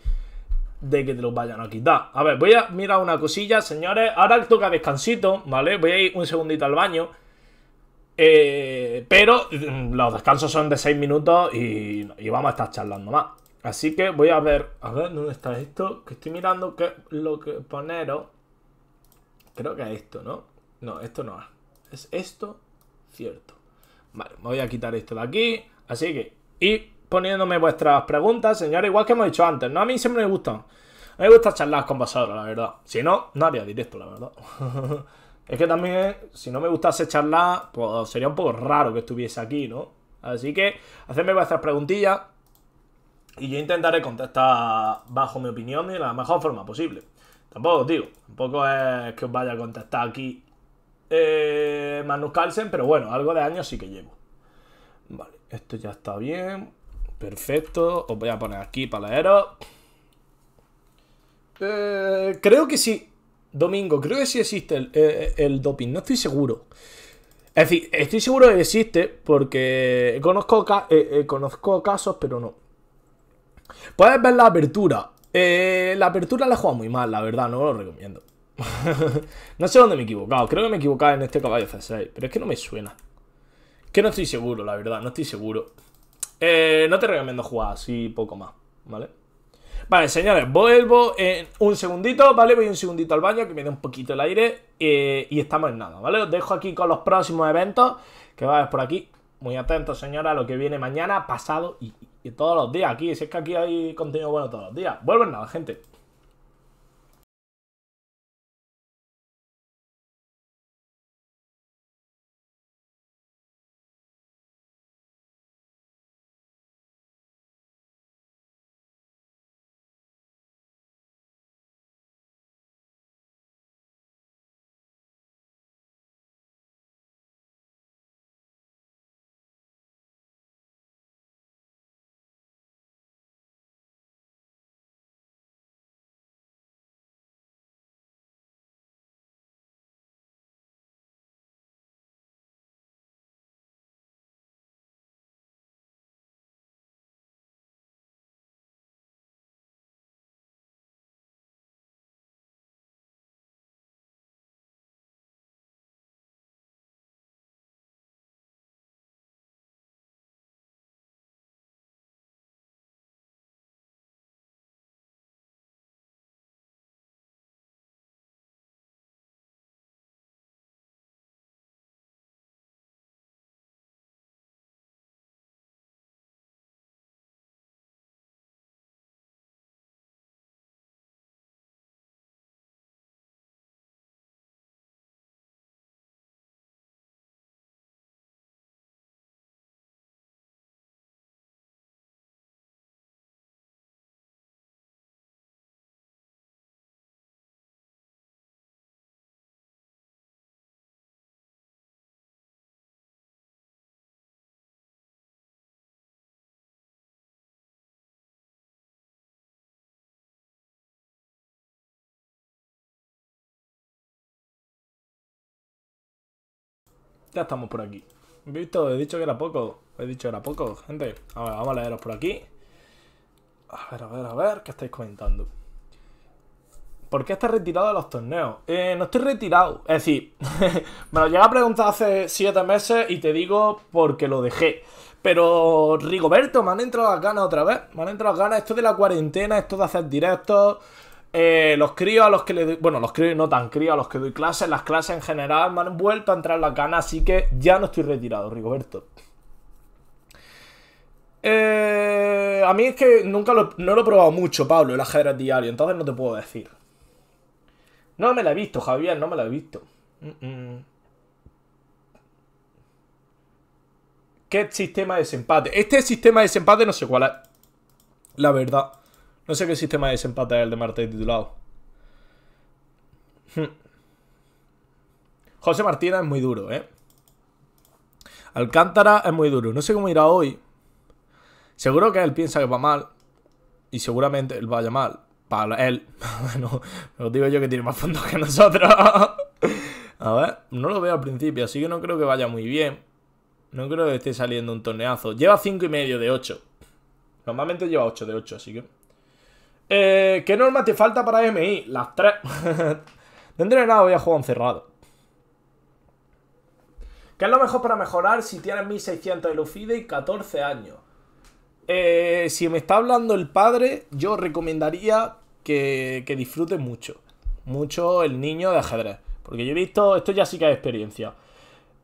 de que te los vayan a quitar. A ver, voy a mirar una cosilla, señores. Ahora toca descansito, ¿vale? Voy a ir un segundito al baño. Eh, pero mm, los descansos son de 6 minutos y, y vamos a estar charlando más. Así que voy a ver, a ver, ¿dónde está esto? Que estoy mirando que lo que poneros. Creo que es esto, ¿no? No, esto no es. Es esto, cierto. Vale, me voy a quitar esto de aquí. Así que, y poniéndome vuestras preguntas, señores, igual que hemos dicho antes, ¿no? A mí siempre me gustan. me gusta charlar con vosotros, la verdad. Si no, no haría directo, la verdad. es que también, si no me gustase charlar, pues sería un poco raro que estuviese aquí, ¿no? Así que, hacedme vuestras preguntillas y yo intentaré contestar bajo mi opinión de la mejor forma posible. Tampoco digo, tampoco es que os vaya a contestar aquí eh, Magnus Carlsen, pero bueno, algo de años sí que llevo. Vale, esto ya está bien. Perfecto. Os voy a poner aquí para eh, creo que sí. Domingo, creo que sí existe el, eh, doping. No estoy seguro. Es decir, estoy seguro que existe porque conozco, eh, conozco casos, pero no. Puedes ver la apertura. Eh, la apertura la he jugado muy mal, la verdad, no lo recomiendo. no sé dónde me he equivocado. Creo que me he equivocado en este caballo C6, pero es que no me suena. Que no estoy seguro, la verdad, no estoy seguro. Eh, no te recomiendo jugar así poco más, ¿vale? Vale, señores, vuelvo en un segundito, ¿vale? Voy un segundito al baño que me dé un poquito el aire eh, y estamos en nada, ¿vale? Os dejo aquí con los próximos eventos que va por aquí. Muy atentos, señora, a lo que viene mañana, pasado y y todos los días aquí, si es que aquí hay contenido bueno todos los días. Vuelven la gente. estamos por aquí. Visto, he dicho que era poco. He dicho que era poco, gente. A ver, vamos a leeros por aquí. A ver, a ver, a ver, ¿qué estáis comentando? ¿Por qué estás retirado de los torneos? Eh, no estoy retirado. Es decir, me lo llega a preguntar hace 7 meses y te digo porque lo dejé. Pero, Rigoberto, me han entrado las ganas otra vez. Me han entrado las ganas. Esto de la cuarentena, esto de hacer directos. Eh, los críos a los que le doy, bueno, los críos no tan críos a los que doy clases, las clases en general me han vuelto a entrar la cana. así que ya no estoy retirado, Rigoberto. Eh, a mí es que nunca lo, no lo he probado mucho, Pablo, el ajedrez diario, entonces no te puedo decir. No me la he visto, Javier, no me la he visto. ¿Qué sistema de desempate? Este sistema de desempate no sé cuál es. La verdad. No sé qué sistema de desempate es el de Marte titulado. Hmm. José Martínez es muy duro, ¿eh? Alcántara es muy duro. No sé cómo irá hoy. Seguro que él piensa que va mal. Y seguramente él vaya mal. Para él. bueno, lo digo yo que tiene más fondos que nosotros. A ver, no lo veo al principio, así que no creo que vaya muy bien. No creo que esté saliendo un torneazo. Lleva 5 y medio de 8. Normalmente lleva 8 de 8, así que... Eh, ¿Qué norma te falta para MI? Las tres. no nada, voy a jugar encerrado. ¿Qué es lo mejor para mejorar si tienes 1600 de Lucide y 14 años? Eh, si me está hablando el padre, yo recomendaría que, disfrute mucho. Mucho el niño de ajedrez. Porque yo he visto, esto ya sí que es experiencia.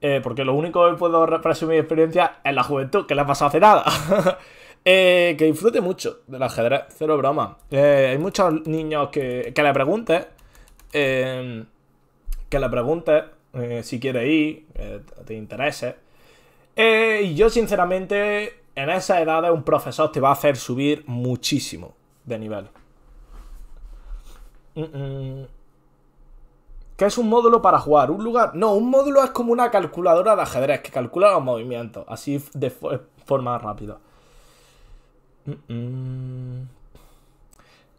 Eh, porque lo único que puedo presumir mi experiencia es la juventud, que la ha pasado hace nada. Eh, que disfrute mucho del ajedrez, cero broma. Eh, hay muchos niños que, que le pregunte em, que le preguntes eh, si quiere ir, te interese. y yo sinceramente, en esa edad un profesor te va a hacer subir muchísimo de nivel. Mm, mm. ¿Qué es un módulo para jugar? ¿Un lugar? No, un módulo es como una calculadora de ajedrez que calcula los movimientos, así de forma rápida.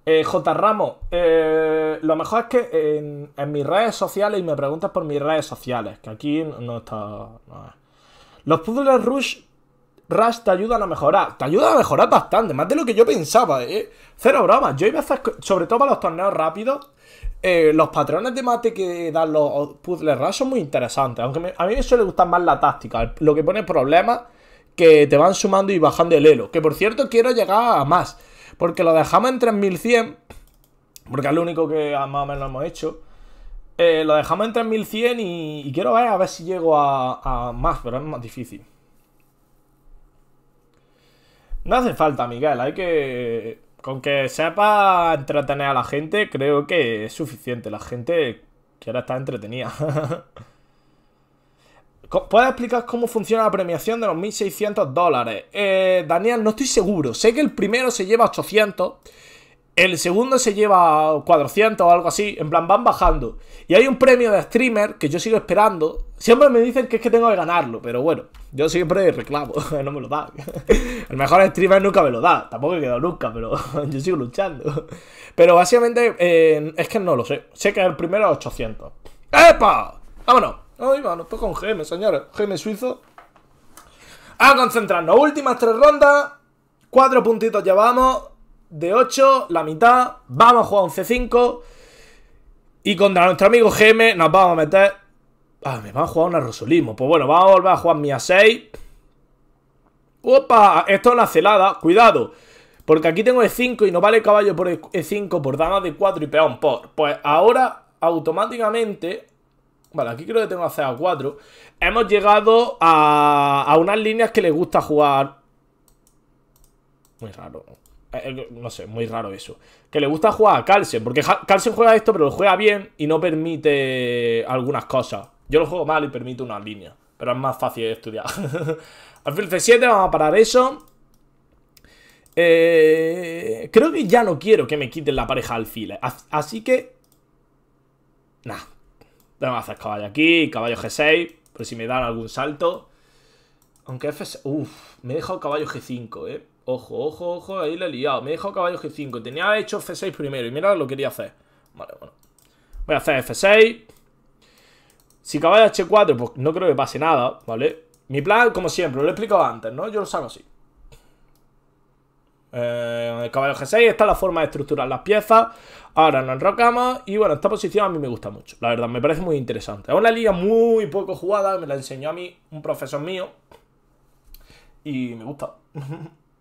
Eh, J. Ramos, eh, lo mejor es que en, mis redes sociales y me preguntas por mis redes sociales, que aquí no está. Los puzzles Rush, Rush te ayudan a mejorar. Te ayudan a mejorar bastante, más de lo que yo pensaba, eh. Cero bromas. Yo a sobre todo para los torneos rápidos, los patrones de mate que dan los puzzles Rush son muy interesantes. Aunque a mí me suele gustar más la táctica, lo que pone problemas que te van sumando y bajando el elo. Que por cierto, quiero llegar a más. Porque lo dejamos en 3100. Porque es lo único que más o menos hemos hecho. Eh, lo dejamos en 3100 y, y, quiero ver a ver si llego a, más, pero es más difícil. No hace falta, Miguel. Hay que. Con que sepa entretener a la gente, creo que es suficiente. La gente quiere estar entretenida. ¿Puedes explicar cómo funciona la premiación de los 1.600 dólares? Eh, Daniel, no estoy seguro. Sé que el primero se lleva 800. El segundo se lleva 400 o algo así. En plan, van bajando. Y hay un premio de streamer que yo sigo esperando. Siempre me dicen que es que tengo que ganarlo. Pero bueno, yo siempre reclamo. no me lo da el mejor streamer nunca me lo da. Tampoco he quedado nunca, pero yo sigo luchando. Pero básicamente eh, es que no lo sé. Sé que el primero es 800. ¡Epa! ¡Vámonos! ¡Ay, ah, iba, Estoy con GM, señores. GM suizo. A concentrarnos. Últimas tres rondas. Cuatro puntitos llevamos. De 8, la mitad. Vamos a jugar un C5. Y contra nuestro amigo GM nos vamos a meter... Ah, me van a jugar un arrosolismo. Pues bueno, vamos a volver a jugar mi A6. ¡Opa! Esto es una celada. Cuidado. Porque aquí tengo E5 y no vale caballo por E5, por dama de 4 y peón por. Pues ahora, automáticamente, Vale, aquí creo que tengo a a 4. Hemos llegado a, unas líneas que le gusta jugar. Muy raro. Eh, eh, no sé, muy raro eso. Que le gusta jugar a Carlsen. Porque Carlsen juega esto, pero lo juega bien y no permite algunas cosas. Yo lo juego mal y permite unas líneas. Pero es más fácil de estudiar. Alfil C7, vamos a parar eso. Eh, creo que ya no quiero que me quiten la pareja alfil Así que... Nada. Vamos a hacer caballo aquí, caballo G6, por si me dan algún salto. Aunque F6... uff me he dejado caballo G5, ¿eh? Ojo, ojo, ojo, ahí le he liado. Me he dejado caballo G5. Tenía hecho F6 primero y mira lo quería hacer. Vale, bueno. Voy a hacer F6. Si caballo H4, pues no creo que pase nada, ¿vale? Mi plan, como siempre, lo he explicado antes, ¿no? Yo lo saco así. Eh, en el caballo G6 está la forma de estructurar las piezas. Ahora nos enrocamos y bueno, esta posición a mí me gusta mucho, la verdad, me parece muy interesante. Es una liga muy poco jugada, me la enseñó a mí un profesor mío y me gusta.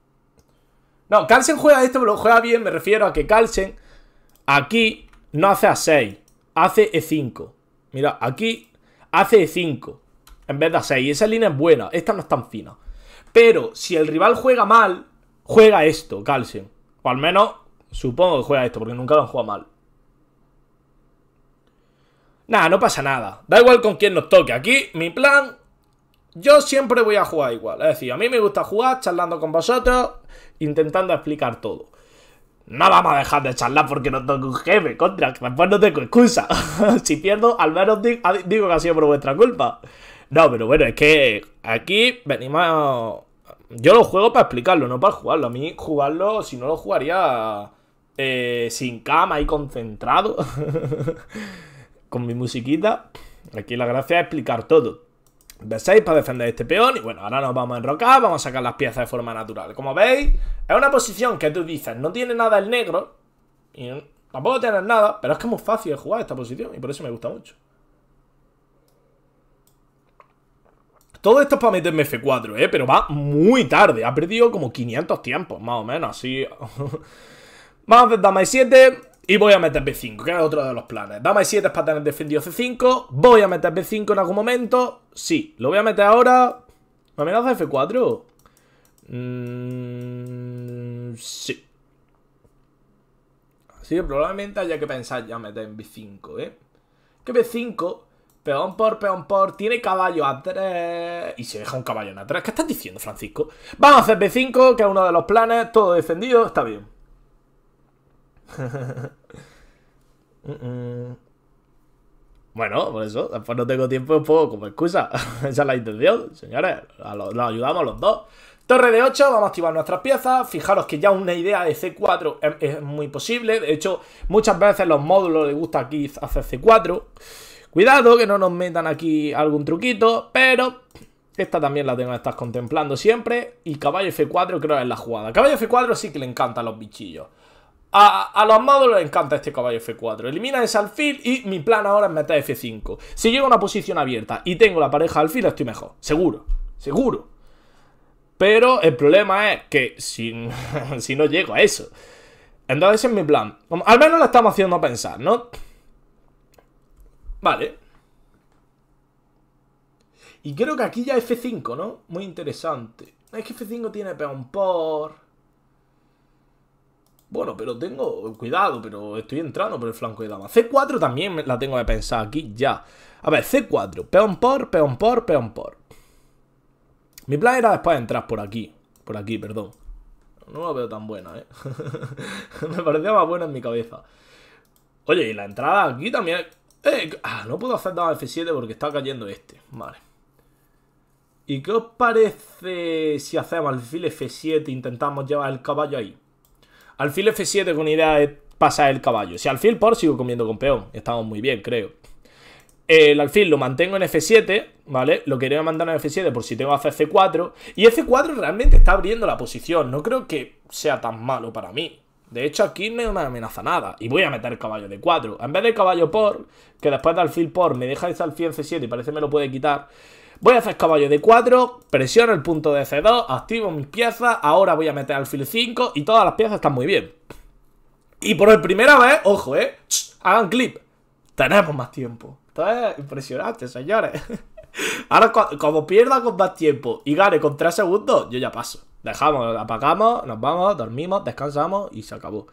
no, Carlsen juega esto, pero lo juega bien, me refiero a que Carlsen aquí no hace A6, hace E5. Mira, aquí hace E5 en vez de A6 y esa línea es buena, esta no es tan fina. Pero si el rival juega mal, juega esto, Calcio. O al menos supongo que juega esto, porque nunca lo han jugado mal. Nada, no pasa nada. Da igual con quién nos toque. Aquí, mi plan, yo siempre voy a jugar igual. Es decir, a mí me gusta jugar charlando con vosotros, intentando explicar todo. No vamos a dejar de charlar porque no toque un jefe, contra, después no tengo excusa. si pierdo, al menos ah, digo que ha sido por vuestra culpa. No, pero bueno, es que aquí venimos yo lo juego para explicarlo, no para jugarlo. A mí jugarlo, si no lo jugaría eh, sin cama y concentrado. con mi musiquita. Aquí la gracia es explicar todo. B6 para defender este peón. Y bueno, ahora nos vamos a enrocar, vamos a sacar las piezas de forma natural. Como veis, es una posición que tú dices, no tiene nada el negro. Y tampoco tiene nada, pero es que es muy fácil de jugar esta posición y por eso me gusta mucho. Todo esto es para meterme F4, ¿eh? Pero va muy tarde. Ha perdido como 500 tiempos, más o menos, así. Vamos a hacer dama 7 y voy a meter B5, que es otro de los planes. Dama 7 es para tener defendido C5. Voy a meter B5 en algún momento. Sí, lo voy a meter ahora. ¿Me amenaza F4? Mm, sí. Así que probablemente haya que pensar ya meter en B5, ¿eh? Que B5 Peón por, peón por, tiene caballo a 3 Y se deja un caballo en a ¿Qué estás diciendo, Francisco? Vamos a hacer B5, que es uno de los planes Todo defendido, está bien mm, mm. Bueno, por eso, después no tengo tiempo un pues, poco como pues, excusa Esa es la intención, señores lo ayudamos los dos Torre de 8, vamos a activar nuestras piezas. Fijaros que ya una idea de C4 es, es muy posible. De hecho, muchas veces los módulos les gusta aquí hacer C4. Cuidado que no nos metan aquí algún truquito, pero esta también la tengo que estar contemplando siempre. Y caballo F4 creo que es la jugada. Caballo F4 sí que le encanta a los bichillos. A, los amados les encanta este caballo F4. Elimina ese alfil y mi plan ahora es meter F5. Si llego a una posición abierta y tengo la pareja alfil, estoy mejor. Seguro. Seguro. Pero el problema es que si, si no llego a eso. Entonces es mi plan. Al menos lo estamos haciendo pensar, ¿no? Vale. Y creo que aquí ya F5, ¿no? Muy interesante. Es que F5 tiene peón por... Bueno, pero tengo... Cuidado, pero estoy entrando por el flanco de dama. C4 también la tengo que pensar aquí ya. A ver, C4. Peón por, peón por, peón por. Mi plan era después entrar por aquí. Por aquí, perdón. No la veo tan buena, ¿eh? Me parecía más buena en mi cabeza. Oye, y la entrada aquí también... Eh, ah, no puedo hacer nada F7 porque está cayendo este. Vale. ¿Y qué os parece si hacemos alfil F7 e intentamos llevar el caballo ahí? Alfil F7 con idea de pasar el caballo. Si alfil por, sigo comiendo con peón. Estamos muy bien, creo. El alfil lo mantengo en F7, ¿vale? Lo quería mandar en F7 por si tengo que hacer C4. Y F4 realmente está abriendo la posición. No creo que sea tan malo para mí. De hecho, aquí no me amenaza nada. Y voy a meter caballo de 4. En vez de caballo por, que después de alfil por me deja ese alfil C7 y parece que me lo puede quitar. Voy a hacer caballo de 4, presiono el punto de C2, activo mis piezas, ahora voy a meter alfil 5 y todas las piezas están muy bien. Y por primera vez, ojo, eh, hagan clip, tenemos más tiempo. Esto es impresionante, señores. Ahora, como pierda con más tiempo y gane con 3 segundos, yo ya paso. Dejamos, apagamos, nos vamos, dormimos, descansamos y se acabó.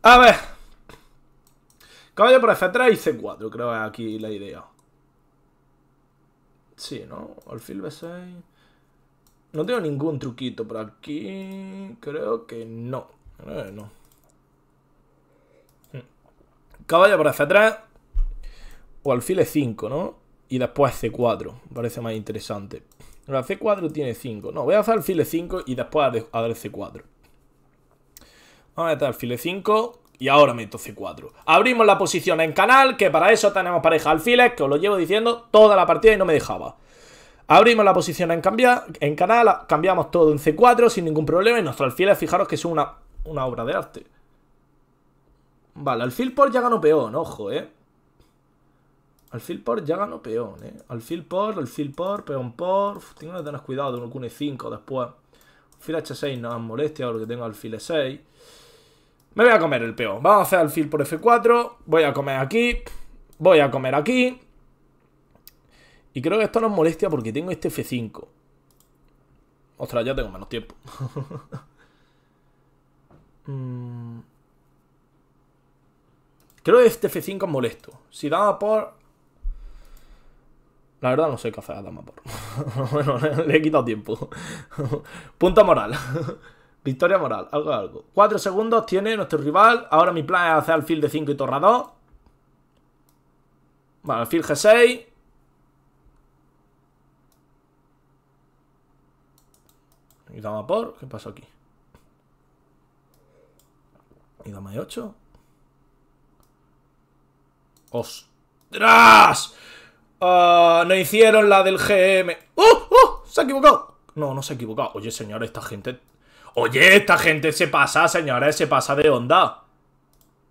A ver. Caballo por F3 y C4, creo que es aquí la idea. Sí, ¿no? Alfil B6. No tengo ningún truquito por aquí. Creo que no. Creo eh, hmm. Caballo por F3. O alfil E5, ¿no? Y después C4. Me Parece más interesante. La C4 tiene 5. No, voy a hacer alfil 5 y después a dar C4. Vamos a meter alfil 5 y ahora meto C4. Abrimos la posición en canal, que para eso tenemos pareja alfiles, que os lo llevo diciendo toda la partida y no me dejaba. Abrimos la posición en, en canal, cambiamos todo en C4 sin ningún problema y nuestro alfiles, fijaros que es una, una obra de arte. Vale, alfil por ya ganó peón, ojo, eh. Alfil por ya ganó peón, ¿eh? Alfil por, alfil por, peón por. tengo que tener cuidado, uno cune 5 después. Alfil H6 no es molestia ahora que tengo alfil E6. Me voy a comer el peón. Vamos a hacer alfil por F4. Voy a comer aquí. Voy a comer aquí. Y creo que esto nos es molestia porque tengo este F5. Ostras, ya tengo menos tiempo. Mm. Creo que este F5 es molesto. Si daba por la verdad no sé qué hacer a por. bueno, le, he quitado tiempo. Punto moral. Victoria moral, algo de algo. Cuatro segundos tiene nuestro rival. Ahora mi plan es hacer alfil de 5 y torra 2. Vale, alfil G6. Y dama por. ¿Qué pasó aquí? Y dama os 8 ¡Ostras! Ah, no hicieron la del GM. ¡Oh! ¡Oh! ¡Se ha equivocado! No, no se ha equivocado. Oye, señores, esta gente... Oye, esta gente se pasa, señores, se pasa de onda.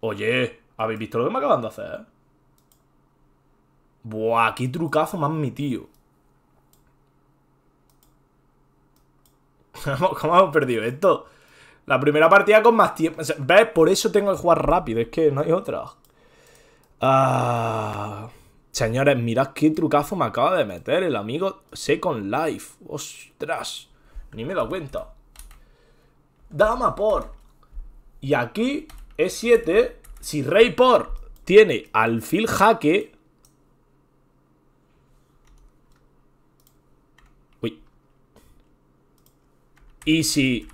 Oye, ¿habéis visto lo que me acaban de hacer? Buah, qué trucazo más mi tío. ¿Cómo hemos perdido esto? La primera partida con más tiempo. ¿Ves? Por eso tengo que jugar rápido, es que no hay otra. Ah... Señores, mirad qué trucazo me acaba de meter el amigo Second Life. ¡Ostras! Ni me he dado cuenta. Dama por. Y aquí, E7. Si rey por tiene alfil jaque... Uy. Y si...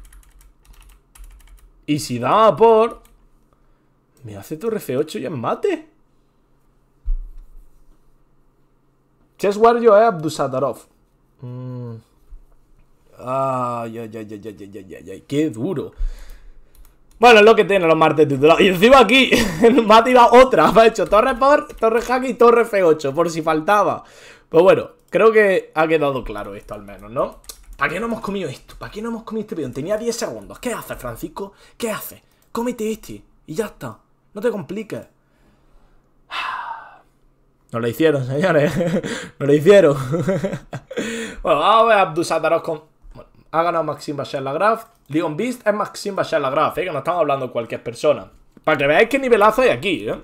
Y si dama por... Me hace torre F8 y en mate. Warrior es Abdusadarov. Mm. Ay, ay, ay, ay, ay, ay, ay, qué duro. Bueno, es lo que tiene los martes titulados. Y encima aquí, me ha tirado otra. Me ha hecho torre por, torre hack y torre F8, por si faltaba. Pues bueno, creo que ha quedado claro esto al menos, ¿no? ¿Para qué no hemos comido esto? ¿Para qué no hemos comido este pedón? Tenía 10 segundos. ¿Qué hace Francisco? ¿Qué hace Cómete este y ya está. No te compliques. Ah, no lo hicieron, señores. no lo hicieron. bueno, vamos a ver Abdusataros con... ha ganado Maxim La Leon Beast es Maxim Bachelagraf, ¿eh? que no estamos hablando cualquier persona. Para que veáis qué nivelazo hay aquí, ¿eh?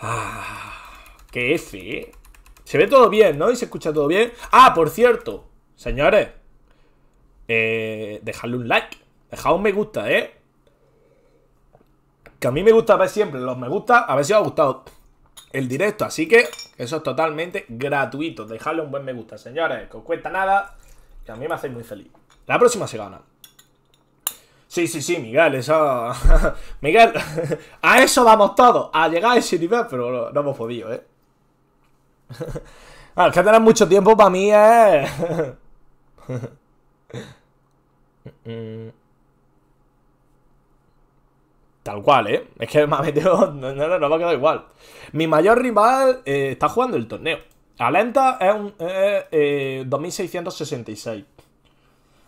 Ah, qué F, ¿eh? Se ve todo bien, ¿no? Y se escucha todo bien. Ah, por cierto, señores. Eh, dejadle un like. Dejad un me gusta, ¿eh? Que a mí me gusta ver siempre los me gusta. A ver si os ha gustado el directo. Así que eso es totalmente gratuito. Dejadle un buen me gusta, señores. Que os cuesta nada. Que a mí me hacéis muy feliz. La próxima se gana. Sí, sí, sí, Miguel, eso... Miguel, a eso vamos todos. A llegar a ese nivel, pero no, hemos podido, ¿eh? es ah, que tener mucho tiempo para mí ¿eh? Tal cual, ¿eh? Es que me ha metido. No, no, me ha quedado igual. Mi mayor rival eh, está jugando el torneo. Alenta es un. 2666. Eh,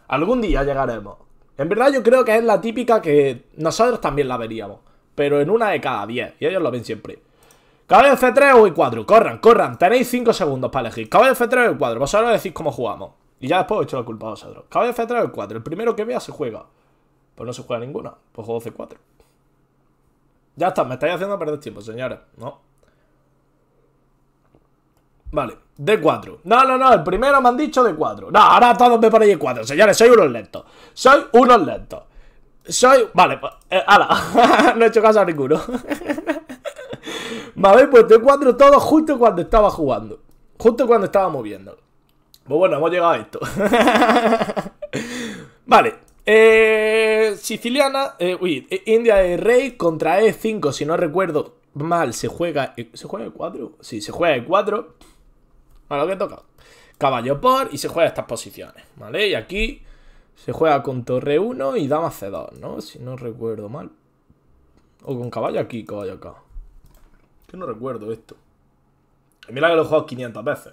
Algún día llegaremos. En verdad, yo creo que es la típica que nosotros también la veríamos. Pero en una de cada 10. Y ellos lo ven siempre. vez c 3 o E4. Corran, corran. Tenéis 5 segundos para elegir. Caballo F3 o E4. Vosotros decís cómo jugamos. Y ya después os hecho la culpa a vosotros. Caballo F3 o E4. El primero que vea se juega. Pues no se juega ninguna. Pues juego C4. Ya está, me estáis haciendo perder tiempo, señores. No. Vale, D4. No, no, no, el primero me han dicho D4. No, ahora todos me ponéis D4, señores, soy unos lentos. Soy unos lentos. Soy... Vale, pues... Eh, no he hecho caso a ninguno. Vale, pues D4 todo justo cuando estaba jugando. Justo cuando estaba moviendo. Pues bueno, hemos llegado a esto. vale, eh, siciliana, eh, uy, eh, India de Rey contra E5, si no recuerdo mal, se juega. ¿Se juega E4? Sí, se juega E4. A lo que toca. Caballo por y se juega estas posiciones, ¿vale? Y aquí se juega con torre 1 y dama C2, ¿no? Si no recuerdo mal. O con caballo aquí, caballo acá. Que no recuerdo esto. mira que lo he jugado 500 veces.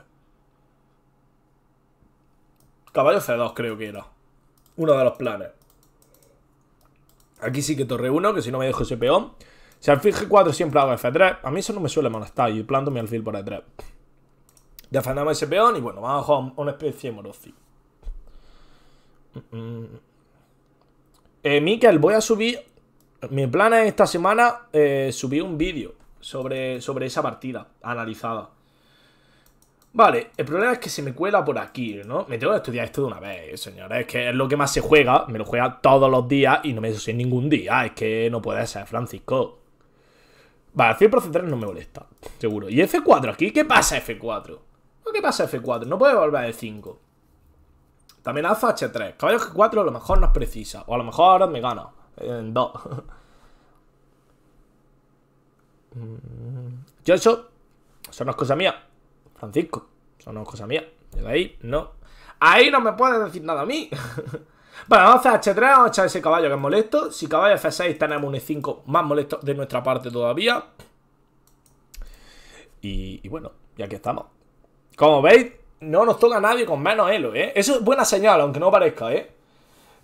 Caballo C2 creo que era uno de los planes. Aquí sí que torre 1, que si no me dejo ese peón. Si alfil G4 siempre hago F3. A mí eso no me suele molestar. Y planto mi alfil por E3. Defendemos ese peón y bueno, vamos a jugar una especie de Morozzi. Mm, mm, mm. Eh, Mikel, voy a subir... Mi plan es esta semana eh, subir un vídeo sobre, sobre esa partida analizada. Vale, el problema es que se me cuela por aquí, ¿no? Me tengo que estudiar esto de una vez, señores. Es que es lo que más se juega, me lo juega todos los días y no me en ningún día. Es que no puede ser, Francisco. Vale, C3 no me molesta, seguro. ¿Y F4 aquí? ¿Qué pasa F4? ¿Qué pasa F4? No puede volver a e 5. También alfa H3. Caballo G4 a lo mejor no es precisa. O a lo mejor me gana. En 2. Mm. Yo eso... Eso no es cosa mía. Francisco. Eso no es cosa mía. de ahí no. Ahí no me puedes decir nada a mí. bueno, vamos a H3, vamos a echar ese caballo que es molesto. Si caballo F6 tenemos un E5 más molesto de nuestra parte todavía. Y, bueno, ya que estamos. Como veis, no nos toca nadie con menos elo, ¿eh? Eso es buena señal, aunque no parezca, ¿eh?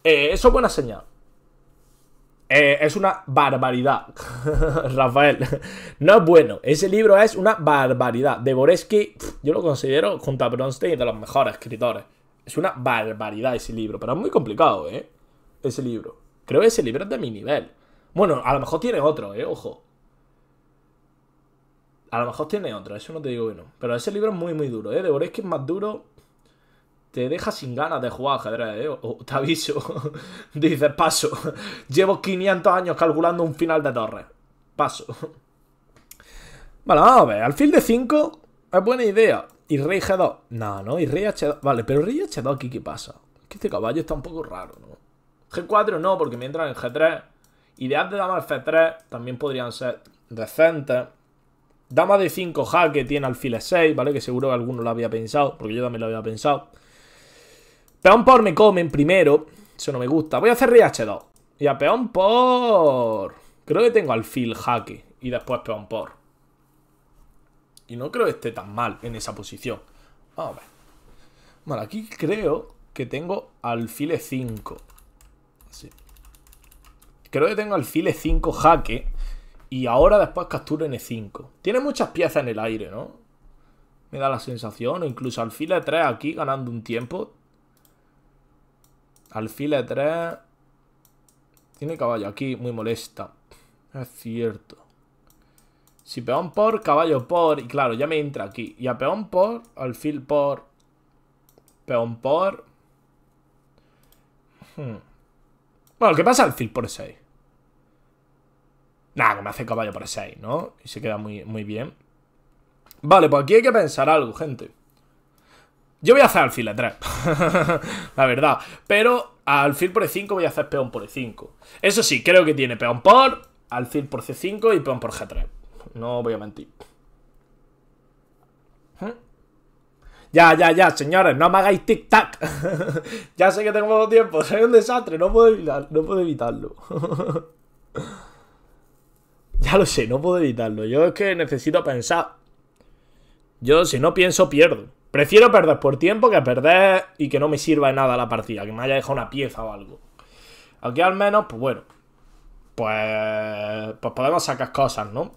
eh eso es buena señal. Eh, es una barbaridad, Rafael. No es bueno. Ese libro es una barbaridad. De Boresky, yo lo considero, junto a Bronstein, de los mejores escritores. Es una barbaridad ese libro, pero es muy complicado, ¿eh? Ese libro. Creo que ese libro es de mi nivel. Bueno, a lo mejor tiene otro, ¿eh? Ojo. A lo mejor tiene otro, eso no te digo que no. Pero ese libro es muy, muy duro, ¿eh? De Boresky es más duro te deja sin ganas de jugar ajedrez, ¿eh? te aviso. Dices, paso. Llevo 500 años calculando un final de torre. Paso. Vale, vamos a ver. Alfil de 5 es buena idea. Y rey G2. No, no, y rey H2. Vale, pero rey H2 aquí, ¿qué pasa? Que este caballo está un poco raro, ¿no? G4 no, porque me mientras en G3... Ideas de dama al F3 también podrían ser decentes. Dama de 5 jaque tiene alfil 6, ¿vale? Que seguro que alguno lo había pensado, porque yo también lo había pensado. Peón por me comen primero. Eso no me gusta. Voy a hacer RH2. Y a peón por... Creo que tengo alfil jaque. Y después peón por. Y no creo que esté tan mal en esa posición. Vamos a ver. Bueno, aquí creo que tengo alfil 5. E Así. Creo que tengo alfil 5 e jaque. Y ahora después captura N5. E Tiene muchas piezas en el aire, ¿no? Me da la sensación. O incluso alfil 3 aquí ganando un tiempo. Alfil E3. Tiene caballo aquí, muy molesta. Es cierto. Si peón por, caballo por. Y claro, ya me entra aquí. Y a peón por, alfil por. Peón por. Hmm. Bueno, ¿qué pasa alfil por 6? Nada, que me hace caballo por 6, ¿no? Y se queda muy, muy bien. Vale, pues aquí hay que pensar algo, gente. Yo voy a hacer alfil E3 la verdad. Pero alfil por E5 voy a hacer peón por E5. Eso sí, creo que tiene peón por, alfil por C5 y peón por G3. No voy a mentir. ¿Mm? Ya, ya, ya, señores, no me hagáis tic-tac. ya sé que tengo poco tiempo, soy un desastre, no puedo, no puedo evitarlo. ya lo sé, no puedo evitarlo. Yo es que necesito pensar. Yo si no pienso, pierdo. Prefiero perder por tiempo que perder y que no me sirva de nada la partida, que me haya dejado una pieza o algo. Aquí al menos, pues bueno, pues, pues podemos sacar cosas, ¿no?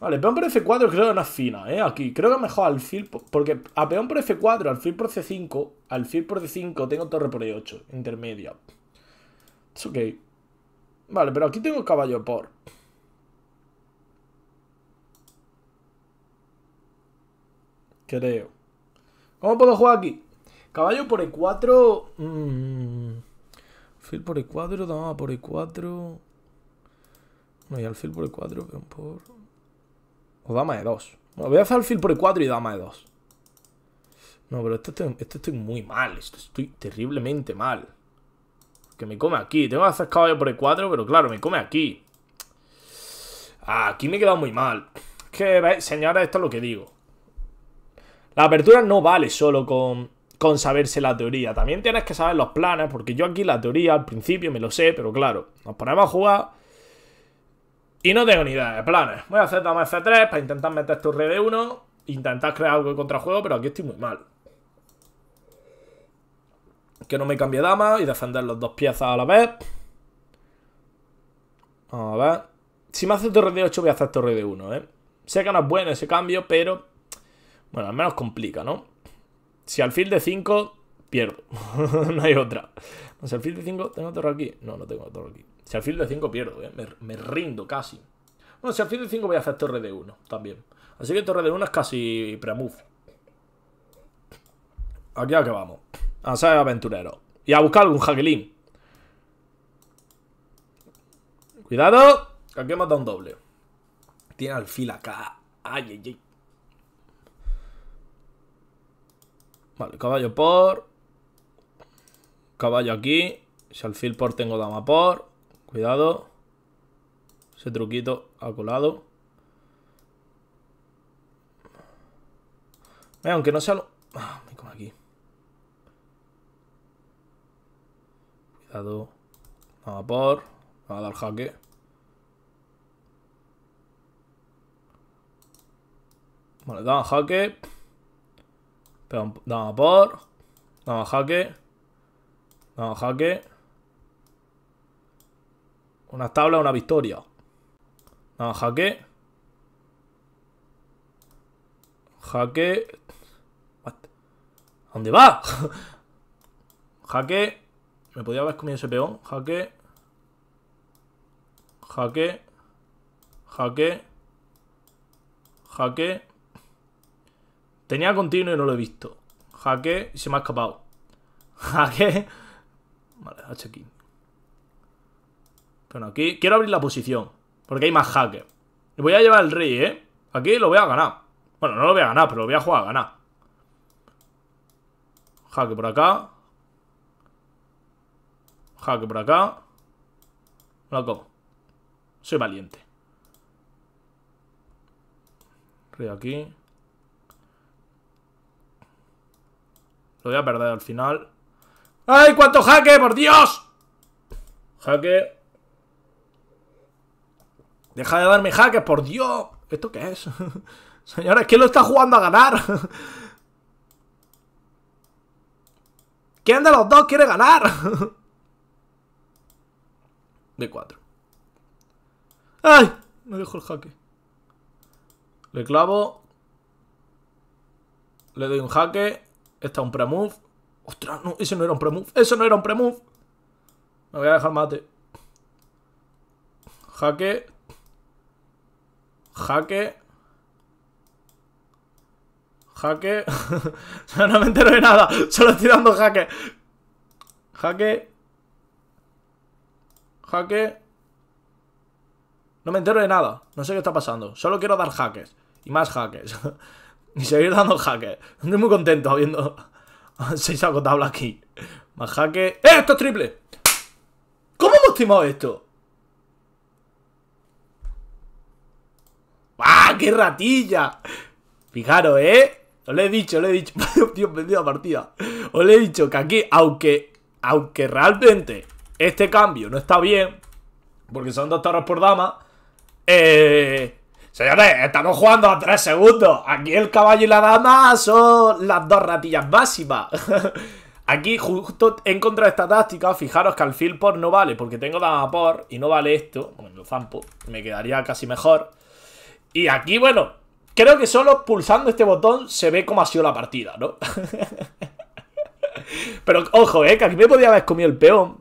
Vale, peón por F4 creo que no es fina, ¿eh? Aquí, creo que mejor alfil, porque a peón por F4, alfil por C5, alfil por C5 tengo torre por E8, intermedio. Es ok. Vale, pero aquí tengo caballo por... Creo. ¿Cómo puedo jugar aquí? Caballo por E4... Mm. por E4, dama por E4... No, y alfil por E4, por... O dama E2. voy a hacer alfil por E4 y dama E2. No, pero este estoy, este muy mal. Esto estoy terriblemente mal. Que me come aquí. Tengo que hacer caballo por E4, pero claro, me come aquí. Ah, aquí me he quedado muy mal. Es que, señora, esto es lo que digo. La apertura no vale solo con, con saberse la teoría, también tienes que saber los planes, porque yo aquí la teoría al principio me lo sé, pero claro, nos ponemos a jugar y no tengo ni idea de planes. Voy a hacer dama F3 para intentar meter tu de 1, intentar crear algo de contrajuego, pero aquí estoy muy mal. Que no me cambie dama y defender las dos piezas a la vez. A ver. Si me hace torre de 8 voy a hacer torre de 1, ¿eh? Sé que no es bueno ese cambio, pero bueno, al menos complica, ¿no? Si alfil de 5, pierdo. no hay otra. Si pues alfil de 5, ¿tengo torre aquí? No, no tengo torre aquí. Si alfil de 5, pierdo, ¿eh? Me, rindo casi. Bueno, si alfil de 5 voy a hacer torre de 1 también. Así que torre de 1 es casi pre-move. Aquí a que vamos. A ser aventurero. Y a buscar algún jaquelín. Cuidado, aquí hemos dado un doble. Tiene alfil acá. Ay, ay, ay. Vale, caballo por. Caballo aquí. Si alfil por tengo dama por. Cuidado. Ese truquito ha colado. Eh, aunque no sea lo... Ah, me como aquí. Cuidado. Dama por. Me va a dar jaque. Vale, dama jaque. Pero damos por. Damos jaque. Damos jaque. Una tabla, una victoria. Damos jaque. Jaque. dónde va? jaque. Me podía haber comido ese peón. Jaque. Jaque. Jaque. Jaque. Tenía continuo y no lo he visto. Jaque y se me ha escapado. Jaque. Vale, H aquí. Bueno, aquí quiero abrir la posición. Porque hay más jaque. Y voy a llevar el rey, ¿eh? Aquí lo voy a ganar. Bueno, no lo voy a ganar, pero lo voy a jugar a ganar. Jaque por acá. Jaque por acá. lo Soy valiente. Rey aquí. Lo voy a perder al final. ¡Ay, cuánto jaque, por Dios! Jaque. Deja de darme jaques, por Dios. ¿Esto qué es? Señores, ¿quién lo está jugando a ganar? ¿Quién de los dos quiere ganar? De 4 ¡Ay! Me dejó el jaque. Le clavo. Le doy un jaque. Está un pre-move. Ostras, no, ese no era un pre-move. no era un pre-move. Me voy a dejar mate. Jaque. Jaque. Jaque. no me entero de nada. Solo estoy dando jaque. Jaque. Jaque. No me entero de nada. No sé qué está pasando. Solo quiero dar jaques. Y más jaques. Y seguir dando jaque. Estoy muy contento habiendo seis agotables aquí. Más jaque. ¡Eh! ¡Esto es triple! ¿Cómo hemos timado esto? ¡Ah! ¡Qué ratilla! Fijaros, ¿eh? Os lo he dicho, os lo he dicho. Tío, perdido la partida. Os lo he dicho que aquí, aunque, aunque realmente este cambio no está bien, porque son dos torres por dama, eh, Señores, estamos jugando a 3 segundos. Aquí el caballo y la dama son las dos ratillas máximas. Aquí justo en contra de esta táctica, fijaros que al fill por no vale, porque tengo dama por y no vale esto. zampo, me quedaría casi mejor. Y aquí, bueno, creo que solo pulsando este botón se ve cómo ha sido la partida, ¿no? Pero ojo, eh, que aquí me podría haber comido el peón.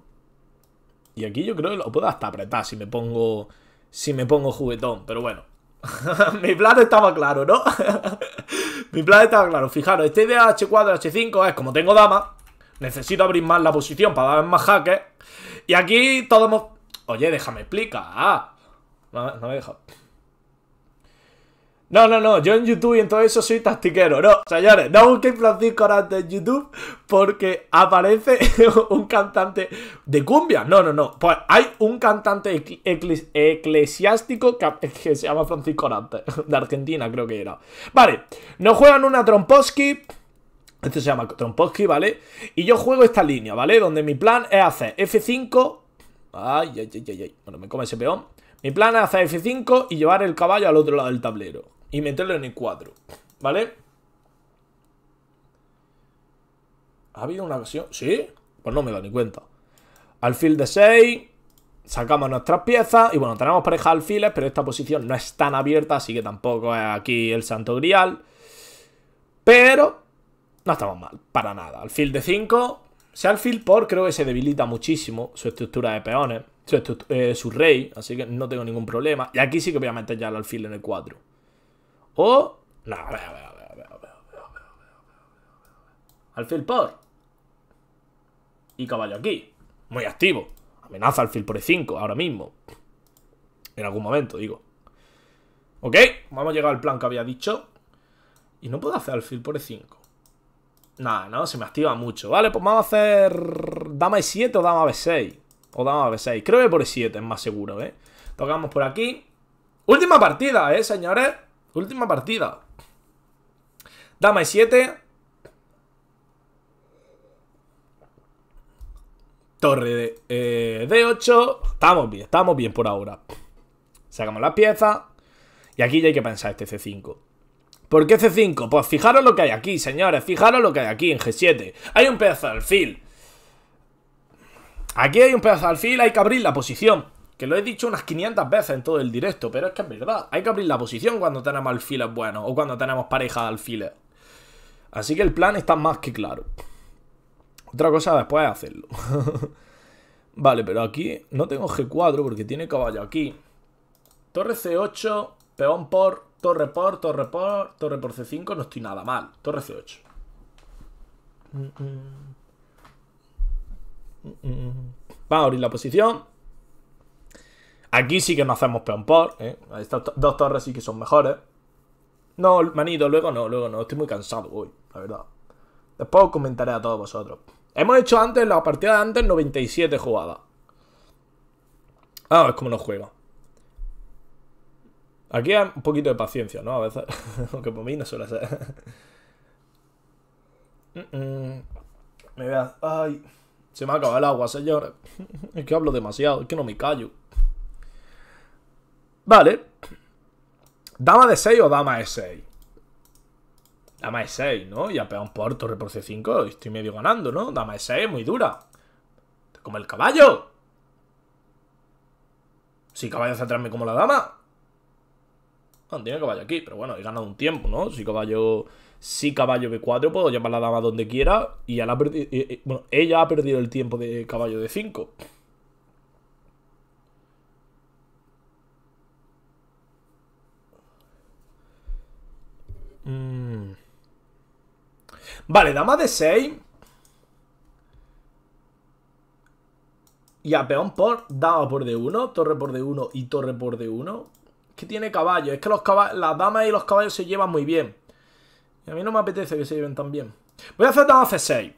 Y aquí yo creo que lo puedo hasta apretar si me pongo... Si me pongo juguetón, pero bueno. Mi plan estaba claro, ¿no? Mi plan estaba claro. Fijaros, este de H4, H5 es como tengo dama. Necesito abrir más la posición para dar más hackers. Y aquí todos hemos... Oye, déjame explicar. Ah, no, no me he dejado. No, no, no, yo en YouTube y en todo eso soy tastiquero. No, señores, no busquéis Francisco Arante en YouTube porque aparece un cantante de cumbia. No, no, no. Pues hay un cantante eclesiástico que, se llama Francisco Arante de Argentina creo que era. Vale, nos juegan una Tromposki. Este se llama Tromposki, ¿vale? Y yo juego esta línea, ¿vale? Donde mi plan es hacer F5. ay, ay, ay, ay. Bueno, me come ese peón. Mi plan es hacer F5 y llevar el caballo al otro lado del tablero y meterlo en el 4, ¿vale? ¿Ha habido una ocasión? ¿Sí? Pues no me da ni cuenta. Alfil de 6, sacamos nuestras piezas y bueno, tenemos pareja de alfiles, pero esta posición no es tan abierta, así que tampoco es aquí el santo grial. Pero no estamos mal, para nada. Alfil de 5, Sea alfil por creo que se debilita muchísimo su estructura de peones, eh, su, rey, así que no tengo ningún problema. Y aquí sí que voy a meter ya el alfil en el 4. O... No, Alfil por. Y caballo aquí. Muy activo. Amenaza alfil por E5 ahora mismo. En algún momento, digo. Ok, vamos a llegar al plan que había dicho. Y no puedo hacer alfil por E5. Nada, no, se me activa mucho. Vale, pues vamos a hacer dama E7 o dama B6. O dama B6. Creo que por E7 es más seguro, ¿eh? Tocamos por aquí. Última partida, ¿eh, señores? Última partida. Dama e7. Torre de eh, D8. Estamos bien, estamos bien por ahora. Sacamos las piezas. Y aquí ya hay que pensar este C5. ¿Por qué C5? Pues fijaros lo que hay aquí, señores. Fijaros lo que hay aquí en G7. Hay un pedazo de alfil. Aquí hay un pedazo de alfil, hay que abrir la posición. Que lo he dicho unas 500 veces en todo el directo, pero es que es verdad. Hay que abrir la posición cuando tenemos alfiles buenos o cuando tenemos pareja de alfiles. Así que el plan está más que claro. Otra cosa después es hacerlo. vale, pero aquí no tengo G4 porque tiene caballo aquí. Torre C8, peón por, torre por, torre por, torre por C5. No estoy nada mal. Torre C8. Mm, mm. Vamos a abrir la posición. Aquí sí que no hacemos peón por, ¿eh? Estas dos torres sí que son mejores. No, manito, luego no, luego no. Estoy muy cansado hoy, la verdad. Después os comentaré a todos vosotros. Hemos hecho antes, la partida de antes, 97 jugadas. Ah, es como no juega. Aquí hay un poquito de paciencia, ¿no? A veces, aunque por mí no suele ser. Mm, mm. me veas. Ay, se me ha acabado el agua, señor es que hablo demasiado, es que no me callo. Vale. Dama de 6 o dama de 6. Dama de 6, ¿no? Ya pega un por torre por C5. Estoy medio ganando, ¿no? Dama de 6, muy dura. Te come el caballo. Si caballo hacia atrás me como la dama. No, tiene caballo aquí, pero bueno, he ganado un tiempo, ¿no? Si caballo. Si caballo B4, puedo llevar la dama donde quiera. Y ya la perdido. bueno, ella ha perdido el tiempo de caballo de 5 Vale, dama de 6. Y a peón por dama por D1, torre por D1 y torre por D1. ¿Qué tiene caballo. Es que las damas y los caballos se llevan muy bien. Y a mí no me apetece que se lleven tan bien. Voy a hacer dama C6.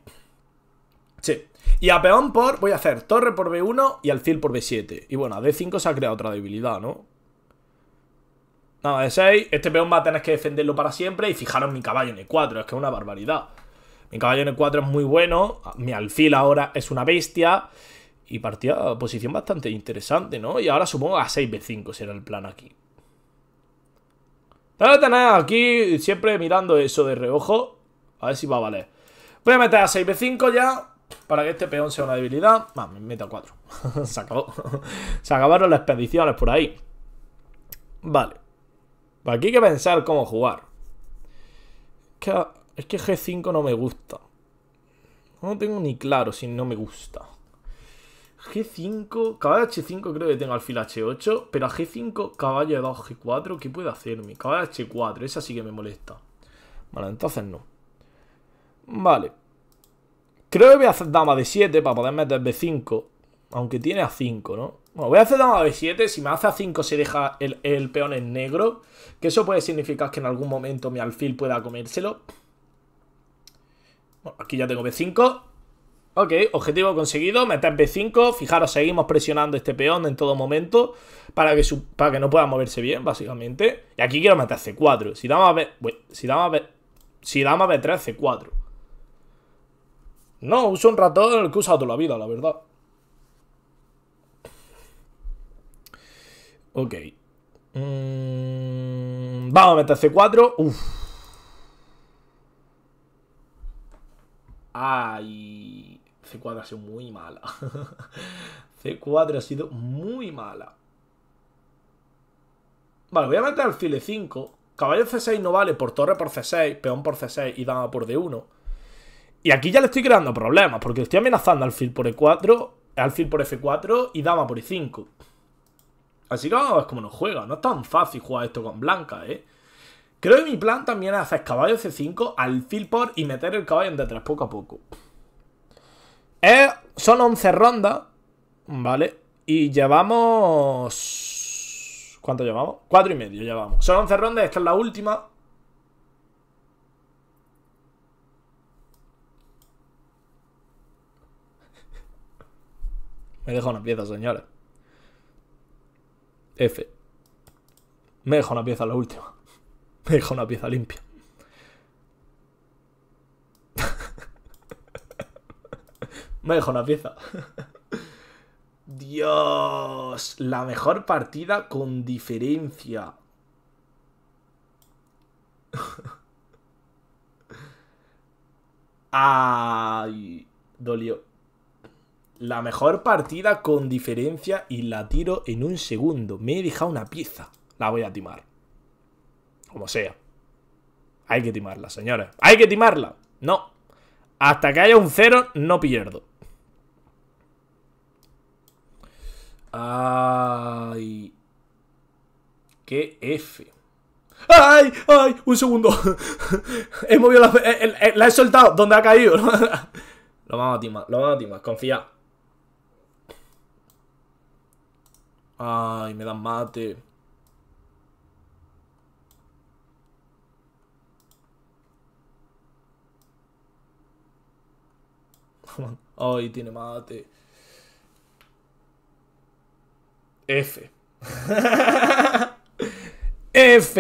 Sí. Y a peón por... Voy a hacer torre por B1 y alfil por B7. Y bueno, a D5 se ha creado otra debilidad, ¿no? de 6. Este peón va a tener que defenderlo para siempre. Y fijaros mi caballo en E4. Es que es una barbaridad. Mi caballo en E4 es muy bueno. Mi alfil ahora es una bestia. Y partida, posición bastante interesante, ¿no? Y ahora supongo a 6B5 será el plan aquí. Voy a tener aquí siempre mirando eso de reojo. A ver si va a valer. Voy a meter a 6B5 ya. Para que este peón sea una debilidad. Más, me meto a 4. Se acabó. Se acabaron las expediciones por ahí. Vale. Pues aquí hay que pensar cómo jugar. Es que, G5 no me gusta. No tengo ni claro si no me gusta. G5, caballo H5 creo que tengo alfil H8, pero a G5, caballo de 2 G4, ¿qué puede hacerme? Caballo H4, esa sí que me molesta. Bueno, entonces no. Vale. Creo que voy a hacer dama de 7 para poder meter B5 aunque tiene a 5, ¿no? Bueno, voy a hacer dama a 7 Si me hace a 5 se deja el, peón en negro. Que eso puede significar que en algún momento mi alfil pueda comérselo. Bueno, aquí ya tengo B5. Ok, objetivo conseguido, meter B5, fijaros, seguimos presionando este peón en todo momento para que, que no pueda moverse bien, básicamente. Y aquí quiero meter C4, si damos a B... Bueno, si damos B... Si dama B3, C4. No, uso un ratón el que usado toda la vida, la verdad. Ok. Mm, vamos a meter C4. Uf. Ay. C4 ha sido muy mala. C4 ha sido muy mala. Vale, voy a meter alfil 5 Caballo C6 no vale por torre por C6, peón por C6 y dama por D1. Y aquí ya le estoy creando problemas, porque estoy amenazando alfil por E4, alfil por F4 y dama por E5. Así que vamos oh, a ver cómo nos juega. No es tan fácil jugar esto con blanca, ¿eh? Creo que mi plan también es hacer caballo C5, alfil por y meter el caballo en detrás poco a poco. Eh, son 11 rondas, ¿vale? Y llevamos... ¿Cuánto llevamos? 4 y medio llevamos. Son 11 rondas, esta es la última. Me dejo una pieza, señores. F. Me dejo una pieza la última. Me dejo una pieza limpia. Me dejo una pieza. Dios, la mejor partida con diferencia. Ay, dolió. La mejor partida con diferencia y la tiro en un segundo. Me he dejado una pieza. La voy a timar. Como sea. Hay que timarla, señores. Hay que timarla. No. Hasta que haya un cero, no pierdo. Ay. Qué F. ¡Ay! ¡Ay! Un segundo. he movido la, eh, eh, eh, la he soltado. ¿Dónde ha caído? lo vamos a timar, lo vamos a timar. Confía. Ay, me dan mate. Ay, tiene mate. F. F.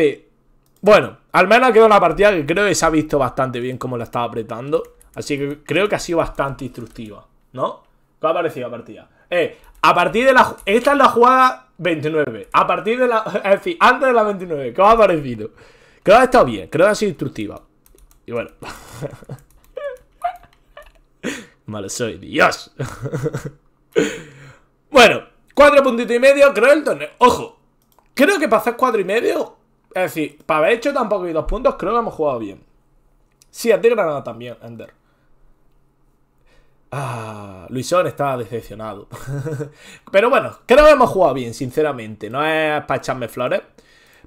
Bueno, al menos ha quedado una partida que creo que se ha visto bastante bien cómo la estaba apretando. Así que creo que ha sido bastante instructiva, ¿no? ¿Qué ha parecido la partida? Eh, a partir de la... Esta es la jugada 29. A partir de la... Es decir, antes de la 29. ¿Qué os ha parecido? Creo que ha estado bien. Creo que ha sido instructiva. Y bueno. Malo soy, Dios. bueno, cuatro puntitos y medio, creo el torneo. Ojo, creo que para hacer cuatro y medio, es decir, para haber hecho tampoco y dos puntos, creo que hemos jugado bien. Sí, a de Granada también, Ender. Ah, Luisón está decepcionado. pero bueno, creo que hemos jugado bien, sinceramente. No es para echarme flores.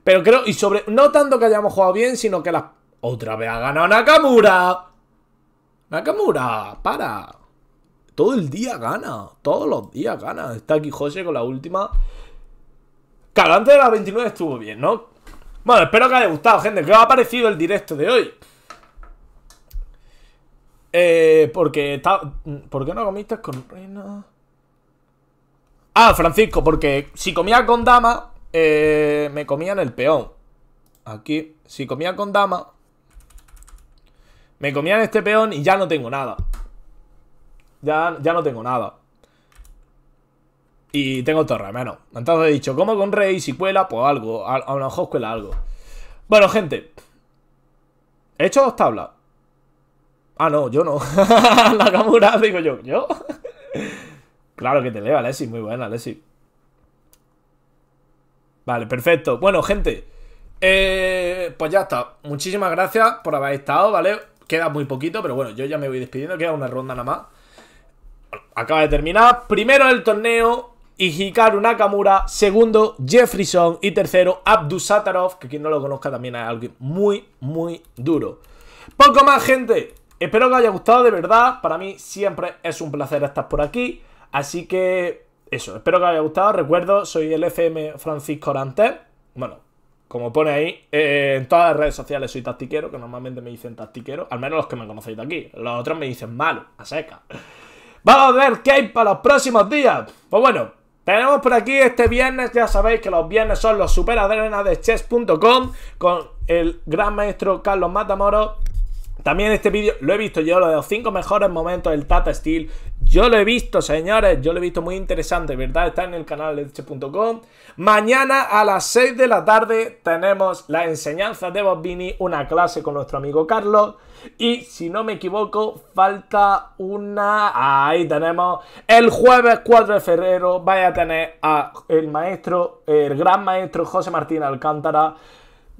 Pero creo, y sobre. No tanto que hayamos jugado bien, sino que la. Otra vez ha ganado Nakamura. Nakamura, para. Todo el día gana. Todos los días gana. Está aquí José con la última. Claro, antes de las 29 estuvo bien, ¿no? Bueno, espero que haya gustado, gente. ¿Qué os ha parecido el directo de hoy? Eh, porque está... ¿Por qué no comiste con reina? Ah, Francisco, porque si comía con dama, eh, me comían el peón. Aquí, si comía con dama, me comían este peón y ya no tengo nada. Ya, ya no tengo nada. Y tengo torre, menos. Entonces he dicho, como con rey, si cuela, pues algo. A, a lo mejor cuela algo. Bueno, gente. He hecho dos tablas. Ah, no, yo no. La Kamura digo yo, ¿yo? claro que te leo, Alessi, muy buena, Alessi. Vale, perfecto. Bueno, gente, eh, pues ya está. Muchísimas gracias por haber estado, ¿vale? Queda muy poquito, pero bueno, yo ya me voy despidiendo, queda una ronda nada más. acaba de terminar. Primero el torneo, Hikaru Nakamura. Segundo, Jefferson. Y tercero, Abdu Satarov, que quien no lo conozca también es alguien muy, muy duro. Poco más, gente. Espero que os haya gustado, de verdad. Para mí siempre es un placer estar por aquí. Así que eso, espero que os haya gustado. Recuerdo, soy el FM Francisco Orante. Bueno, como pone ahí, eh, en todas las redes sociales soy tactiquero, que normalmente me dicen tactiquero, al menos los que me conocéis de aquí. Los otros me dicen malo, a seca. Vamos a ver qué hay para los próximos días. Pues bueno, tenemos por aquí este viernes, ya sabéis que los viernes son los superadrenas de chess.com con el gran maestro Carlos Matamoros también este vídeo lo he visto yo, lo de los 5 mejores momentos del Tata Steel. Yo lo he visto, señores, yo lo he visto muy interesante, ¿verdad? Está en el canal de leche.com. Mañana a las 6 de la tarde tenemos la enseñanza de Bobini, una clase con nuestro amigo Carlos. Y si no me equivoco, falta una... Ahí tenemos. El jueves 4 de febrero vaya a tener a el maestro, el gran maestro José Martín Alcántara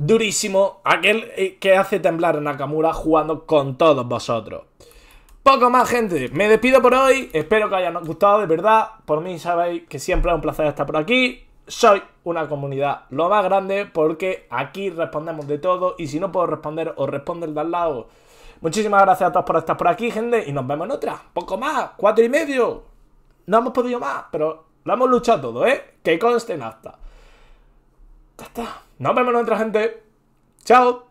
durísimo, aquel eh, que hace temblar a Nakamura jugando con todos vosotros. Poco más, gente. Me despido por hoy. Espero que hayan gustado, de verdad. Por mí sabéis que siempre es un placer estar por aquí. Soy una comunidad lo más grande porque aquí respondemos de todo y si no puedo responder, os responder de al lado. Muchísimas gracias a todos por estar por aquí, gente, y nos vemos en otra. Poco más, cuatro y medio. No hemos podido más, pero lo hemos luchado todo, ¿eh? Que conste hasta hasta nos vemos, en otra gente. Chao.